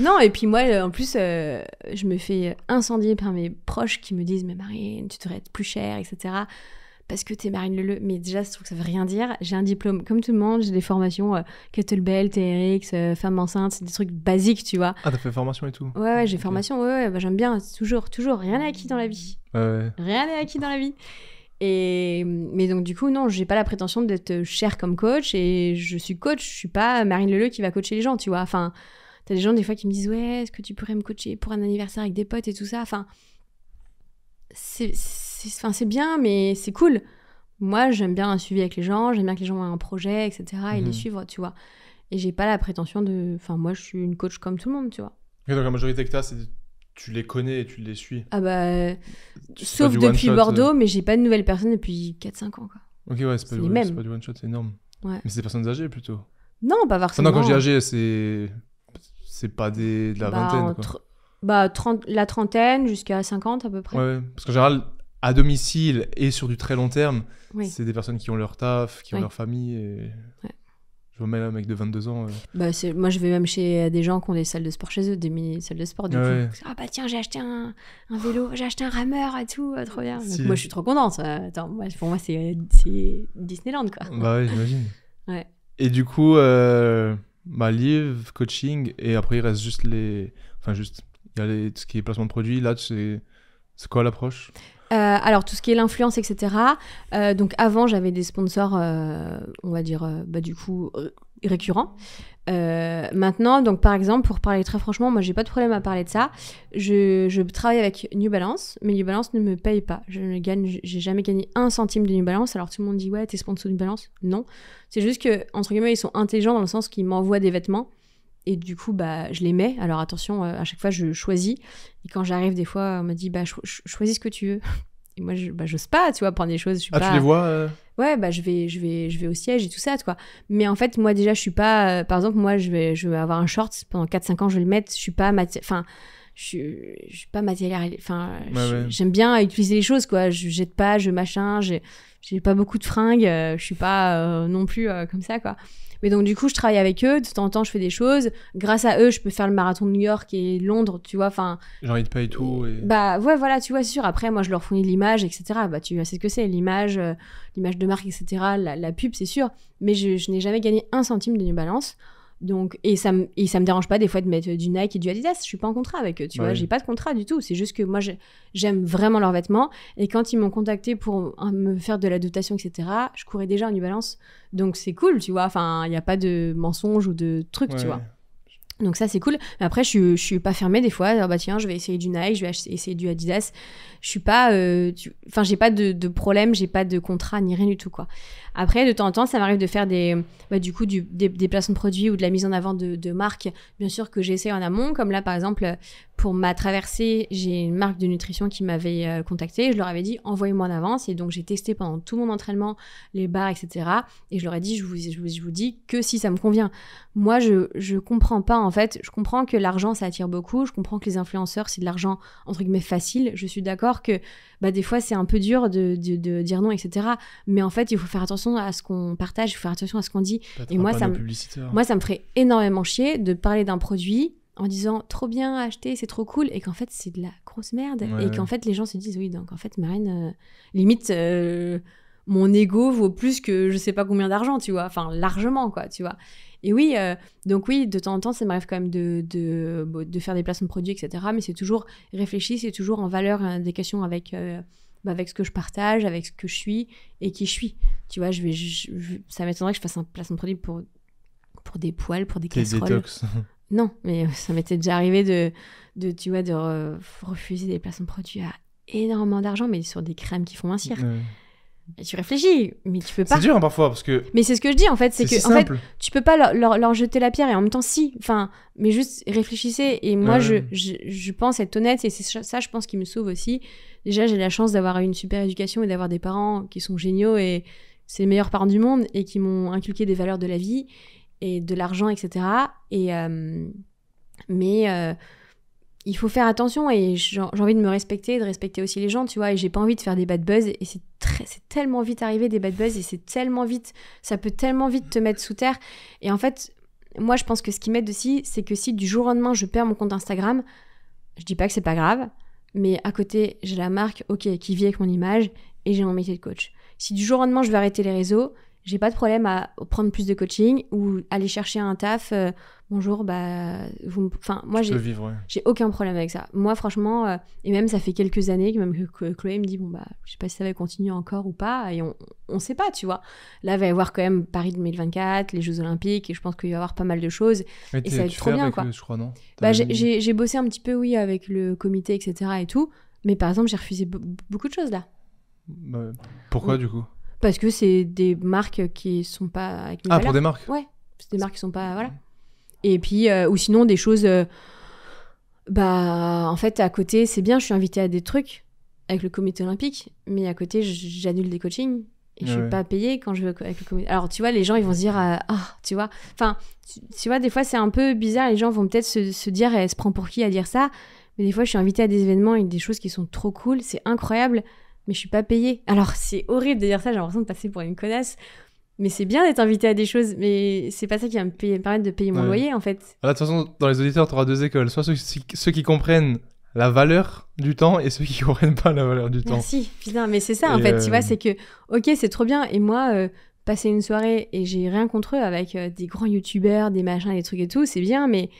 Non, et puis moi, euh, en plus, je me fais incendier par mes proches qui me disent Mais Marine, tu devrais être plus chère, etc parce que t'es Marine Leleu. Mais déjà, je trouve que ça veut rien dire. J'ai un diplôme comme tout le monde, j'ai des formations euh, kettlebell, TRX, euh, femme enceinte, c'est des trucs basiques, tu vois. Ah, t'as fait formation et tout Ouais, ouais j'ai formation, ouais, ouais bah, j'aime bien, toujours, toujours, rien n'est acquis dans la vie. Ouais. Rien n'est acquis dans la vie. Et mais donc du coup non, j'ai pas la prétention d'être chère comme coach et je suis coach, je suis pas Marine Leleu qui va coacher les gens, tu vois. Enfin, t'as des gens des fois qui me disent ouais, est-ce que tu pourrais me coacher pour un anniversaire avec des potes et tout ça. Enfin, c'est c'est bien, mais c'est cool. Moi, j'aime bien un suivi avec les gens, j'aime bien que les gens aient un projet, etc. et les mhm. suivre, tu vois. Et j'ai pas la prétention de. Enfin, moi, je suis une coach comme tout le monde, tu vois. donc, la majorité que tu c'est tu les connais et tu les suis. Ah bah. Sauf depuis Bordeaux, euh. mais j'ai pas de nouvelles personnes depuis 4-5 ans, quoi. Ok, ouais, c'est pas, du... pas, one shot, c'est énorme. Mais c'est des personnes âgées plutôt. Non, pas forcément. non, quand j'ai âgé, c'est. C'est pas des... de la bah, vingtaine, quoi. Bah, 30... la trentaine jusqu'à 50 à peu près. Ouais, parce qu'en général, à domicile et sur du très long terme, c'est des personnes qui ont leur taf, qui ont leur famille. Et... Ouais. Je vois même un mec de 22 ans. Euh. Bah, moi, je vais même chez des gens qui ont des salles de sport chez eux, des mini salles de sport. ah, bah tiens, j'ai acheté un, vélo, j'ai acheté un rameur et tout, euh, trop bien. moi, je suis trop contente. Attends, pour moi, c'est Disneyland quoi. Bah ouais, j'imagine. ouais. Et du coup, euh, bah, live, coaching, et après, il reste juste les. Enfin, juste, il y a les... tout ce qui est placement de produits. Là, c'est quoi l'approche euh, alors tout ce qui est l'influence, etc. Euh, donc avant, j'avais des sponsors, euh, on va dire, bah, du coup, récurrents. maintenant, donc par exemple, pour parler très franchement, moi j'ai pas de problème à parler de ça. Je, travaille avec New Balance, mais New Balance ne me paye pas. Je ne gagne, j'ai jamais gagné un centime de New Balance. Alors tout le monde dit ouais, t'es sponsor de New Balance Non, c'est juste que entre guillemets, ils sont intelligents dans le sens qu'ils m'envoient des vêtements et du coup, bah, je les mets. Alors attention, euh, à chaque fois, je choisis. Et quand j'arrive, des fois, on me dit, bah, choisis ce que tu veux. Et moi, je, bah, j'ose pas, tu vois, prendre des choses. Je ah, tu les vois euh Ouais, bah, je vais, je, vais, je vais au siège et tout ça, quoi. Mais en fait, moi, déjà, je suis pas. Euh, par exemple, moi, je vais, je vais avoir un short. Pendant 4-5 ans, je vais le mettre. Je suis pas. Enfin. Je suis, pas matériel. Enfin, j'aime bien utiliser les choses, quoi. Je jette pas, je machin, j'ai pas beaucoup de fringues, je suis pas non plus comme ça, quoi. Mais donc, du coup, je travaille avec eux. De temps en temps, je fais des choses. Grâce à eux, je peux faire le marathon de New York et Londres, tu vois. Enfin. j'en de de tout. Et... Bah, ouais, voilà, tu vois, c'est sûr. Après, moi, je leur fournis l'image, etc. Bah, tu sais ce que c'est, l'image, euh, l'image de marque, etc. La, pub, c'est sûr. Mais je, je n'ai jamais gagné un centime de New Balance. Donc, et ça, me, et ça me dérange pas des fois de mettre du Nike et du Adidas. Je suis pas en contrat avec eux, tu vois. J'ai pas de contrat du tout. C'est juste que moi, j'aime vraiment leurs vêtements. Et quand ils m'ont contacté pour me faire de la dotation, etc., je courais déjà en New Balance. Donc, c'est cool, tu vois. Enfin, il n'y a pas de mensonge ou de truc, tu vois. Donc ça, c'est cool. Mais après, je, je suis pas fermée des fois. Ah, bah tiens, je vais essayer du Nike, je vais essayer du Adidas. Je suis pas... Euh, enfin, j'ai pas de, de problème, j'ai pas de contrat, ni rien du tout, quoi. Après, de temps en temps, ça m'arrive de faire des, bah, du coup, des, placements de produits ou de la mise en avant de, marques, bien sûr, que j'essaie en amont. Comme là, par exemple, pour ma traversée, j'ai une marque de nutrition qui m'avait euh, contactée. Je leur avais dit, envoyez-moi en avance. Et donc, j'ai testé pendant tout mon entraînement les bars, etc. Et je leur ai dit, je vous, dis que si ça me convient. Moi, je, je comprends pas, en fait. Je comprends que l'argent, ça attire beaucoup. Je comprends que les influenceurs, c'est de l'argent, entre guillemets, facile. Je suis d'accord que bah, des fois, c'est un peu dur de, de, dire non, etc. Mais en fait, il faut faire attention à ce qu'on partage, il faut faire attention à ce qu'on dit. Et moi ça, me, moi, ça me ferait énormément chier de parler d'un produit en disant trop bien acheté, c'est trop cool, et qu'en fait c'est de la grosse merde, et qu'en fait les gens se disent oui, donc en fait Marine, euh, limite euh, mon ego vaut plus que je sais pas combien d'argent, tu vois, enfin largement quoi, tu vois. Et oui, euh, donc oui, de temps en temps, ça m'arrive quand même de, de, faire des placements de produits, etc. Mais c'est toujours réfléchi, c'est toujours en valeur hein, questions avec, euh, bah, avec ce que je partage, avec ce que je suis et qui je suis. Tu vois, je vais, ça m'étonnerait que je fasse un placement de produit pour, pour des poils, pour des casseroles. Détox. Non, mais euh, ça m'était déjà arrivé de, de, tu vois, de refuser des placements de produits à énormément d'argent, mais sur des crèmes qui font mincir. Ouais. Et tu réfléchis, mais tu peux pas. C'est dur hein, parfois parce que. Mais c'est ce que je dis en fait, c'est que en fait, tu peux pas leur, jeter la pierre et en même temps si. Enfin, mais juste réfléchissez. Et moi, je, je, je, pense être honnête et c'est ça, je pense, qui me sauve aussi. Déjà, j'ai la chance d'avoir une super éducation et d'avoir des parents qui sont géniaux et c'est les meilleurs parents du monde et qui m'ont inculqué des valeurs de la vie et de l'argent, etc. Et euh, mais euh, il faut faire attention et j'ai envie de me respecter, de respecter aussi les gens, tu vois, et j'ai pas envie de faire des bad buzz et c'est c'est tellement vite arrivé des bad buzz et c'est tellement vite, ça peut tellement vite te mettre sous terre. Et en fait, moi je pense que ce qui m'aide aussi, c'est que si du jour au lendemain je perds mon compte Instagram, je dis pas que c'est pas grave, mais à côté j'ai la marque, ok, qui vit avec mon image et j'ai mon métier de coach. Si du jour au lendemain je vais arrêter les réseaux, j'ai pas de problème à prendre plus de coaching ou aller chercher un taf. Euh, bonjour, bah, vous, enfin, moi j'ai, j'ai aucun problème avec ça. Moi, franchement, euh, et même ça fait quelques années que même que, Chloé me dit, bon bah, je sais pas si ça va continuer encore ou pas, et on, on sait pas, tu vois. Là, il va y avoir quand même Paris 2024, les Jeux Olympiques, et je pense qu'il va y avoir pas mal de choses, et ça va être trop bien, quoi. je crois, non bah, j'ai, bossé un petit peu, oui, avec le comité, etc. et tout. Mais par exemple, j'ai refusé beaucoup de choses là. Bah, pourquoi du coup parce que c'est des marques qui sont pas. ah, pour des marques Ouais, c'est des marques qui sont pas. Voilà. Et puis, euh, ou sinon, des choses. Euh, bah, en fait, à côté, c'est bien, je suis invitée à des trucs avec le comité olympique, mais à côté, j'annule des coachings. Et je suis pas payée quand je veux avec le comité. Alors, tu vois, les gens, ils vont se dire, euh, ah, tu vois. Enfin, tu, vois, des fois, c'est un peu bizarre. Les gens vont peut-être se, se, dire, eh, elle se prend pour qui à dire ça. Mais des fois, je suis invitée à des événements et des choses qui sont trop cool. C'est incroyable mais je suis pas payée. Alors c'est horrible de dire ça, j'ai l'impression de passer pour une connasse. Mais c'est bien d'être invité à des choses, mais c'est pas ça qui va me, permettre de payer mon loyer en fait. Ah, de toute façon, dans les auditeurs, tu auras deux écoles. Soit ceux, qui comprennent la valeur du temps et ceux qui comprennent pas la valeur du temps. Merci, putain, mais c'est ça en fait, tu euh, vois, c'est que, ok, c'est trop bien, et moi, euh, passer une soirée, et j'ai rien contre eux avec euh, des grands youtubeurs, des machins, des trucs et tout, c'est bien, mais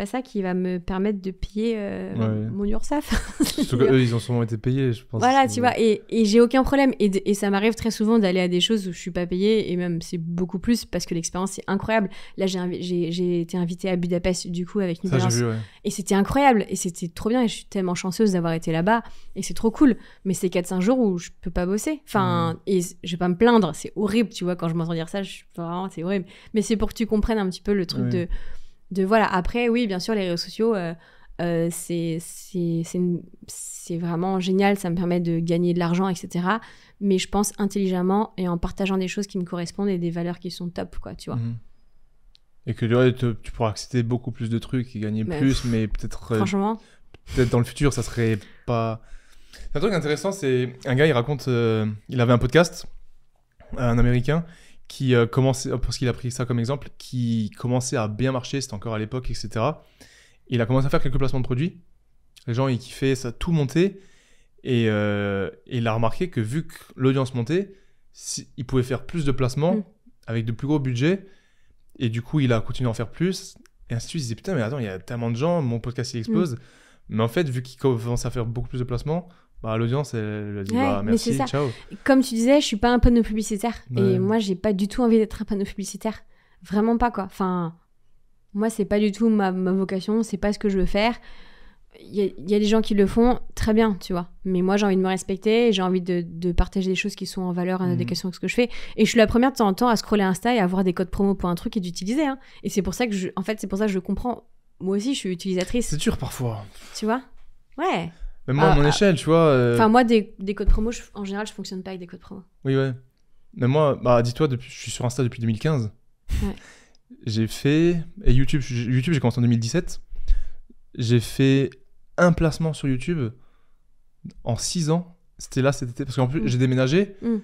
pas ça qui va me permettre de payer euh, mon URSAF. Surtout qu'eux, ils ont sûrement été payés, je pense. Voilà, tu vois, et, j'ai aucun problème. Et, ça m'arrive très souvent d'aller à des choses où je suis pas payée, et même c'est beaucoup plus parce que l'expérience est incroyable. Là, j'ai été invitée à Budapest, du coup, avec une Et c'était incroyable, et c'était trop bien, et je suis tellement chanceuse d'avoir été là-bas, et c'est trop cool. Mais c'est 4-5 jours où je peux pas bosser. Enfin, mm. et je vais pas me plaindre, c'est horrible, tu vois, quand je m'entends dire ça, je, vraiment, c'est horrible. Mais c'est pour que tu comprennes un petit peu le truc de de voilà. Après, oui, bien sûr, les réseaux sociaux, euh, euh, c'est, c'est, vraiment génial, ça me permet de gagner de l'argent, etc. Mais je pense intelligemment et en partageant des choses qui me correspondent et des valeurs qui sont top, quoi, tu vois. Mhm. Et que tu pourras accepter beaucoup plus de trucs et gagner bah, plus, mais peut-être. Euh, franchement. dans le futur, ça serait pas. Un truc intéressant, c'est un gars, il raconte. il avait un podcast, un américain, qui euh, commençait, parce qu'il a pris ça comme exemple, qui commençait à bien marcher, c'était encore à l'époque, etc. Il a commencé à faire quelques placements de produits. Les gens, ils kiffaient ça, tout monter. Et, euh, il a remarqué que vu que l'audience montait, il pouvait faire plus de placements mm. avec de plus gros budgets. Et du coup, il a continué à en faire plus. Et ainsi de suite, il disait, putain, mais attends, il y a tellement de gens, mon podcast, il mm. explose. Mais en fait, vu qu'il commence à faire beaucoup plus de placements, bah, l'audience, elle, dit bah, merci, ciao. Comme tu disais, je suis pas un panneau publicitaire. Et moi, j'ai pas du tout envie d'être un panneau publicitaire. Vraiment pas, quoi. Enfin, moi, c'est pas du tout ma, ma vocation, c'est pas ce que je veux faire. Il y, a des gens qui le font très bien, tu vois. Mais moi, j'ai envie de me respecter, j'ai envie de, partager des choses qui sont en valeur, en mmh. adéquation avec ce que je fais. Et je suis la première de temps en temps à scroller Insta et à avoir des codes promo pour un truc et d'utiliser. Hein. Et c'est pour ça que je, en fait, c'est pour ça que je comprends. Moi aussi, je suis utilisatrice. C'est dur parfois. Tu vois Ouais. Même moi, à, ah, mon ah. échelle, tu vois. Euh. Enfin, moi, des, codes promo, en général, je fonctionne pas avec des codes promo. Oui, ouais. Mais moi, bah, dis-toi, depuis, je suis sur Insta depuis 2015. j'ai fait. Et YouTube, YouTube j'ai commencé en 2017. J'ai fait un placement sur YouTube en 6 ans. C'était là cet été. Parce qu'en plus, mm. j'ai déménagé. Mm.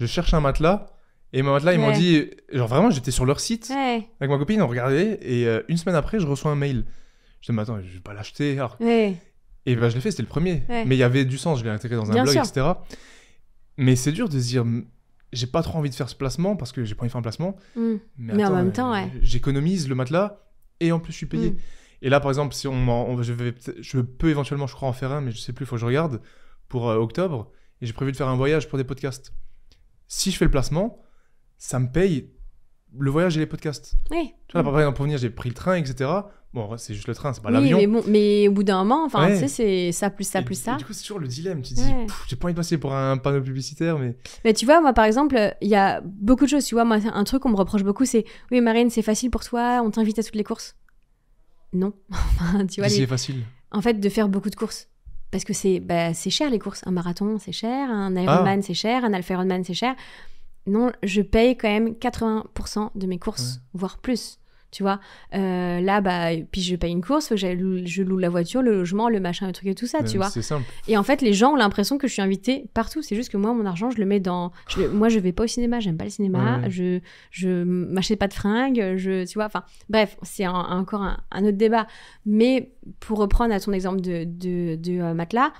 Je cherche un matelas. Et mon matelas, ils m'ont dit. Genre, vraiment, j'étais sur leur site. Avec ma copine, on regardait. Et euh, une semaine après, je reçois un mail. Je dis, mais attends, je vais pas l'acheter. Ouais. Et bah, je l'ai fait, c'était le premier. Mais il y avait du sens, je l'ai intégré dans un blog, etc. Mais c'est dur de se dire, j'ai pas trop envie de faire ce placement parce que j'ai pas envie de faire un placement. Mm. Mais, en même temps, J'économise le matelas et en plus, je suis payé. Mm. Et là, par exemple, si on, je, peux éventuellement, je crois, en faire un, mais je sais plus, il faut que je regarde, pour euh, octobre. Et j'ai prévu de faire un voyage pour des podcasts. Si je fais le placement, ça me paye le voyage et les podcasts. Oui. Tu vois, par exemple, pour venir, j'ai pris le train, etc. Bon, c'est juste le train, c'est pas oui, l'avion. Mais, mais au bout d'un moment, enfin, tu sais, c'est ça plus ça plus ça. du coup, c'est toujours le dilemme. Tu te dis, j'ai pas envie de passer pour un panneau publicitaire, mais. Mais tu vois, moi, par exemple, il y a beaucoup de choses. Tu vois, moi, un truc qu'on me reproche beaucoup, c'est oui, Marine, c'est facile pour toi, on t'invite à toutes les courses. Non. tu C'est facile. En fait, de faire beaucoup de courses. Parce que c'est bah, cher les courses. Un marathon, c'est cher. Un ah. Ironman, c'est cher. Un Alpha Ironman, c'est cher non, je paye quand même 80% de mes courses, voire plus. Tu vois, euh, là, bah, puis je paye une course, je, loue la voiture, le logement, le machin, le truc et tout ça, tu vois. C'est simple. Et en fait, les gens ont l'impression que je suis invitée partout. C'est juste que moi, mon argent, je le mets dans. moi, je vais pas au cinéma, j'aime pas le cinéma, je, je m'achète pas de fringues, je, tu vois. Enfin, bref, c'est encore un, autre débat. Mais pour reprendre à ton exemple de euh, matelas,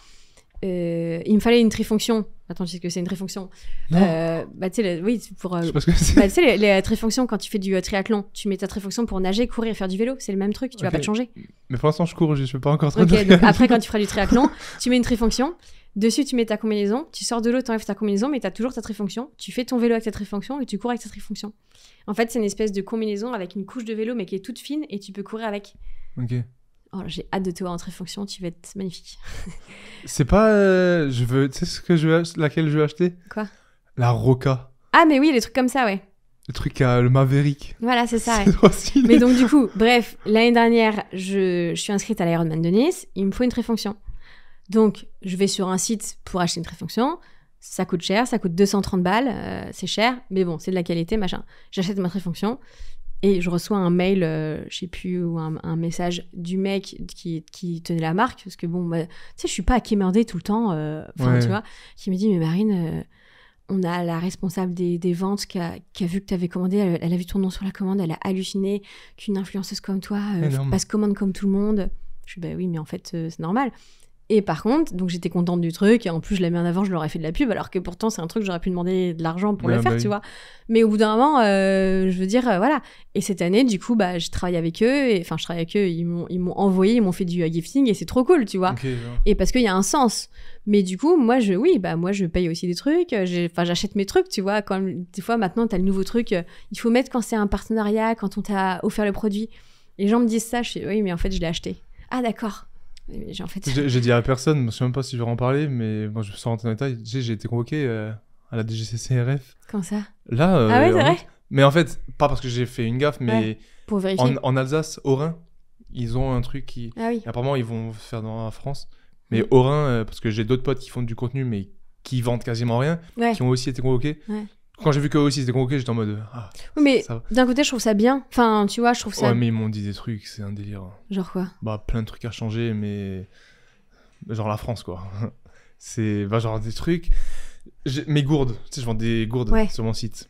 euh, il me fallait une trifonction. Attends, je sais que c'est une trifonction. Non. bah, tu sais, oui, pour. Bah, tu sais, les, quand tu fais du euh, triathlon, tu mets ta trifonction pour nager, courir, faire du vélo. C'est le même truc, tu vas pas te changer. Mais pour l'instant, je cours, je suis pas encore très après, quand tu feras du triathlon, tu mets une trifonction. Dessus, tu mets ta combinaison. Tu sors de l'eau, t'enlèves ta combinaison, mais t'as toujours ta trifonction. Tu fais ton vélo avec ta trifonction et tu cours avec ta trifonction. En fait, c'est une espèce de combinaison avec une couche de vélo, mais qui est toute fine et tu peux courir avec. Ok. Oh, j'ai hâte de te voir en fonction, tu vas être magnifique. c'est pas. Euh, je veux. Tu sais ce que je veux, laquelle je veux acheter Quoi La Roca. Ah, mais oui, les trucs comme ça, ouais. Le truc, à... Euh, le Maverick. Voilà, c'est ça. mais donc, du coup, bref, l'année dernière, je, suis inscrite à l'Ironman de Nice. Il me faut une tréfonction. Donc, je vais sur un site pour acheter une tréfonction. Ça coûte cher, ça coûte 230 balles, euh, c'est cher, mais bon, c'est de la qualité, machin. J'achète ma tréfonction. Et je reçois un mail, je euh, je sais plus, ou un, message du mec qui, qui, tenait la marque, parce que bon, bah, tu sais, je suis pas à tout le temps, euh, enfin tu vois, qui me dit, mais Marine, euh, on a la responsable des, ventes qui a, vu que tu avais commandé, elle, a vu ton nom sur la commande, elle a halluciné qu'une influenceuse comme toi passe commande comme tout le monde. Je suis, ben bah oui, mais en fait, c'est normal. Et par contre, donc j'étais contente du truc, et en plus je mis en avant, je leur ai fait de la pub, alors que pourtant c'est un truc j'aurais pu demander de l'argent pour le faire, bah tu vois. Mais au bout d'un moment, euh, je veux dire, euh, voilà. Et cette année, du coup, bah, je travaille avec eux, enfin je travaille avec eux, ils m'ont, envoyé, ils m'ont fait du gifting, et c'est trop cool, tu vois. et parce qu'il y a un sens. Mais du coup, moi, je, oui, bah moi je paye aussi des trucs, euh, enfin j'achète mes trucs, tu vois. Quand, des fois maintenant, as le nouveau truc, il faut mettre quand c'est un partenariat, quand on t'a offert le produit. Les gens me disent ça, je oui, mais en fait, je l'ai acheté. Ah d'accord fait... J'ai dit à personne, je sais même pas si je vais en parler, mais moi je me suis rentré dans les détails. J'ai été convoqué euh, à la DGCCRF. Comment ça Là. Euh, ah mais en fait, pas parce que j'ai fait une gaffe, mais en, Alsace, au Rhin, ils ont un truc qui. Ah apparemment, ils vont faire dans la France. Mais au Rhin, euh, parce que j'ai d'autres potes qui font du contenu, mais qui vendent quasiment rien, qui ont aussi été convoqués. Quand j'ai vu que aussi c'était convoqué, j'étais en mode. Ah, oui, mais d'un côté, je trouve ça bien. Enfin, tu vois, je trouve ça. Ouais, mais ils m'ont dit des trucs, c'est un délire. Genre quoi Bah, plein de trucs à changer, mais. Genre la France, quoi. c'est. Bah, genre des trucs. Mes gourdes, tu sais, je vends des gourdes sur mon site.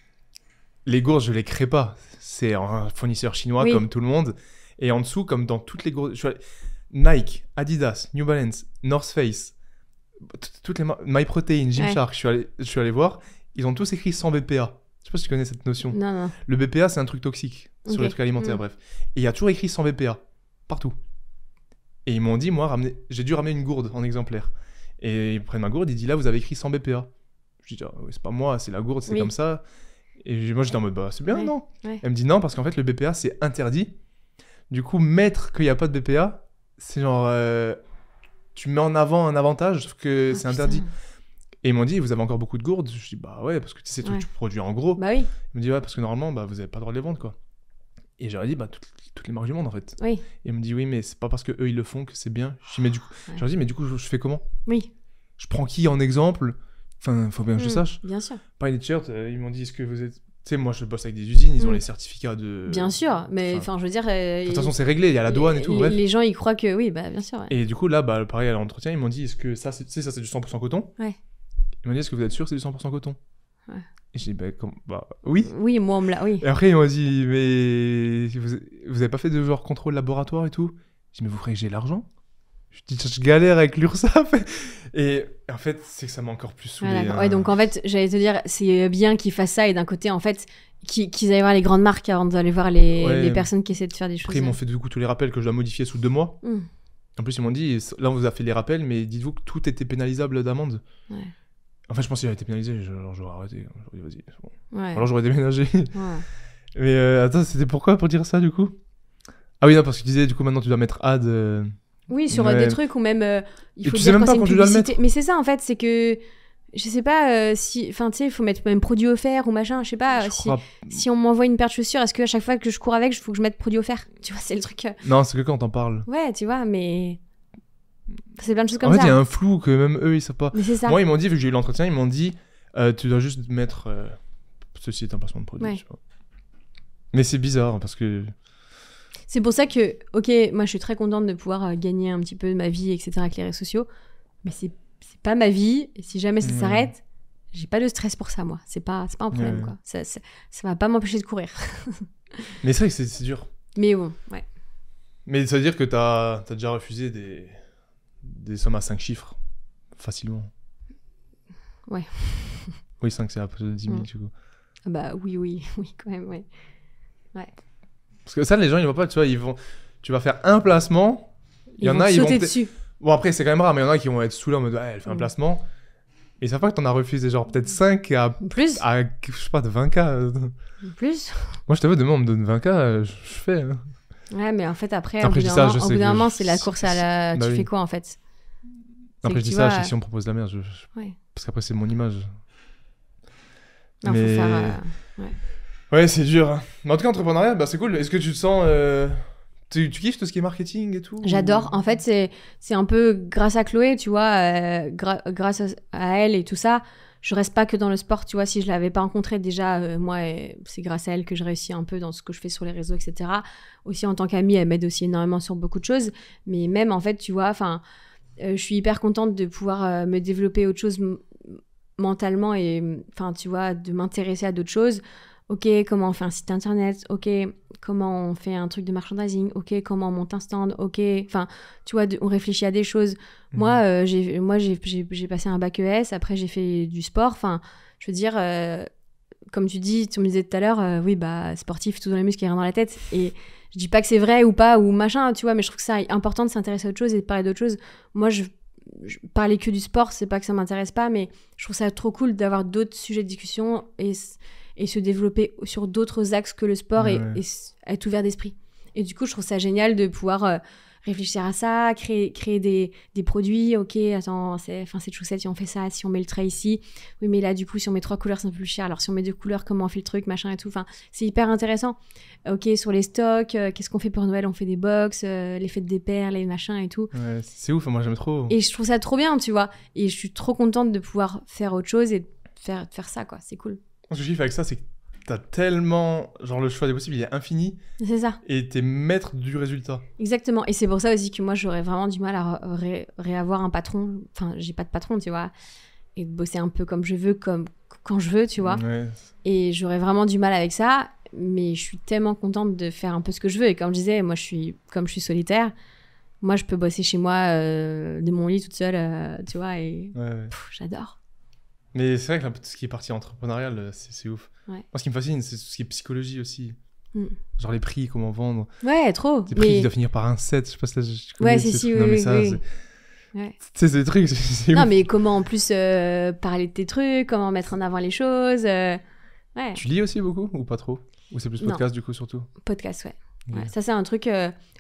Les gourdes, je les crée pas. C'est un fournisseur chinois comme tout le monde. Et en dessous, comme dans toutes les gourdes. Nike, Adidas, New Balance, North Face, toutes les MyProtein, Gymshark, je, suis allé, je suis allé voir ils ont tous écrit sans BPA. Je sais pas si tu connais cette notion. Le BPA, c'est un truc toxique sur les trucs alimentaires, mm. bref. Et il y a toujours écrit sans BPA, partout. Et ils m'ont dit, moi, j'ai dû ramener une gourde en exemplaire. Et ils prennent ma gourde, ils disent, là, vous avez écrit sans BPA. Je dis, ah, c'est pas moi, c'est la gourde, c'est comme ça. Et moi, j'étais en mode, bah, c'est bien, non Elle me dit, non, parce qu'en fait, le BPA, c'est interdit. Du coup, mettre qu'il n'y a pas de BPA, c'est genre. Euh, tu mets en avant un avantage, sauf que ah, c'est interdit. Et ils m'ont dit, vous avez encore beaucoup de gourdes Je dis, bah ouais, parce que tu sais, tu produis en gros. Bah oui. Ils me dit, ouais, parce que normalement, bah, vous n'avez pas le droit de les vendre, quoi. Et j'aurais dit, bah, toutes, les marques du monde, en fait. Oui. Et ils me dit, oui, mais c'est pas parce que eux, ils le font que c'est bien. Je mais du coup, dit, mais du coup, je, fais comment Oui. Je prends qui en exemple Enfin, faut bien que je mm, sache. Bien sûr. Pas les t-shirts, euh, ils m'ont dit, est-ce que vous êtes tu sais, moi, je bosse avec des usines, ils ont mm. les certificats de. Bien sûr, mais enfin, je veux dire. Euh, de toute façon, c'est réglé, il y a la douane et tout. Bref. Les gens, ils croient que oui, bah, bien sûr. Et du coup, là, bah, pareil, à l'entretien, ils m'ont dit est-ce que ça, ça, c'est du 100% coton Ouais. Ils m'ont dit, est-ce que vous êtes sûr que c'est du 100% coton ouais. Et j'ai dit, bah, bah, oui. Oui, moi, on me l'a, oui. Et après, ils m'ont dit, mais vous, n'avez avez pas fait de genre contrôle laboratoire et tout J'ai dit, mais vous ferez j'ai l'argent je, dis, je galère avec l'Ursa. Et en fait, c'est que ça m'a encore plus saoulé. Hein. ouais, donc en fait, j'allais te dire, c'est bien qu'ils fassent ça. Et d'un côté, en fait, qu'ils aillent voir les grandes marques avant d'aller voir les, les, personnes qui essaient de faire des choses. Après, ils m'ont fait du coup tous les rappels que je dois modifier sous deux mois. Hmm. En plus, ils m'ont dit, là, on vous a fait les rappels, mais dites-vous que tout était pénalisable d'amende. Ouais fait, je pense qu'il a été pénalisé. alors, j'aurais arrêté. Alors, j'aurais déménagé. Mais euh, attends, c'était pourquoi pour dire ça, du coup Ah oui, non, parce que tu disais, du coup, maintenant, tu dois mettre ad. Euh, oui, sur euh, des trucs ou même. tu sais même pas quand tu dois le mettre. Mais c'est ça, en fait, c'est que. Je sais pas si. Enfin, tu sais, il faut mettre même produit offert ou machin. Je sais pas. si, si on m'envoie une paire de chaussures, est-ce qu'à chaque fois que je cours avec, il faut que je mette produit offert Tu vois, c'est le truc. Non, c'est que quand on t'en parle. Ouais, tu vois, mais. C'est plein de choses comme ça. En fait, il y a un flou que même eux, ils savent pas. Moi, ils m'ont dit, vu que j'ai eu l'entretien, ils m'ont dit, euh, tu dois juste mettre euh, ceci est un placement de produit. Mais c'est bizarre parce que. C'est pour ça que, ok, moi je suis très contente de pouvoir euh, gagner un petit peu de ma vie, etc., avec les réseaux sociaux, mais c'est pas ma vie, et si jamais ça s'arrête, j'ai pas de stress pour ça, moi. C'est pas, pas un problème, quoi. Ça, ça, va pas m'empêcher de courir. mais c'est vrai que c'est dur. Mais bon, ouais. Mais ça veut dire que tu as déjà refusé des des sommes à 5 chiffres, facilement. Ouais. oui, 5 c'est à peu près 10 000 du coup. Ah bah oui, oui, oui, quand même, ouais. Ouais. Parce que ça, les gens, ils vont pas, tu vois, ils vont... Tu vas faire un placement, il y en a, ils vont... dessus. Bon, après, c'est quand même rare, mais il y en a qui vont être sous là en elle fait un mm. placement. Et ça pas que t'en as refusé genre peut-être 5 à... Plus à, Je sais pas, de 20K. Plus Moi, je t'avoue, demain, on me donne 20K, je fais. Hein. Ouais, mais en fait, après, au bout d'un moment, c'est la course à la. tu bah fais quoi en fait Après, je dis ça, si on me propose la merde. Je... Parce qu'après, c'est mon image. Non, faut faire. Euh, ouais, ouais c'est dur. Hein. Mais en tout cas, entrepreneuriat, bah, c'est cool. Est-ce que tu te sens. Euh, tu, kiffes tout ce qui est marketing et tout J'adore. En fait, c'est un peu grâce à Chloé, tu vois, euh, grâce à elle et tout ça je reste pas que dans le sport, tu vois. Si je l'avais pas rencontrée déjà, euh, moi, c'est grâce à elle que je réussis un peu dans ce que je fais sur les réseaux, etc. Aussi en tant qu'amie, elle m'aide aussi énormément sur beaucoup de choses. Mais même en fait, tu vois, enfin, euh, je suis hyper contente de pouvoir euh, me développer autre chose mentalement et, enfin, tu vois, de m'intéresser à d'autres choses ok, comment on fait un site internet, ok, comment on fait un truc de merchandising, ok, comment on monte un stand, ok, enfin, tu vois, on réfléchit à des choses. Moi, mhm. euh, j'ai, moi, j'ai, passé un bac ES, après j'ai fait du sport, enfin, je veux dire, euh, comme tu dis, tu me disais tout à l'heure, euh, oui, bah, sportif, tout dans les muscles rien dans la tête, et je dis pas que c'est vrai ou pas, ou machin, tu vois, mais je trouve que c'est important de s'intéresser à autre chose et de parler d'autre chose. Moi, je je parlais que du sport, c'est pas que ça m'intéresse pas, mais je trouve ça trop cool d'avoir d'autres sujets de discussion et et se développer sur d'autres axes que le sport et, être ouvert d'esprit. Et du coup, je trouve ça génial de pouvoir euh, réfléchir à ça, créer, créer des, des produits. Ok, attends, c'est, enfin, cette chaussette, si on fait ça, si on met le trait ici. Oui, mais là, du coup, si on met trois couleurs, c'est un peu plus cher. Alors, si on met deux couleurs, comment on fait le truc, machin et tout. Enfin, c'est hyper intéressant. Ok, sur les stocks, euh, qu'est-ce qu'on fait pour Noël On fait des box, euh, les fêtes des pères, les machins et tout. c'est ouf, moi j'aime trop. Et je trouve ça trop bien, tu vois. Et je suis trop contente de pouvoir faire autre chose et faire, faire ça, quoi. C'est cool. Ce que je kiffe avec ça, c'est que t'as tellement. Genre, le choix des possibles, il est infini. C'est ça. Et t'es maître du résultat. Exactement. Et c'est pour ça aussi que moi, j'aurais vraiment du mal à réavoir un patron. Enfin, j'ai pas de patron, tu vois. Et bosser un peu comme je veux, comme quand je veux, tu vois. Ouais. Et j'aurais vraiment du mal avec ça. Mais je suis tellement contente de faire un peu ce que je veux. Et comme je disais, moi, je suis, comme je suis solitaire, moi, je peux bosser chez moi euh, de mon lit toute seule, euh, tu vois. Et j'adore. Mais c'est vrai que tout ce qui est partie entrepreneuriale, euh, c'est ouf. Moi, ce qui me fascine, c'est tout ce qui est psychologie aussi. Hmm. Genre les prix, comment vendre. Ouais, trop. Les prix qui doivent finir par un 7, je sais pas si Ouais, c'est si, oui, Ouais. Tu sais, ces trucs, c'est Non, mais comment en plus euh, parler de tes trucs, comment mettre en avant les choses. Euh, ouais. Tu lis aussi beaucoup ou pas trop Ou c'est plus podcast du coup surtout Podcast, ouais. ça, c'est un truc.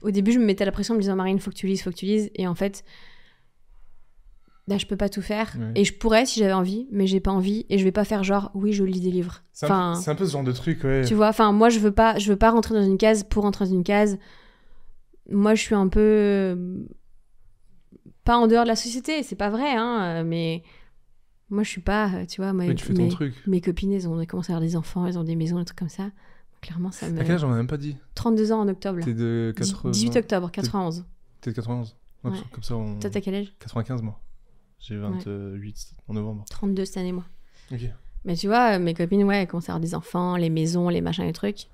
au début, je me mettais la pression en me disant Marine, faut que tu lises, faut que tu lises. Et en fait, bah, je peux pas tout faire et je pourrais si j'avais envie mais j'ai pas envie et je vais pas faire genre oui je lis des livres c'est enfin, un, un, peu ce genre de truc ouais tu vois enfin moi je veux pas je veux pas rentrer dans une case pour rentrer dans une case moi je suis un peu pas en dehors de la société c'est pas vrai hein euh, mais moi je suis pas euh, tu vois moi, mais fais ton mes, truc. mes copines elles ont commencé à avoir des enfants elles ont des maisons des trucs comme ça clairement ça me à quel âge on a même pas dit 32 ans en octobre t'es de 80... 18 octobre 91 t'es de 91 comme ça on... toi t'as quel âge 95 moi j'ai 28 en novembre. 32 cette année, moi. Ok. Mais tu vois, mes copines, ouais, elles commencent à avoir des enfants, les maisons, les machins, les trucs.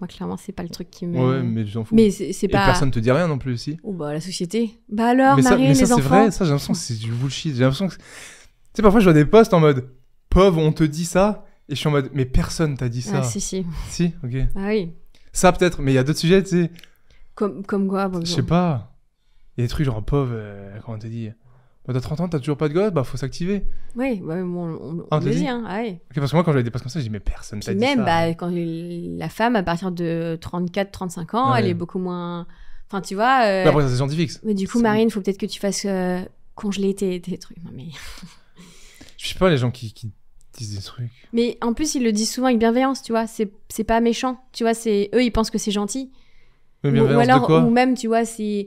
Moi, clairement, c'est pas le truc qui me. Ouais, mais j'en fous. Mais c'est pas. Et personne te dit rien non plus aussi. Ou oh, bah la société. Bah alors, marier les enfants... mais ça, les enfants. Vrai, ça, j'ai l'impression que c'est du bullshit. J'ai l'impression que. Tu sais, parfois, je vois des posts en mode pauvre, on te dit ça. Et je suis en mode, mais personne t'a dit ça. Ah, si, si. si, ok. Ah oui. Ça, peut-être, mais il y a d'autres sujets, tu sais. Comme, comme quoi, bon, Je sais pas. Il y a des trucs genre pauvre, euh, comment on te dit bah, t'as 30 ans, t'as toujours pas de gosse, bah faut s'activer. Oui, bah, on, le ah, dit. hein, parce que moi, quand j'avais des passes comme ça, j'ai dit mais personne t'a dit même, ça. Même, bah, quand la femme, à partir de 34, 35 ans, elle est beaucoup moins. Enfin, tu vois. Euh... Bah, après, c'est scientifique. Mais du coup, Marine, faut peut-être que tu fasses euh, congeler tes, trucs. Non, mais. je sais pas, les gens qui, qui disent des trucs. Mais en plus, ils le disent souvent avec bienveillance, tu vois. C'est pas méchant. Tu vois, c'est eux, ils pensent que c'est gentil ou, alors, ou même, tu vois, c'est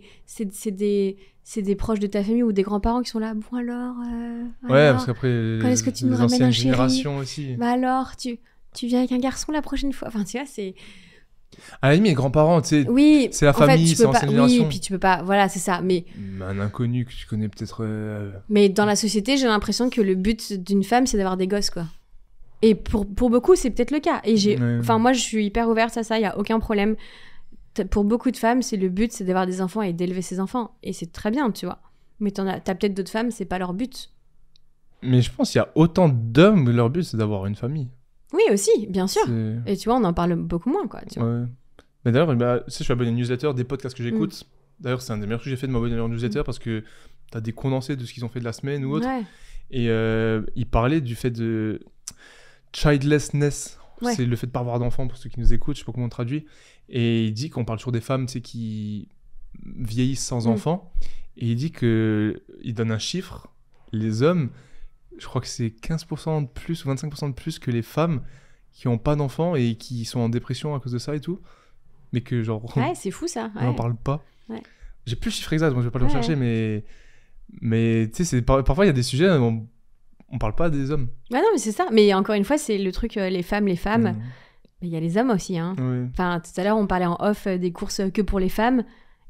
des, des proches de ta famille ou des grands-parents qui sont là. Bon alors. Euh, ouais, parce qu'après, est-ce que tu nous ramènes un chéri aussi. Bah alors, tu, tu viens avec un garçon la prochaine fois. Enfin, tu vois, c'est. À la limite, les grands-parents, tu sais, oui, c'est la famille, c'est l'ancienne génération. Oui, puis tu peux pas, voilà, c'est ça. Mais un inconnu que tu connais peut-être. Euh, mais dans la société, j'ai l'impression que le but d'une femme, c'est d'avoir des gosses, quoi. Et pour, pour beaucoup, c'est peut-être le cas. Et j'ai, enfin, moi, je suis hyper ouverte à ça. Il n'y a aucun problème pour beaucoup de femmes, c'est le but, c'est d'avoir des enfants et d'élever ses enfants. Et c'est très bien, tu vois. Mais as, t'as peut-être d'autres femmes, c'est pas leur but. Mais je pense qu'il y a autant d'hommes leur but, c'est d'avoir une famille. Oui, aussi, bien sûr. Et tu vois, on en parle beaucoup moins, quoi. Mais d'ailleurs, bah, tu sais, je suis abonné à une newsletter des podcasts que j'écoute. Mm. D'ailleurs, c'est un des meilleurs que j'ai fait de m'abonner à leur newsletter mm. parce que t'as des condensés de ce qu'ils ont fait de la semaine ou autre. Et euh, ils parlaient du fait de childlessness. C'est le fait de pas avoir d'enfants pour ceux qui nous écoutent, je sais pas comment on traduit. Et il dit qu'on parle toujours des femmes tu sais, qui vieillissent sans mm. enfants. Et il dit que il donne un chiffre les hommes, je crois que c'est 15% de plus ou 25% de plus que les femmes qui n'ont pas d'enfants et qui sont en dépression à cause de ça et tout. Mais que genre. Ouais, c'est fou ça. On n'en parle pas. Ouais. J'ai plus le chiffre exact, donc je vais pas le rechercher, mais. Mais tu sais, parfois il y a des sujets, on... on parle pas des hommes. Ouais, non, mais c'est ça. Mais encore une fois, c'est le truc euh, les femmes, les femmes. Mm il y a les hommes aussi. Hein. Enfin, tout à l'heure, on parlait en off euh, des courses euh, que pour les femmes.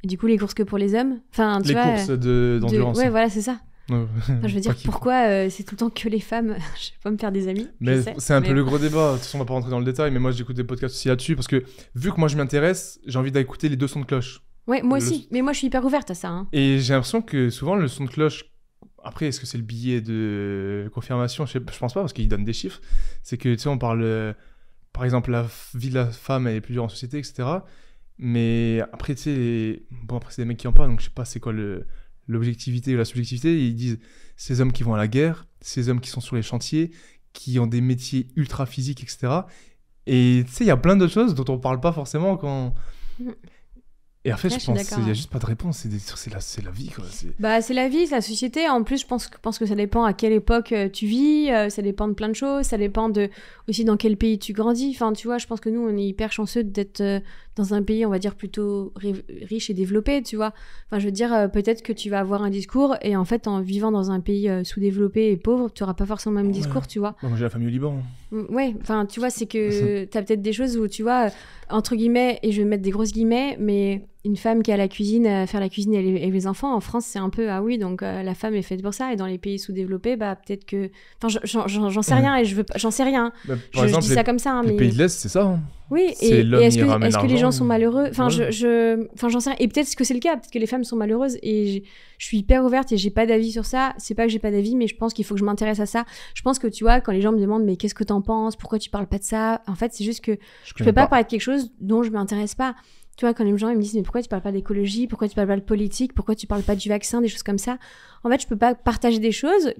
Et du coup, les courses que pour les hommes. Enfin, les courses euh, d'endurance. De, Ouais, voilà, c'est ça. je veux dire, pourquoi c'est tout le temps que les femmes Je vais pas me faire des amis. Mais c'est un peu le gros débat. De toute façon, on va pas rentrer dans le détail. Mais moi, j'écoute des podcasts aussi là-dessus. Parce que vu que moi, je m'intéresse, j'ai envie d'écouter les deux sons de cloche. Ouais, moi aussi. Mais moi, je suis hyper ouverte à ça. Hein. Et j'ai l'impression que souvent, le son de cloche après, est-ce que c'est le billet de confirmation je, sais, pense pas, parce qu'il donne des chiffres. C'est que, tu sais, on parle par exemple, la vie de la femme, elle est plus dure en société, etc. Mais après, tu sais, bon, après, c'est des mecs qui en parlent, donc je sais pas c'est quoi l'objectivité ou la subjectivité. Ils disent ces hommes qui vont à la guerre, ces hommes qui sont sur les chantiers, qui ont des métiers ultra physiques, etc. Et tu sais, il y a plein d'autres choses dont on parle pas forcément quand. Mm. Et en fait, ah, je pense qu'il n'y a juste pas de réponse. C'est, c'est, la... c'est la vie, quoi. C'est... Bah, c'est la vie, c'est la société. En plus, je pense que, pense que ça dépend à quelle époque euh, tu vis, euh, ça dépend de plein de choses, ça dépend de aussi dans quel pays tu grandis. Enfin, tu vois, je pense que nous, on est hyper chanceux d'être euh, dans un pays, on va dire, plutôt riche et développé, tu vois. Enfin, je veux dire, peut-être que tu vas avoir un discours et en fait, en vivant dans un pays sous-développé et pauvre, tu n'auras pas forcément le même discours, tu vois. Moi, j'ai la famille au Liban. Mmh, ouais, enfin, tu vois, c'est que tu as peut-être des choses où, tu vois, entre guillemets, et je vais mettre des grosses guillemets, mais une femme qui a la cuisine, à euh, faire la cuisine et les, enfants, en France, c'est un peu ah oui, donc euh, la femme est faite pour ça. Et dans les pays sous-développés, bah peut-être que. Enfin, j'en sais rien et je veux j'en sais rien. Bah, je, dis ça comme ça. Hein, les pays de l'Est, c'est ça. Hein. Oui, et, est-ce que, les gens sont malheureux Enfin, je, je, enfin, j'en sais rien. Et peut-être que c'est le cas, peut-être que les femmes sont malheureuses. Et je suis hyper ouverte et j'ai pas d'avis sur ça. C'est pas que j'ai pas d'avis, mais je pense qu'il faut que je m'intéresse à ça. Je pense que tu vois, quand les gens me demandent, mais qu'est-ce que t'en penses Pourquoi tu parles pas de ça En fait, c'est juste que je, peux pas, pas parler de quelque chose dont je m'intéresse pas. Tu vois, quand les gens ils me disent, mais pourquoi tu parles pas d'écologie Pourquoi tu parles pas de politique Pourquoi tu parles pas du vaccin Des choses comme ça. En fait, je peux pas partager des choses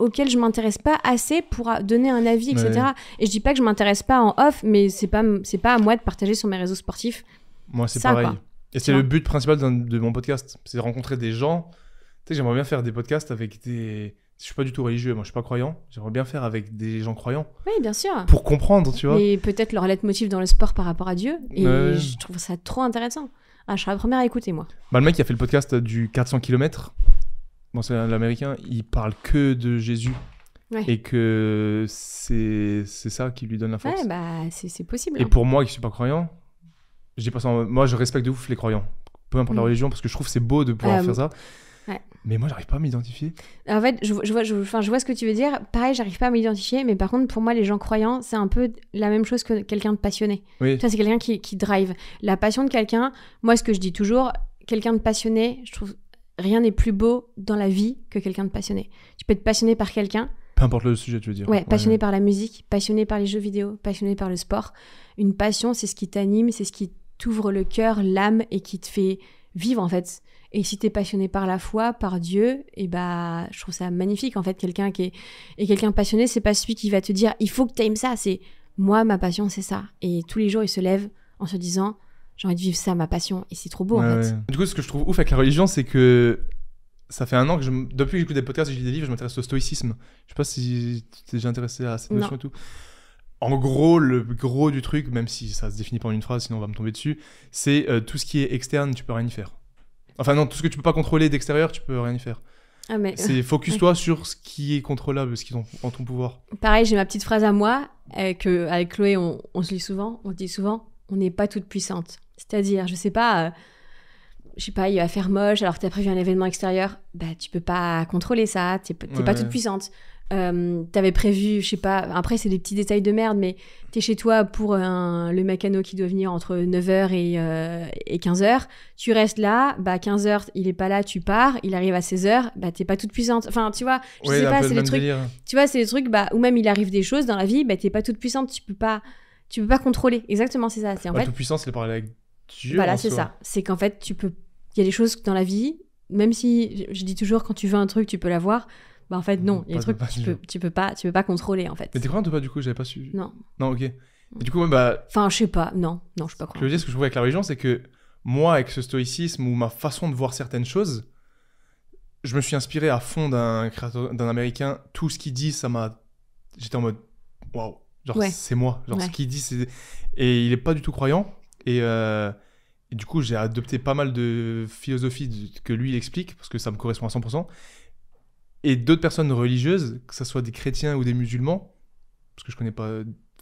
auxquelles je m'intéresse pas assez pour donner un avis, etc. Et je dis pas que je m'intéresse pas en off, mais c'est pas, c'est pas à moi de partager sur mes réseaux sportifs. Moi, c'est pareil. Et c'est le but principal de mon podcast, c'est de rencontrer des gens. Tu sais, j'aimerais bien faire des podcasts avec des je suis pas du tout religieux, moi je suis pas croyant. J'aimerais bien faire avec des gens croyants. Oui, bien sûr. Pour comprendre, tu vois. Et peut-être leur motive dans le sport par rapport à Dieu. Et je trouve ça trop intéressant. Ah, je serais la première à écouter, moi. Bah, le mec qui a fait le podcast du 400 km, bon, c'est l'américain, il parle que de Jésus. Et que c'est ça qui lui donne la force. bah, c'est possible. Et hein. pour moi qui suis pas croyant, j'ai pas ça... moi je respecte de ouf les croyants. Peu importe leur la mm. religion, parce que je trouve c'est beau de pouvoir euh, faire ça. Mais moi, j'arrive pas à m'identifier. En fait, je, vois, enfin, je vois ce que tu veux dire. Pareil, j'arrive pas à m'identifier, mais par contre, pour moi, les gens croyants, c'est un peu la même chose que quelqu'un de passionné. c'est quelqu'un qui, drive. La passion de quelqu'un, moi, ce que je dis toujours, quelqu'un de passionné, je trouve rien n'est plus beau dans la vie que quelqu'un de passionné. Tu peux être passionné par quelqu'un. Peu importe le sujet, tu veux dire. Ouais, passionné par la musique, passionné par les jeux vidéo, passionné par le sport. Une passion, c'est ce qui t'anime, c'est ce qui t'ouvre le cœur, l'âme et qui te fait vivre en fait. Et si tu es passionné par la foi, par Dieu, et eh bah, je trouve ça magnifique en fait. Quelqu'un qui est et quelqu'un passionné, c'est pas celui qui va te dire il faut que tu aimes ça. C'est moi ma passion, c'est ça. Et tous les jours, il se lève en se disant j'ai envie de vivre ça, ma passion. Et c'est trop beau en fait. Du coup, ce que je trouve ouf avec la religion, c'est que ça fait un an que depuis que j'écoute des podcasts et lu des livres, je m'intéresse au stoïcisme. Je sais pas si t'es déjà intéressé à cette notion et tout en gros, le gros du truc, même si ça se définit pas en une phrase, sinon on va me tomber dessus, c'est euh, tout ce qui est externe, tu peux rien y faire. Enfin non, tout ce que tu peux pas contrôler d'extérieur, tu peux rien y faire. Ah, mais... C'est focus-toi sur ce qui est contrôlable, ce qui est en, ton pouvoir. Pareil, j'ai ma petite phrase à moi, euh, que avec Chloé, on, se lit souvent, on dit souvent, on n'est pas toute puissante. C'est-à-dire, je sais pas, euh, je sais pas, il va faire moche, alors tu as prévu un événement extérieur, bah tu peux pas contrôler ça, tu n'es pas toute puissante. Euh, t'avais prévu, je sais pas, après c'est des petits détails de merde, mais t'es chez toi pour le mécano qui doit venir entre 9h et, euh, et 15h, tu restes là, bah 15h il est pas là, tu pars, il arrive à 16h, bah t'es pas toute puissante, enfin tu vois, je sais pas, c'est des trucs, tu vois, c'est des trucs, bah, ou même il arrive des choses dans la vie, bah t'es pas toute puissante, tu peux pas, tu peux pas contrôler, exactement c'est ça, c'est en Toute puissance c'est parler avec Dieu. Voilà, c'est ça, c'est qu'en fait tu peux, il y a des choses dans la vie, même si je dis toujours quand tu veux un truc, tu peux l'avoir, bah, en fait non, mmh, il y a des trucs que tu peux, peux pas, tu peux pas contrôler en fait. Mais t'es croyante ou pas du coup J'avais pas su. Non. Non, ok. du coup, bah. Enfin, je sais pas. Non, non, je suis pas croyante. Je veux dire, ce que je vois avec la religion, c'est que moi, avec ce stoïcisme ou ma façon de voir certaines choses, je me suis inspiré à fond d'un créateur, d'un américain. Tout ce qu'il dit, ça m'a. J'étais en mode, waouh, genre c'est moi. Genre ce qu'il dit, c'est. Et il est pas du tout croyant. Et, euh, du coup, j'ai adopté pas mal de philosophies que lui il explique parce que ça me correspond à 100% et d'autres personnes religieuses, que ce soit des chrétiens ou des musulmans, parce que je connais pas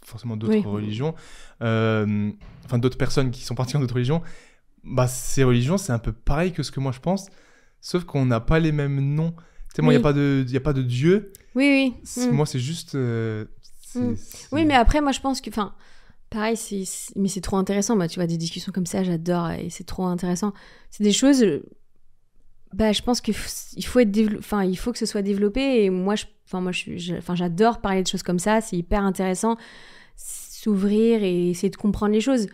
forcément d'autres religions, euh, enfin d'autres personnes qui sont parties en d'autres religions, bah ces religions c'est un peu pareil que ce que moi je pense, sauf qu'on n'a pas les mêmes noms. Tu sais, moi il n'y a, pas de, a pas de Dieu. Oui, oui. Mm. Moi c'est juste... Euh, mm. Oui, mais après moi je pense que... Enfin, pareil, c'est, mais c'est trop intéressant. Bah, tu vois, des discussions comme ça, j'adore et c'est trop intéressant. C'est des choses, bah, je pense qu'il faut être enfin il faut que ce soit développé et moi je enfin moi je enfin j'adore parler de choses comme ça c'est hyper intéressant s'ouvrir et essayer de comprendre les choses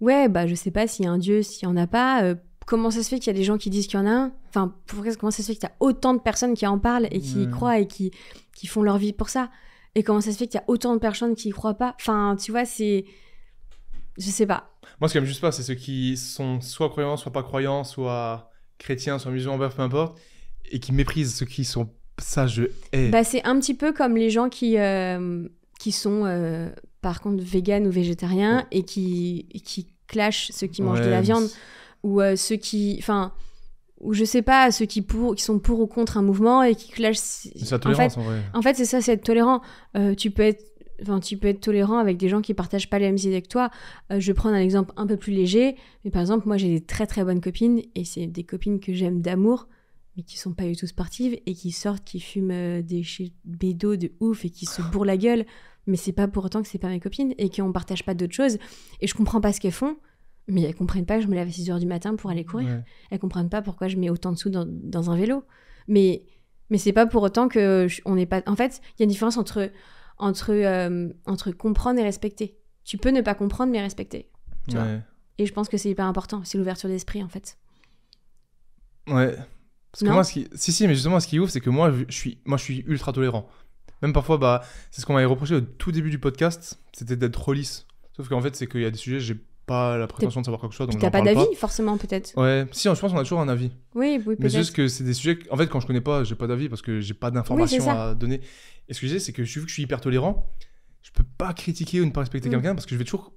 ouais bah je sais pas s'il y a un dieu s'il y en a pas euh, comment ça se fait qu'il y a des gens qui disent qu'il y en a un enfin comment ça se fait qu'il y a autant de personnes qui en parlent et qui y croient et qui qui font leur vie pour ça et comment ça se fait qu'il y a autant de personnes qui y croient pas enfin tu vois c'est je sais pas moi ce que j'aime juste pas c'est ceux qui sont soit croyants soit pas croyants soit chrétiens, soit musulmans, bref, peu importe, et qui méprisent ceux qui sont. Ça, je Bah, c'est un petit peu comme les gens qui, euh, qui sont, euh, par contre, véganes ou végétariens et qui, qui clashent ceux qui mangent de la viande ou euh, ceux qui. Enfin ou je sais pas, ceux qui, pour, qui sont pour ou contre un mouvement et qui clashent. C'est la tolérance en, fait, vrai. En fait, c'est ça, c'est être tolérant. tu peux être Enfin, tu peux être tolérant avec des gens qui partagent pas les mêmes idées que toi. Euh, je vais prendre un exemple un peu plus léger, mais par exemple, moi j'ai des très très bonnes copines et c'est des copines que j'aime d'amour, mais qui sont pas du tout sportives et qui sortent, qui fument euh, des chips bédos de ouf et qui se oh. bourrent la gueule. Mais c'est pas pour autant que c'est pas mes copines et qu'on partage pas d'autres choses. Et je comprends pas ce qu'elles font, mais elles comprennent pas que je me lève à 6 h du matin pour aller courir. Elles comprennent pas pourquoi je mets autant de sous dans, un vélo. Mais mais c'est pas pour autant que on n'est pas. En fait, il y a une différence entre entre, euh, entre comprendre et respecter. Tu peux ne pas comprendre, mais respecter. et je pense que c'est hyper important. C'est l'ouverture d'esprit, en fait. Ouais. Parce que moi, ce qui... si, si, mais justement, ce qui est ouf, c'est que moi, je suis, moi, je suis ultra tolérant. Même parfois, bah, c'est ce qu'on m'avait reproché au tout début du podcast, c'était d'être trop lisse. Sauf qu'en fait, c'est qu'il y a des sujets, j'ai pas la prétention de savoir quoi que ce soit. Donc t'as pas d'avis, forcément, peut-être. Ouais, si, je pense qu'on a toujours un avis. Oui, oui, Mais juste que c'est des sujets. En fait, quand je connais pas, j'ai pas d'avis parce que j'ai pas d'informations à donner. Et ce que je c'est que je suis hyper tolérant, je peux pas critiquer ou ne pas respecter mm. quelqu'un parce que je vais toujours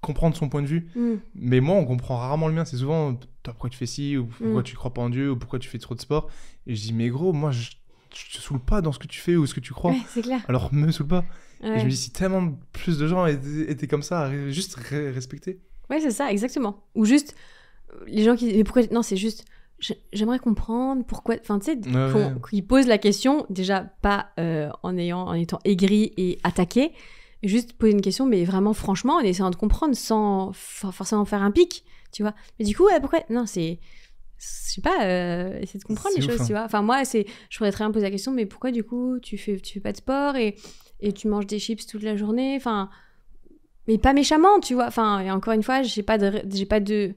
comprendre son point de vue. Mm. Mais moi, on comprend rarement le mien. C'est souvent, pourquoi tu fais ci, ou mm. pourquoi tu crois pas en Dieu, ou pourquoi tu fais trop de sport. Et je dis, mais gros, moi, je, te saoule pas dans ce que tu fais ou ce que tu crois. Ouais, clair. Alors, me saoule pas. Et je me dis, si tellement plus de gens étaient, comme ça, juste respectés Ouais, c'est ça, exactement. Ou juste, euh, les gens qui. Mais pourquoi. Non, c'est juste. J'aimerais comprendre pourquoi. Enfin, tu sais, qu'ils posent la question, déjà pas euh, en, ayant, en étant aigri et attaqué, juste poser une question, mais vraiment franchement, en essayant de comprendre sans forcément faire un pic, tu vois. Mais du coup, pourquoi. Non, c'est je sais pas, euh, essayer de comprendre les choses, tu hein. vois. Enfin, moi, c'est, je pourrais très bien poser la question, mais pourquoi du coup tu fais, tu fais pas de sport et et tu manges des chips toute la journée, enfin, mais pas méchamment, tu vois. Enfin, et encore une fois, j'ai pas de, j'ai pas de,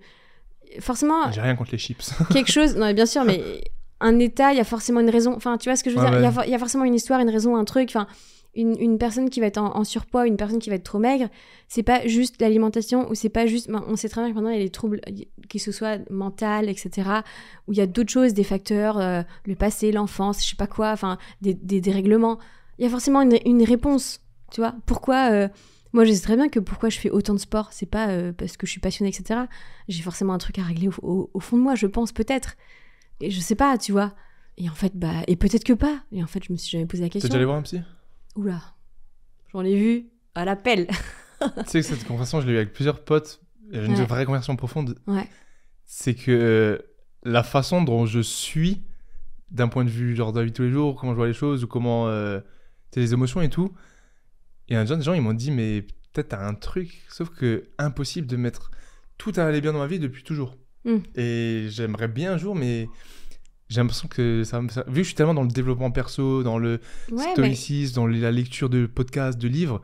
forcément. Ah, j'ai rien contre les chips. quelque chose, non, bien sûr, mais un état, il y a forcément une raison. Enfin, tu vois ce que je veux dire Il y, a forcément une histoire, une raison, un truc. Enfin, une, personne qui va être en, surpoids, une personne qui va être trop maigre, c'est pas juste l'alimentation ou c'est pas juste. Ben, on sait très bien que maintenant il y a des troubles, que ce soit mental, etc., où il y a d'autres choses, des facteurs, euh, le passé, l'enfance, je sais pas quoi, enfin, des, des dérèglements il y a forcément une, réponse, tu vois. Pourquoi euh, Moi, je sais très bien que pourquoi je fais autant de sport, c'est pas euh, parce que je suis passionnée, etc. J'ai forcément un truc à régler au, fond de moi, je pense peut-être. Et je sais pas, tu vois. Et en fait, bah, et peut-être que pas. Et en fait, je me suis jamais posé la question. T'es déjà allé voir un psy Oula, j'en ai vu à l'appel. tu sais que cette conversation, je l'ai eu avec plusieurs potes. J'ai une vraie conversation profonde. Ouais. C'est que euh, la façon dont je suis, d'un point de vue genre de vie tous les jours, comment je vois les choses ou comment les émotions et tout. Et un jeune gens, ils m'ont dit, mais peut-être t'as un truc, sauf que impossible de mettre tout à aller bien dans ma vie depuis toujours. Hmm. Et j'aimerais bien un jour, mais j'ai l'impression que ça, vu que je suis tellement dans le développement perso, dans le stoïcisme, dans la lecture de podcasts, de livres.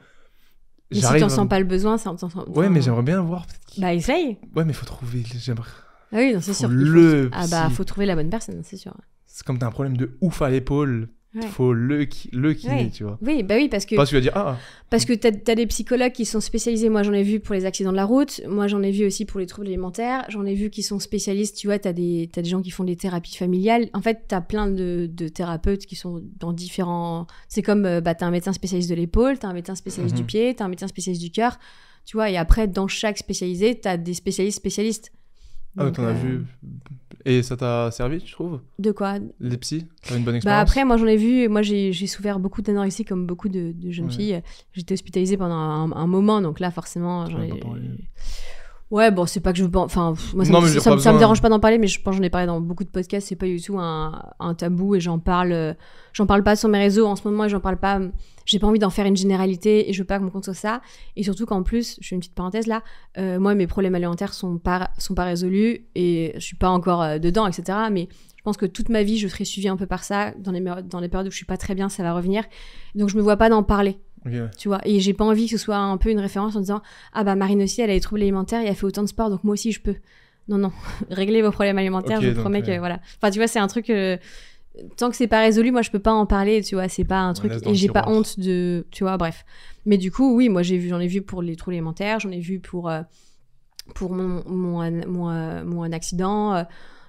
Mais si t'en sens pas le besoin, ça t'en sens. Ouais, mais j'aimerais bien voir. Bah essaye. Ouais, mais faut trouver. J'aimerais. Ah oui, c'est sûr. Le. Faut... Ah bah faut trouver la bonne personne, c'est sûr. C'est comme t'as un problème de ouf à l'épaule, il faut le, le kiné, tu vois. Oui, bah oui, parce que. Parce que tu vas dire, ah Parce que t'as as des psychologues qui sont spécialisés. Moi, j'en ai vu pour les accidents de la route. Moi, j'en ai vu aussi pour les troubles alimentaires. J'en ai vu qui sont spécialistes. Tu vois, t'as des, as des gens qui font des thérapies familiales. En fait, t'as plein de, de, thérapeutes qui sont dans différents. C'est comme, euh, bah, t'as un médecin spécialiste de l'épaule, t'as un médecin spécialiste du mhm. pied, t'as un médecin spécialiste du cœur. Tu vois, et après, dans chaque spécialisé, t'as des spécialistes spécialistes. Ah, donc, t'en as euh, vu. Et ça t'a servi, je trouve. De quoi Les psys une bonne bah, expérience Après, moi j'en ai vu. Moi j'ai souffert beaucoup d'anorexie comme beaucoup de, jeunes filles. J'étais hospitalisée pendant un, moment, donc là forcément j'en ai. Ouais, bon, c'est pas que je veux Enfin, moi, ça, me, me dérange pas d'en parler, mais je pense j'en ai parlé dans beaucoup de podcasts. C'est pas du tout un, un tabou et j'en parle. Euh, j'en parle pas sur mes réseaux en ce moment et j'en parle pas j'ai pas envie d'en faire une généralité et je veux pas que mon compte soit ça. Et surtout qu'en plus, je fais une petite parenthèse là, euh, moi mes problèmes alimentaires sont pas, sont pas résolus et je suis pas encore euh, dedans, etc. Mais je pense que toute ma vie, je serai suivie un peu par ça. Dans les, dans les périodes où je suis pas très bien, ça va revenir. Donc je me vois pas d'en parler. Tu vois, et j'ai pas envie que ce soit un peu une référence en disant Ah bah Marine aussi, elle a des troubles alimentaires et elle fait autant de sport, donc moi aussi je peux non, non, réglez vos problèmes alimentaires, je vous promets que voilà. Enfin, tu vois, c'est un truc, euh, tant que c'est pas résolu, moi je peux pas en parler, tu vois, c'est pas un truc et j'ai pas honte de, tu vois, bref. Mais du coup, oui, moi j'ai vu, j'en ai vu pour les troubles alimentaires, j'en ai vu pour euh, pour mon mon, mon, euh, mon accident, euh,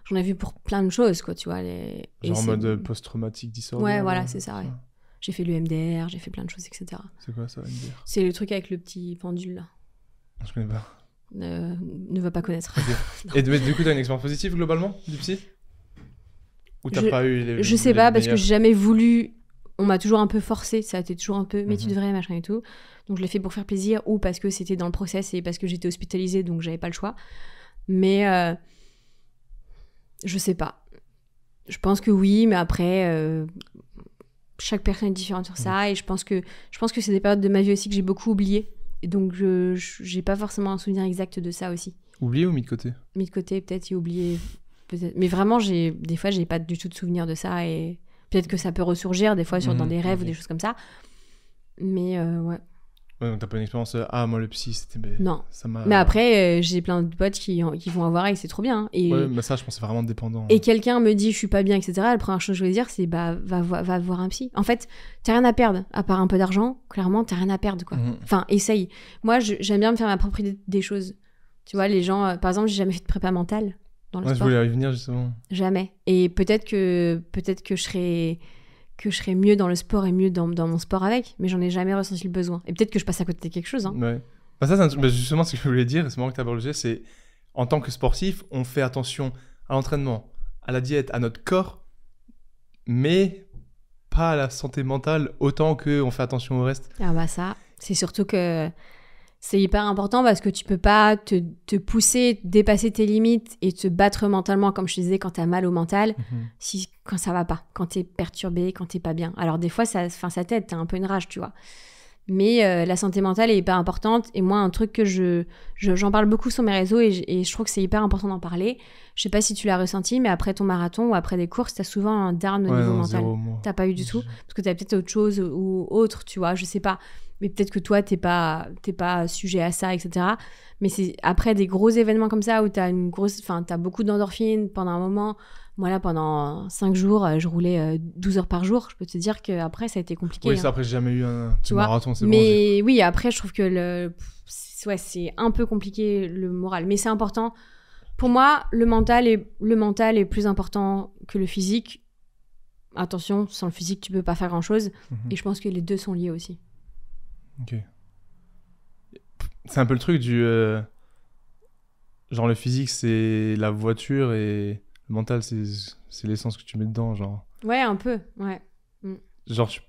j'en ai vu pour plein de choses, quoi, tu vois. Les... Genre en mode post-traumatique disons. Ouais, voilà, c'est ça. Ouais. J'ai fait l'UMDR, j'ai fait plein de choses, etc. C'est quoi ça, MDR C'est le truc avec le petit pendule là. Je connais pas. ne va pas connaître. et du coup, t'as une expérience positive globalement du psy ou je, pas eu Je sais pas, parce que j'ai jamais voulu. On m'a toujours un peu forcé, ça a été toujours un peu, mais tu mhm. devrais, machin et tout. Donc je l'ai fait pour faire plaisir, ou parce que c'était dans le process et parce que j'étais hospitalisée, donc j'avais pas le choix. Mais euh, je sais pas. Je pense que oui, mais après, euh, chaque personne est différente sur ça, mhm. et je pense que, je pense que c'est des périodes de ma vie aussi que j'ai beaucoup oubliées. Et donc, je j'ai pas forcément un souvenir exact de ça aussi. Oublié ou mis de côté Mis de côté, peut-être, et oublié mais vraiment, j'ai des fois, j'ai pas du tout de souvenir de ça et peut-être que ça peut ressurgir des fois dans mhm, des rêves ou des choses comme ça. Mais euh, ouais. Ouais, donc t'as pas une expérience, euh, ah, moi le psy, c'était. Ben, non. mais après, euh, j'ai plein de potes qui, qui vont avoir et c'est trop bien. Hein. Et, mais ça, je pense c'est vraiment dépendant. Et hein. quelqu'un me dit, je suis pas bien, etc. La première chose que je vais dire, c'est, bah, va, voir un psy. En fait, t'as rien à perdre, à part un peu d'argent, clairement, t'as rien à perdre, quoi. Mhm. Enfin, essaye. Moi, j'aime bien me faire m'approprier des choses. Tu vois, les gens, par exemple, j'ai jamais fait de prépa mentale. Je voulais y venir justement. Jamais. Et peut-être que peut-être que je serais que je serais mieux dans le sport et mieux dans, mon sport avec, mais j'en ai jamais ressenti le besoin. Et peut-être que je passe à côté de quelque chose. Hein. Bah, bah, justement, ce que je voulais dire, c'est moment que tu abordes c'est en tant que sportif, on fait attention à l'entraînement, à la diète, à notre corps, mais pas à la santé mentale autant que on fait attention au reste. Ah bah ça, c'est surtout que c'est hyper important parce que tu peux pas te, pousser, dépasser tes limites et te battre mentalement, comme je te disais, quand t'as mal au mental, mhm. si, quand ça va pas, quand t'es perturbé, quand t'es pas bien. Alors des fois, ça, fin, ça t'aide, t'as un peu une rage, tu vois. Mais euh, la santé mentale est hyper importante et moi, un truc que je, j'en parle beaucoup sur mes réseaux et, je trouve que c'est hyper important d'en parler. Je sais pas si tu l'as ressenti, mais après ton marathon ou après des courses, t'as souvent un down au niveau mental. T'as pas eu du tout parce que t'as peut-être autre chose ou autre, tu vois, je sais pas mais peut-être que toi, t'es pas, t'es pas sujet à ça, etc. Mais c'est après des gros événements comme ça où t'as une grosse, beaucoup d'endorphines pendant un moment. Moi, là, pendant 5 jours, euh, je roulais 12 euh, heures par jour. Je peux te dire qu'après, ça a été compliqué. Oui, hein. ça, après, j'ai jamais eu un tu marathon, Mais oui, après, je trouve que le, c'est un peu compliqué le moral. Mais c'est important. Pour moi, le mental est, le mental est plus important que le physique attention, sans le physique, tu peux pas faire grand chose. Mhm. Et je pense que les deux sont liés aussi. C'est un peu le truc du. Euh, genre, le physique, c'est la voiture et le mental, c'est l'essence que tu mets dedans. Genre, Ouais, un peu. Mm. genre tu,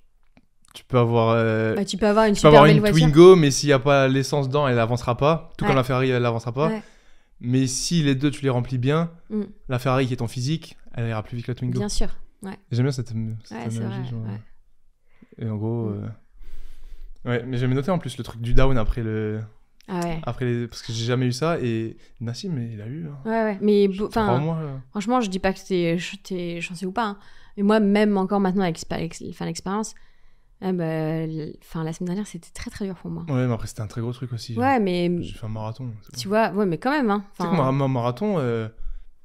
peux avoir. Euh, bah, tu peux avoir une Twingo, mais s'il n'y a pas l'essence dedans, elle n'avancera pas. Tout comme la Ferrari, elle n'avancera pas. Mais si les deux, tu les remplis bien, mm. la Ferrari qui est en physique, elle ira plus vite que la Twingo. Bien sûr. J'aime bien cette, euh, Et en gros, mm. Ouais, mais j'avais noté en plus le truc du down après le. Ah ouais. Après Parce que j'ai jamais eu ça et Nassim, il a eu. Hein. Ouais, ouais. Mais enfin, euh. franchement, je dis pas que t'es chanceux ou pas. Hein. Mais moi, même encore maintenant, avec l'expérience, eh ben, enfin, la semaine dernière, c'était très très dur pour moi. Ouais, mais après, c'était un très gros truc aussi. Hein. Ouais, mais. J'ai fait un marathon. Tu vois, ouais, mais quand même. Hein. Tu sais que marathon, euh,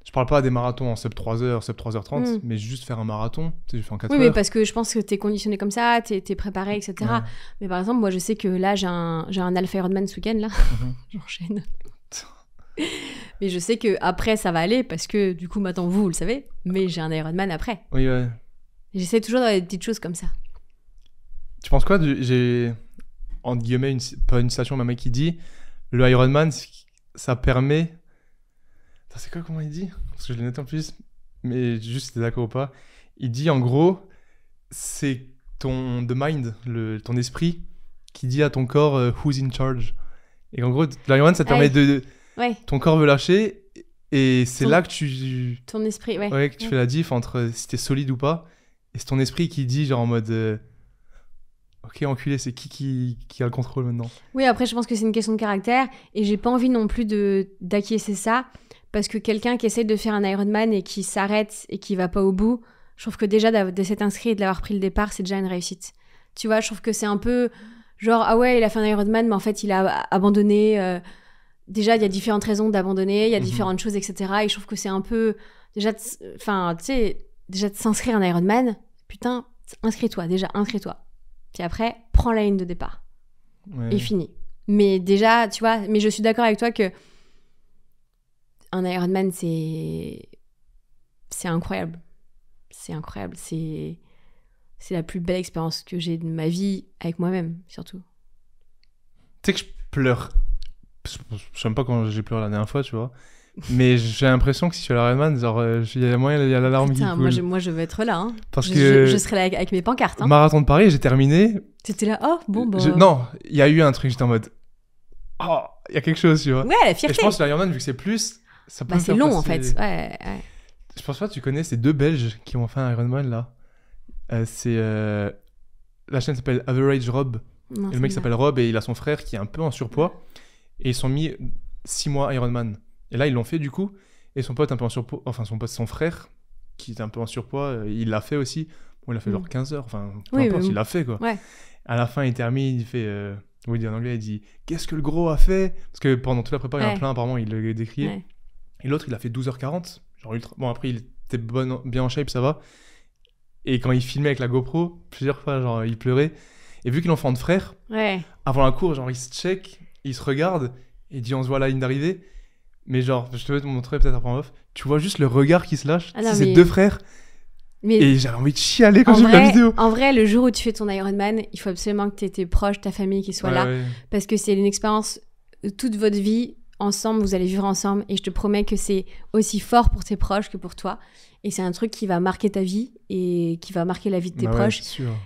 je parle pas des marathons en sub 3h, sub 3h30, mm. mais juste faire un marathon, tu sais, fais en 4 Oui, mais parce que je pense que t'es conditionné comme ça, t'es es préparé, etc. Mais par exemple, moi, je sais que là, j'ai un, un Alpha Ironman ce week-end, là. Mhm. J'enchaîne. mais je sais que après ça va aller parce que du coup maintenant vous, vous le savez, mais j'ai un Ironman après. Oui ouais. J'essaie toujours d'avoir des petites choses comme ça. Tu penses quoi J'ai entre guillemets une, pas une station mais un mec qui dit le Ironman ça permet c'est quoi comment il dit Parce que je l'ai noté en plus, mais juste si t'es d'accord ou pas. Il dit en gros, c'est ton de mind, le, ton esprit, qui dit à ton corps euh, who's in charge. Et en gros, l'Iron ça te permet de, Ouais. Ton corps veut lâcher, et c'est là que tu. Ton esprit, ouais. Ouais, que tu fais la diff entre euh, si t'es solide ou pas. Et c'est ton esprit qui dit, genre en mode. Euh, ok, enculé, c'est qui, qui, qui a le contrôle maintenant Oui, après, je pense que c'est une question de caractère et j'ai pas envie non plus de d'acquiescer ça parce que quelqu'un qui essaye de faire un Ironman et qui s'arrête et qui va pas au bout, je trouve que déjà de s'être inscrit et de l'avoir pris le départ, c'est déjà une réussite. Tu vois, je trouve que c'est un peu genre, ah ouais, il a fait un Ironman, mais en fait, il a abandonné. Euh, déjà, il y a différentes raisons d'abandonner, il y a mhm. différentes choses, etc. Et je trouve que c'est un peu. Déjà, enfin, tu sais, déjà de s'inscrire en un Ironman, putain, inscris-toi, déjà, inscris-toi. Puis après, prends la ligne de départ. Et fini. Mais déjà, tu vois, mais je suis d'accord avec toi que un Ironman, c'est. C'est incroyable. C'est incroyable. C'est. C'est la plus belle expérience que j'ai de ma vie avec moi-même, surtout. Tu sais que je pleure. Je sais même pas quand j'ai pleuré la dernière fois, tu vois. Mais j'ai l'impression que si je suis à l'Ironman, genre, euh, il y a moyen, il y a l'alarme qui coule. Moi je, moi, je veux être là. Hein. Parce je, que je, serai là avec, mes pancartes. Hein. Marathon de Paris, j'ai terminé. étais là, oh, bon, bon. Bah. non, il y a eu un truc, j'étais en mode, oh, il y a quelque chose, tu vois. Ouais, la fierté. Et je pense que l'Ironman, vu que c'est plus, bah, c'est long en fait. Ouais, Je pense pas tu connais ces deux Belges qui ont fait un Ironman là. Euh, c'est euh, la chaîne s'appelle Average Rob. le mec s'appelle Rob et il a son frère qui est un peu en surpoids et ils sont mis six mois Ironman. Et là ils l'ont fait du coup et son pote un peu en surpoids, enfin son pote, son frère qui est un peu en surpoids, euh, il l'a fait aussi. il a fait genre 15 mm. heures, enfin peu il l'a fait quoi. À la fin il termine, il fait euh... oui en anglais il dit qu'est-ce que le gros a fait parce que pendant toute la prépa il y en a plein apparemment il le décriait. Et l'autre, il a fait 12h40. Genre ultra... Bon, après, il était bon, bien en shape, ça va. Et quand il filmait avec la GoPro, plusieurs fois, genre, il pleurait. Et vu qu'il est enfant de frère, avant la cour, genre, il se check, il se regarde, et dit on se voit à la ligne d'arrivée. Mais genre, je te, te montrer peut-être après en off, tu vois juste le regard qui se lâche. Ah c'est deux frères. Et j'avais envie de chialer quand j'ai vu la vidéo. En vrai, le jour où tu fais ton Ironman, il faut absolument que tu tes proches, ta famille qui soit là. Parce que c'est une expérience toute votre vie ensemble, vous allez vivre ensemble et je te promets que c'est aussi fort pour tes proches que pour toi. Et c'est un truc qui va marquer ta vie et qui va marquer la vie de tes bah proches.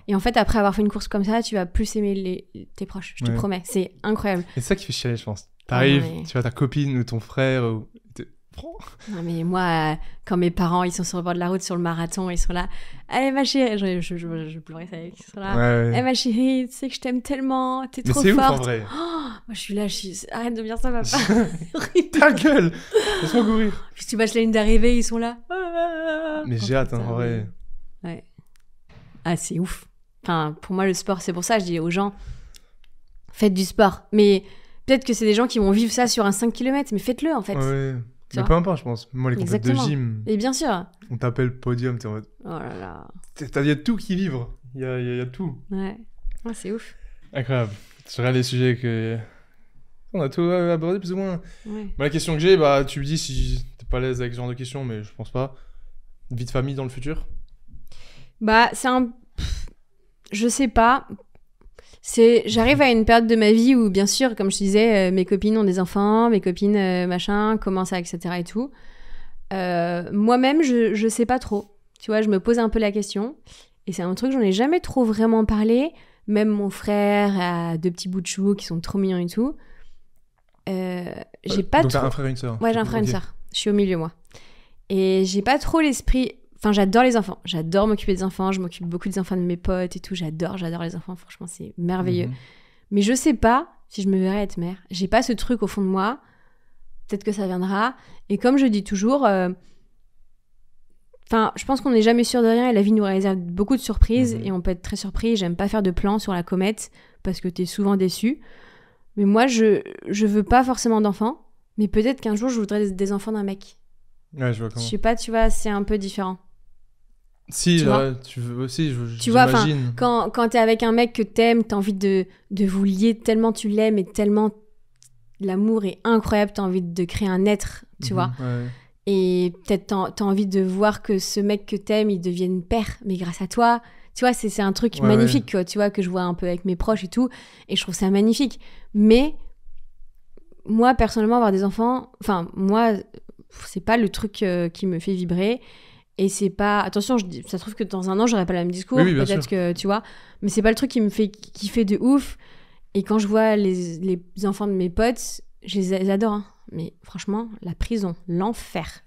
et en fait, après avoir fait une course comme ça, tu vas plus aimer tes proches, je te promets. C'est incroyable. c'est ça qui fait chialer je pense. Ah T'arrives, tu vois, ta copine ou ton frère, ou... Non, mais moi, euh, quand mes parents, ils sont sur le bord de la route, sur le marathon, ils sont là. Allez, ma chérie. Je, je, je, je pleurais, Ils sont là. allez eh, ma chérie, tu sais que je t'aime tellement. T'es trop forte. Ouf, en vrai. Oh, moi, je suis là. Je Arrête de me dire ça, papa. Ta gueule. Laisse-moi courir. Oh, puis tu bâches la ligne d'arrivée, ils sont là. Ah, ah, ah, mais j'ai hâte, hein, en vrai. Ouais. Ah, c'est ouf. Enfin, pour moi, le sport, c'est pour ça, je dis aux gens faites du sport. Mais peut-être que c'est des gens qui vont vivre ça sur un 5 km, mais faites-le en fait. Ouais mais peu importe, je pense. Moi, les complexes de gym. Et bien sûr. On t'appelle podium, t'es en mode. Oh là là. Il y a tout qui livre. Il y a, tout. Ouais. c'est ouf. Incroyable. Ce les sujets que. On a tout abordé plus ou moins. Bah, la question que j'ai, bah, tu me dis si t'es pas à l'aise avec ce genre de questions, mais je pense pas. Vie de famille dans le futur Bah, c'est un. je sais pas j'arrive à une période de ma vie où, bien sûr, comme je disais, euh, mes copines ont des enfants, mes copines, euh, machin, comment ça, etc. et tout. Euh, moi-même, je, je sais pas trop. Tu vois, je me pose un peu la question. Et c'est un truc, j'en ai jamais trop vraiment parlé. Même mon frère a deux petits bouts de chou qui sont trop mignons et tout. j'ai pas donc trop... un frère et une sœur. Ouais, j'ai un frère et une sœur. Je suis au milieu, moi. Et j'ai pas trop l'esprit Enfin, j'adore les enfants. J'adore m'occuper des enfants. Je m'occupe beaucoup des enfants de mes potes et tout. J'adore, j'adore les enfants. Franchement, c'est merveilleux. Mhm. Mais je sais pas si je me verrais être mère. J'ai pas ce truc au fond de moi. Peut-être que ça viendra. Et comme je dis toujours, euh, enfin, je pense qu'on n'est jamais sûr de rien et la vie nous réserve beaucoup de surprises mhm. et on peut être très surpris. J'aime pas faire de plans sur la comète parce que t'es souvent déçu. Mais moi, je, je veux pas forcément d'enfants. Mais peut-être qu'un jour, je voudrais des enfants d'un mec. Ouais, je vois comment. Je sais pas, tu vois, c'est un peu différent. Si, tu veux aussi, tu vois, quand, quand t'es avec un mec que t'aimes, t'as envie de, vous lier tellement tu l'aimes et tellement l'amour est incroyable, t'as envie de créer un être, tu mhm, vois. Et peut-être t'as as envie de voir que ce mec que t'aimes, il devienne père, mais grâce à toi. Tu vois, c'est un truc magnifique, tu vois, que je vois un peu avec mes proches et tout. Et je trouve ça magnifique. Mais moi, personnellement, avoir des enfants, enfin, moi, c'est pas le truc euh, qui me fait vibrer. Et c'est pas. Attention, ça se trouve que dans un an, j'aurais pas le même discours. Peut-être que, tu vois. Mais c'est pas le truc qui me fait qui fait de ouf. Et quand je vois les, enfants de mes potes, je les adore. Hein. Mais franchement, la prison, l'enfer.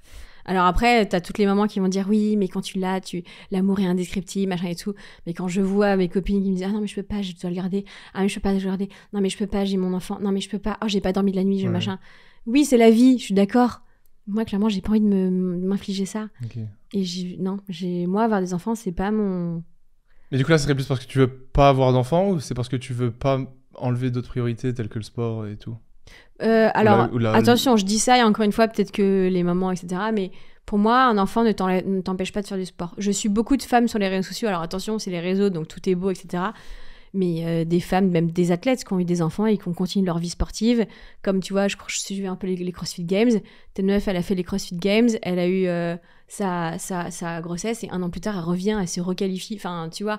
Alors après, t'as toutes les mamans qui vont dire oui, mais quand tu l'as, tu l'amour est indescriptible, machin et tout. Mais quand je vois mes copines qui me disent ah non mais je peux pas, je dois le garder, ah mais je peux pas, je le garder, non mais je peux pas, j'ai mon enfant, non mais je peux pas, oh j'ai pas dormi de la nuit, machin. Oui, c'est la vie, je suis d'accord. Moi clairement, j'ai pas envie de m'infliger ça. Et j'ai, non, j'ai, moi, avoir des enfants, c'est pas mon. Mais du coup, là, ce serait plus parce que tu veux pas avoir d'enfants ou c'est parce que tu veux pas enlever d'autres priorités telles que le sport et tout euh, alors, attention, je dis ça et encore une fois, peut-être que les mamans, etc. Mais pour moi, un enfant ne, ne t'empêche pas de faire du sport. Je suis beaucoup de femmes sur les réseaux sociaux. Alors attention, c'est les réseaux, donc tout est beau, etc mais euh, des femmes, même des athlètes qui ont eu des enfants et qui ont continué leur vie sportive. Comme tu vois, je, je suivais un peu les, CrossFit Games. Ta Neuf, elle a fait les CrossFit Games, elle a eu euh, sa, grossesse et un an plus tard, elle revient, elle se requalifie. Enfin, tu vois.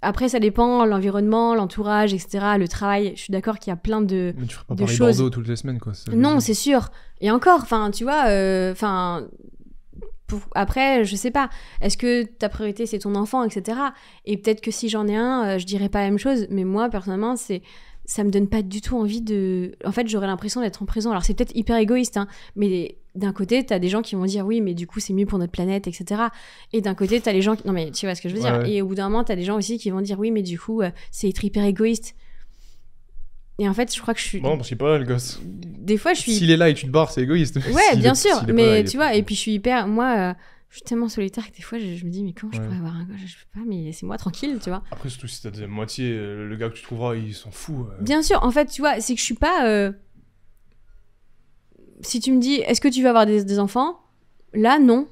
Après, ça dépend l'environnement, l'entourage, etc., le travail. Je suis d'accord qu'il y a plein de, mais tu feras pas Bordeaux toutes les semaines, quoi. Non, c'est sûr. Et encore, enfin, tu vois, euh, enfin, après, euh, je sais pas, est-ce que ta priorité c'est ton enfant, etc. Et peut-être que si j'en ai un, euh, je dirais pas la même chose, mais moi personnellement, c'est ça me donne pas du tout envie de. En fait, j'aurais l'impression d'être en prison. Alors, c'est peut-être hyper égoïste, hein, mais d'un côté, t'as des gens qui vont dire oui, mais du coup, c'est mieux pour notre planète, etc. Et d'un côté, t'as les gens. Non, mais tu vois ce que je veux dire. Et au bout d'un moment, t'as des gens aussi qui vont dire oui, mais du coup, euh, c'est c'est hyper égoïste. Et en fait, je crois que je suis. Bon, parce qu'il pas là, le gosse. Des fois, je suis. S'il est là et tu te barres, c'est égoïste. Ouais, bien sûr. Mais tu vois, et puis je suis hyper. Moi, euh, je suis tellement solitaire que des fois, je, me dis, mais comment je pourrais avoir un gosse Je sais pas, mais c'est moi tranquille, tu vois. Après, surtout si t'as la moitié, euh, le gars que tu trouveras, il s'en fout. Euh. Bien sûr. En fait, tu vois, c'est que je suis pas. Si tu me dis, est-ce que tu veux avoir des, enfants Là, non.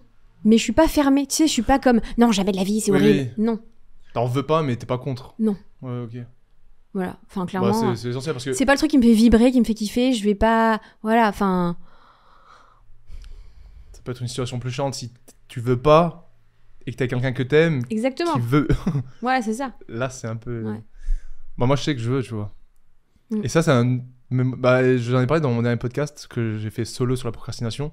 Mais je suis pas fermée. Tu sais, je suis pas comme, non, j'avais de la vie, c'est horrible. Non. T'en veux pas, mais t'es pas contre. Non. Ouais, ok. Voilà, enfin bah, clairement. c'est pas le truc qui me fait vibrer, qui me fait kiffer. Je vais pas. Voilà, enfin. Ça peut être une situation plus chante si tu veux pas et que t'as quelqu'un que t'aimes. Exactement. Qui veut. voilà, c'est ça. Là, c'est un peu. Bah, moi, je sais que je veux, tu vois. Mm. Et ça, c'est un. Bah, en ai parlé dans mon dernier podcast que j'ai fait solo sur la procrastination.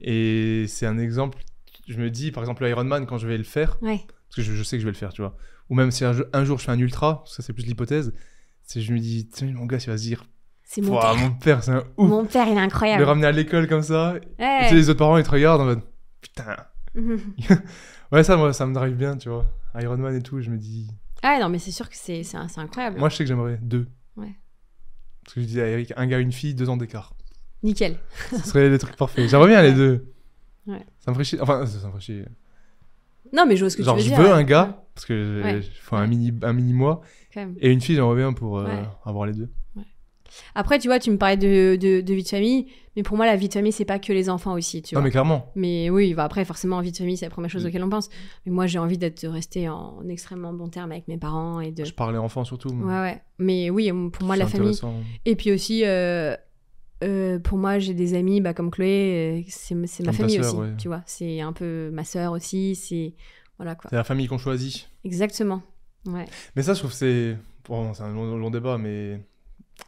Et c'est un exemple. Je me dis, par exemple, Iron Man, quand je vais le faire. Ouais parce que je, sais que je vais le faire, tu vois. Ou même si un, jour je fais un ultra, ça c'est plus l'hypothèse, c'est je me dis, tiens, mon gars, il va dire. C'est mon, père. mon père, c'est un ouf. Mon père, il est incroyable. Le ramener à l'école comme ça. Et les autres parents, ils te regardent en mode, putain. ouais, ça, moi, ça me drive bien, tu vois. Iron Man et tout, je me dis. Ah non, mais c'est sûr que c'est incroyable. Moi, je sais que j'aimerais deux. Ouais. Parce que je dis à Eric, un gars, une fille, deux ans d'écart. Nickel. Ce serait le truc parfait. J'aimerais bien les deux. Ouais. Ça me ferait Enfin, ça me ferait non, mais je vois ce que veux dire. Genre, je veux un gars, parce que faut un mini, un mini moi, et une fille, j'en reviens pour euh, avoir les deux. Après, tu vois, tu me parlais de, de, vie de famille, mais pour moi, la vie de famille, c'est pas que les enfants aussi, tu vois. Non, mais clairement. Mais oui, bah après, forcément, vie de famille, c'est la première chose mm. auquel on pense. Mais moi, j'ai envie d'être rester en extrêmement bon terme avec mes parents et de. Je parlais enfants surtout. Ouais, ouais. Mais oui, pour moi, la famille. Et puis aussi, euh, euh, pour moi, j'ai des amis bah, comme Chloé, euh, c'est ma famille aussi, tu vois. C'est un peu ma sœur aussi, c'est voilà quoi. C'est la famille qu'on choisit. Exactement. Ouais. Mais ça, je trouve c'est bon, c'est un long, débat, mais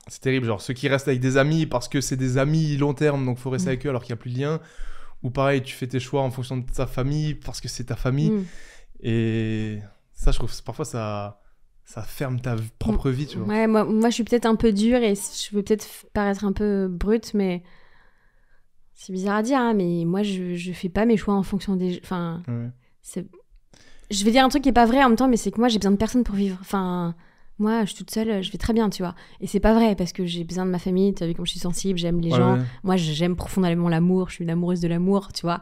c'est terrible. Genre ceux qui restent avec des amis parce que c'est des amis long terme, donc faut rester mm. avec eux alors qu'il n'y a plus de lien. Ou pareil, tu fais tes choix en fonction de ta famille parce que c'est ta famille. Mm. Et ça, je trouve parfois ça ça ferme ta propre vie, tu vois. Ouais, moi, moi je suis peut-être un peu dure et je veux peut-être paraître un peu brute, mais c'est bizarre à dire, hein, mais moi je, je fais pas mes choix en fonction des. Enfin, je vais dire un truc qui est pas vrai en même temps, mais c'est que moi j'ai besoin de personne pour vivre. Enfin, moi je suis toute seule, je vais très bien, tu vois. Et c'est pas vrai parce que j'ai besoin de ma famille, tu as vu comme je suis sensible, j'aime les gens. Moi j'aime profondément l'amour, je suis une amoureuse de l'amour, tu vois.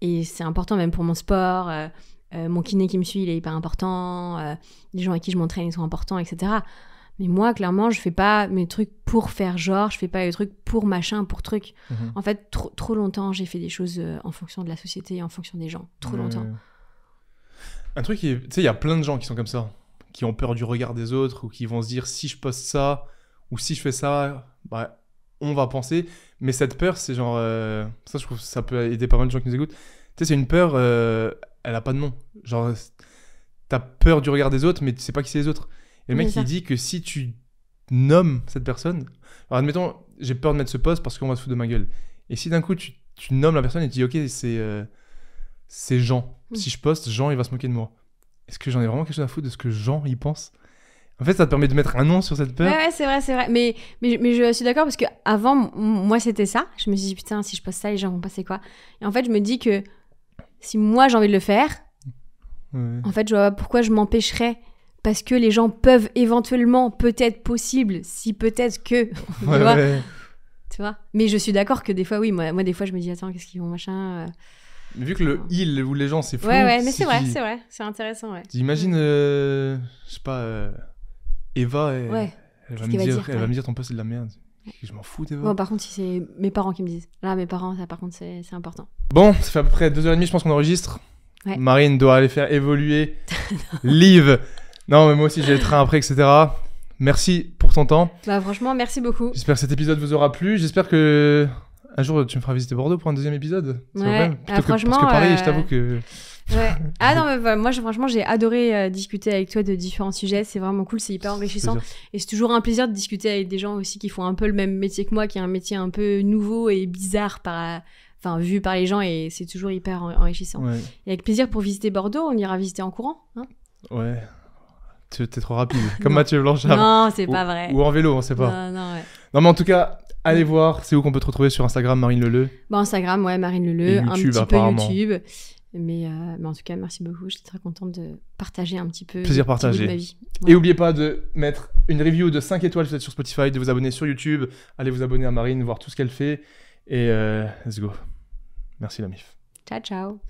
Et c'est important même pour mon sport. Euh, euh, mon kiné qui me suit, il est hyper important, euh, les gens avec qui je m'entraîne, ils sont importants, etc. Mais moi, clairement, je fais pas mes trucs pour faire genre, je fais pas les trucs pour machin, pour truc. Mhm. En fait, trop, longtemps, j'ai fait des choses euh, en fonction de la société en fonction des gens. Trop longtemps. Un truc, tu sais, il y a plein de gens qui sont comme ça, qui ont peur du regard des autres ou qui vont se dire si je poste ça ou si je fais ça, bah, on va penser. Mais cette peur, c'est genre. ça, je trouve que ça peut aider pas mal de gens qui nous écoutent. Tu sais, c'est une peur elle a pas de nom. Genre, t'as peur du regard des autres, mais tu sais pas qui c'est les autres. Et le mec, il dit que si tu nommes cette personne, alors admettons, j'ai peur de mettre ce poste parce qu'on va se foutre de ma gueule. Et si d'un coup, tu, nommes la personne et tu dis, ok, c'est euh, Jean. Mm. Si je poste, Jean, il va se moquer de moi. Est-ce que j'en ai vraiment quelque chose à foutre de ce que Jean, il pense en fait, ça te permet de mettre un nom sur cette peur. Ouais, c'est vrai, c'est vrai. Mais, mais, je suis d'accord parce que avant, moi, c'était ça. Je me suis dit, putain, si je poste ça, les gens vont passer quoi Et en fait, je me dis que si moi j'ai envie de le faire, en fait, je vois pas pourquoi je m'empêcherais. Parce que les gens peuvent éventuellement, peut-être possible, si peut-être que. tu, vois Mais je suis d'accord que des fois, oui, moi, moi des fois, je me dis, attends, qu'est-ce qu'ils vont, machin. Euh. vu que le il ou les gens, c'est fou. Ouais, ouais, mais c'est vrai, c'est vrai, c'est intéressant, ouais. T'imagines, mm. euh, je sais pas, euh, Eva, elle, va, me dire, elle va me dire ton poste c'est de la merde. Je m'en fous, Bon, par contre, si c'est mes parents qui me disent. Là, mes parents, ça, par contre, c'est c'est important. Bon, ça fait à peu près 2h30, je pense qu'on enregistre. Marine doit aller faire évoluer. Live Non, mais moi aussi, j'ai le train après, etc. Merci pour ton temps. Bah, franchement, merci beaucoup. J'espère que cet épisode vous aura plu. J'espère que un jour, tu me feras visiter Bordeaux pour un deuxième épisode. Ouais, ah, que, franchement. Paris, je euh, t'avoue que. Ah non, mais bah, moi, franchement, j'ai adoré euh, discuter avec toi de différents sujets. C'est vraiment cool, c'est hyper enrichissant. Et c'est toujours un plaisir de discuter avec des gens aussi qui font un peu le même métier que moi, qui est un métier un peu nouveau et bizarre par, euh, enfin, vu par les gens. Et c'est toujours hyper enrichissant. Et avec plaisir pour visiter Bordeaux, on ira visiter en courant. Hein ouais. Tu es trop rapide, comme Mathieu Blanchard. Non, c'est pas vrai. Ou en vélo, on sait pas. Non, mais en tout cas, Allez mm. voir, c'est où qu'on peut te retrouver sur Instagram, Marine Leleu Bon, bah, Instagram, ouais, Marine Leleu, YouTube, un petit peu YouTube. Euh, mais, en tout cas, merci beaucoup. J'étais très contente de partager un petit peu Plaisir de ma vie. Et n'oubliez pas de mettre une review de 5 étoiles sur Spotify, de vous abonner sur YouTube, allez vous abonner à Marine, voir tout ce qu'elle fait. Et euh, let's go. Merci la MIF. Ciao, ciao.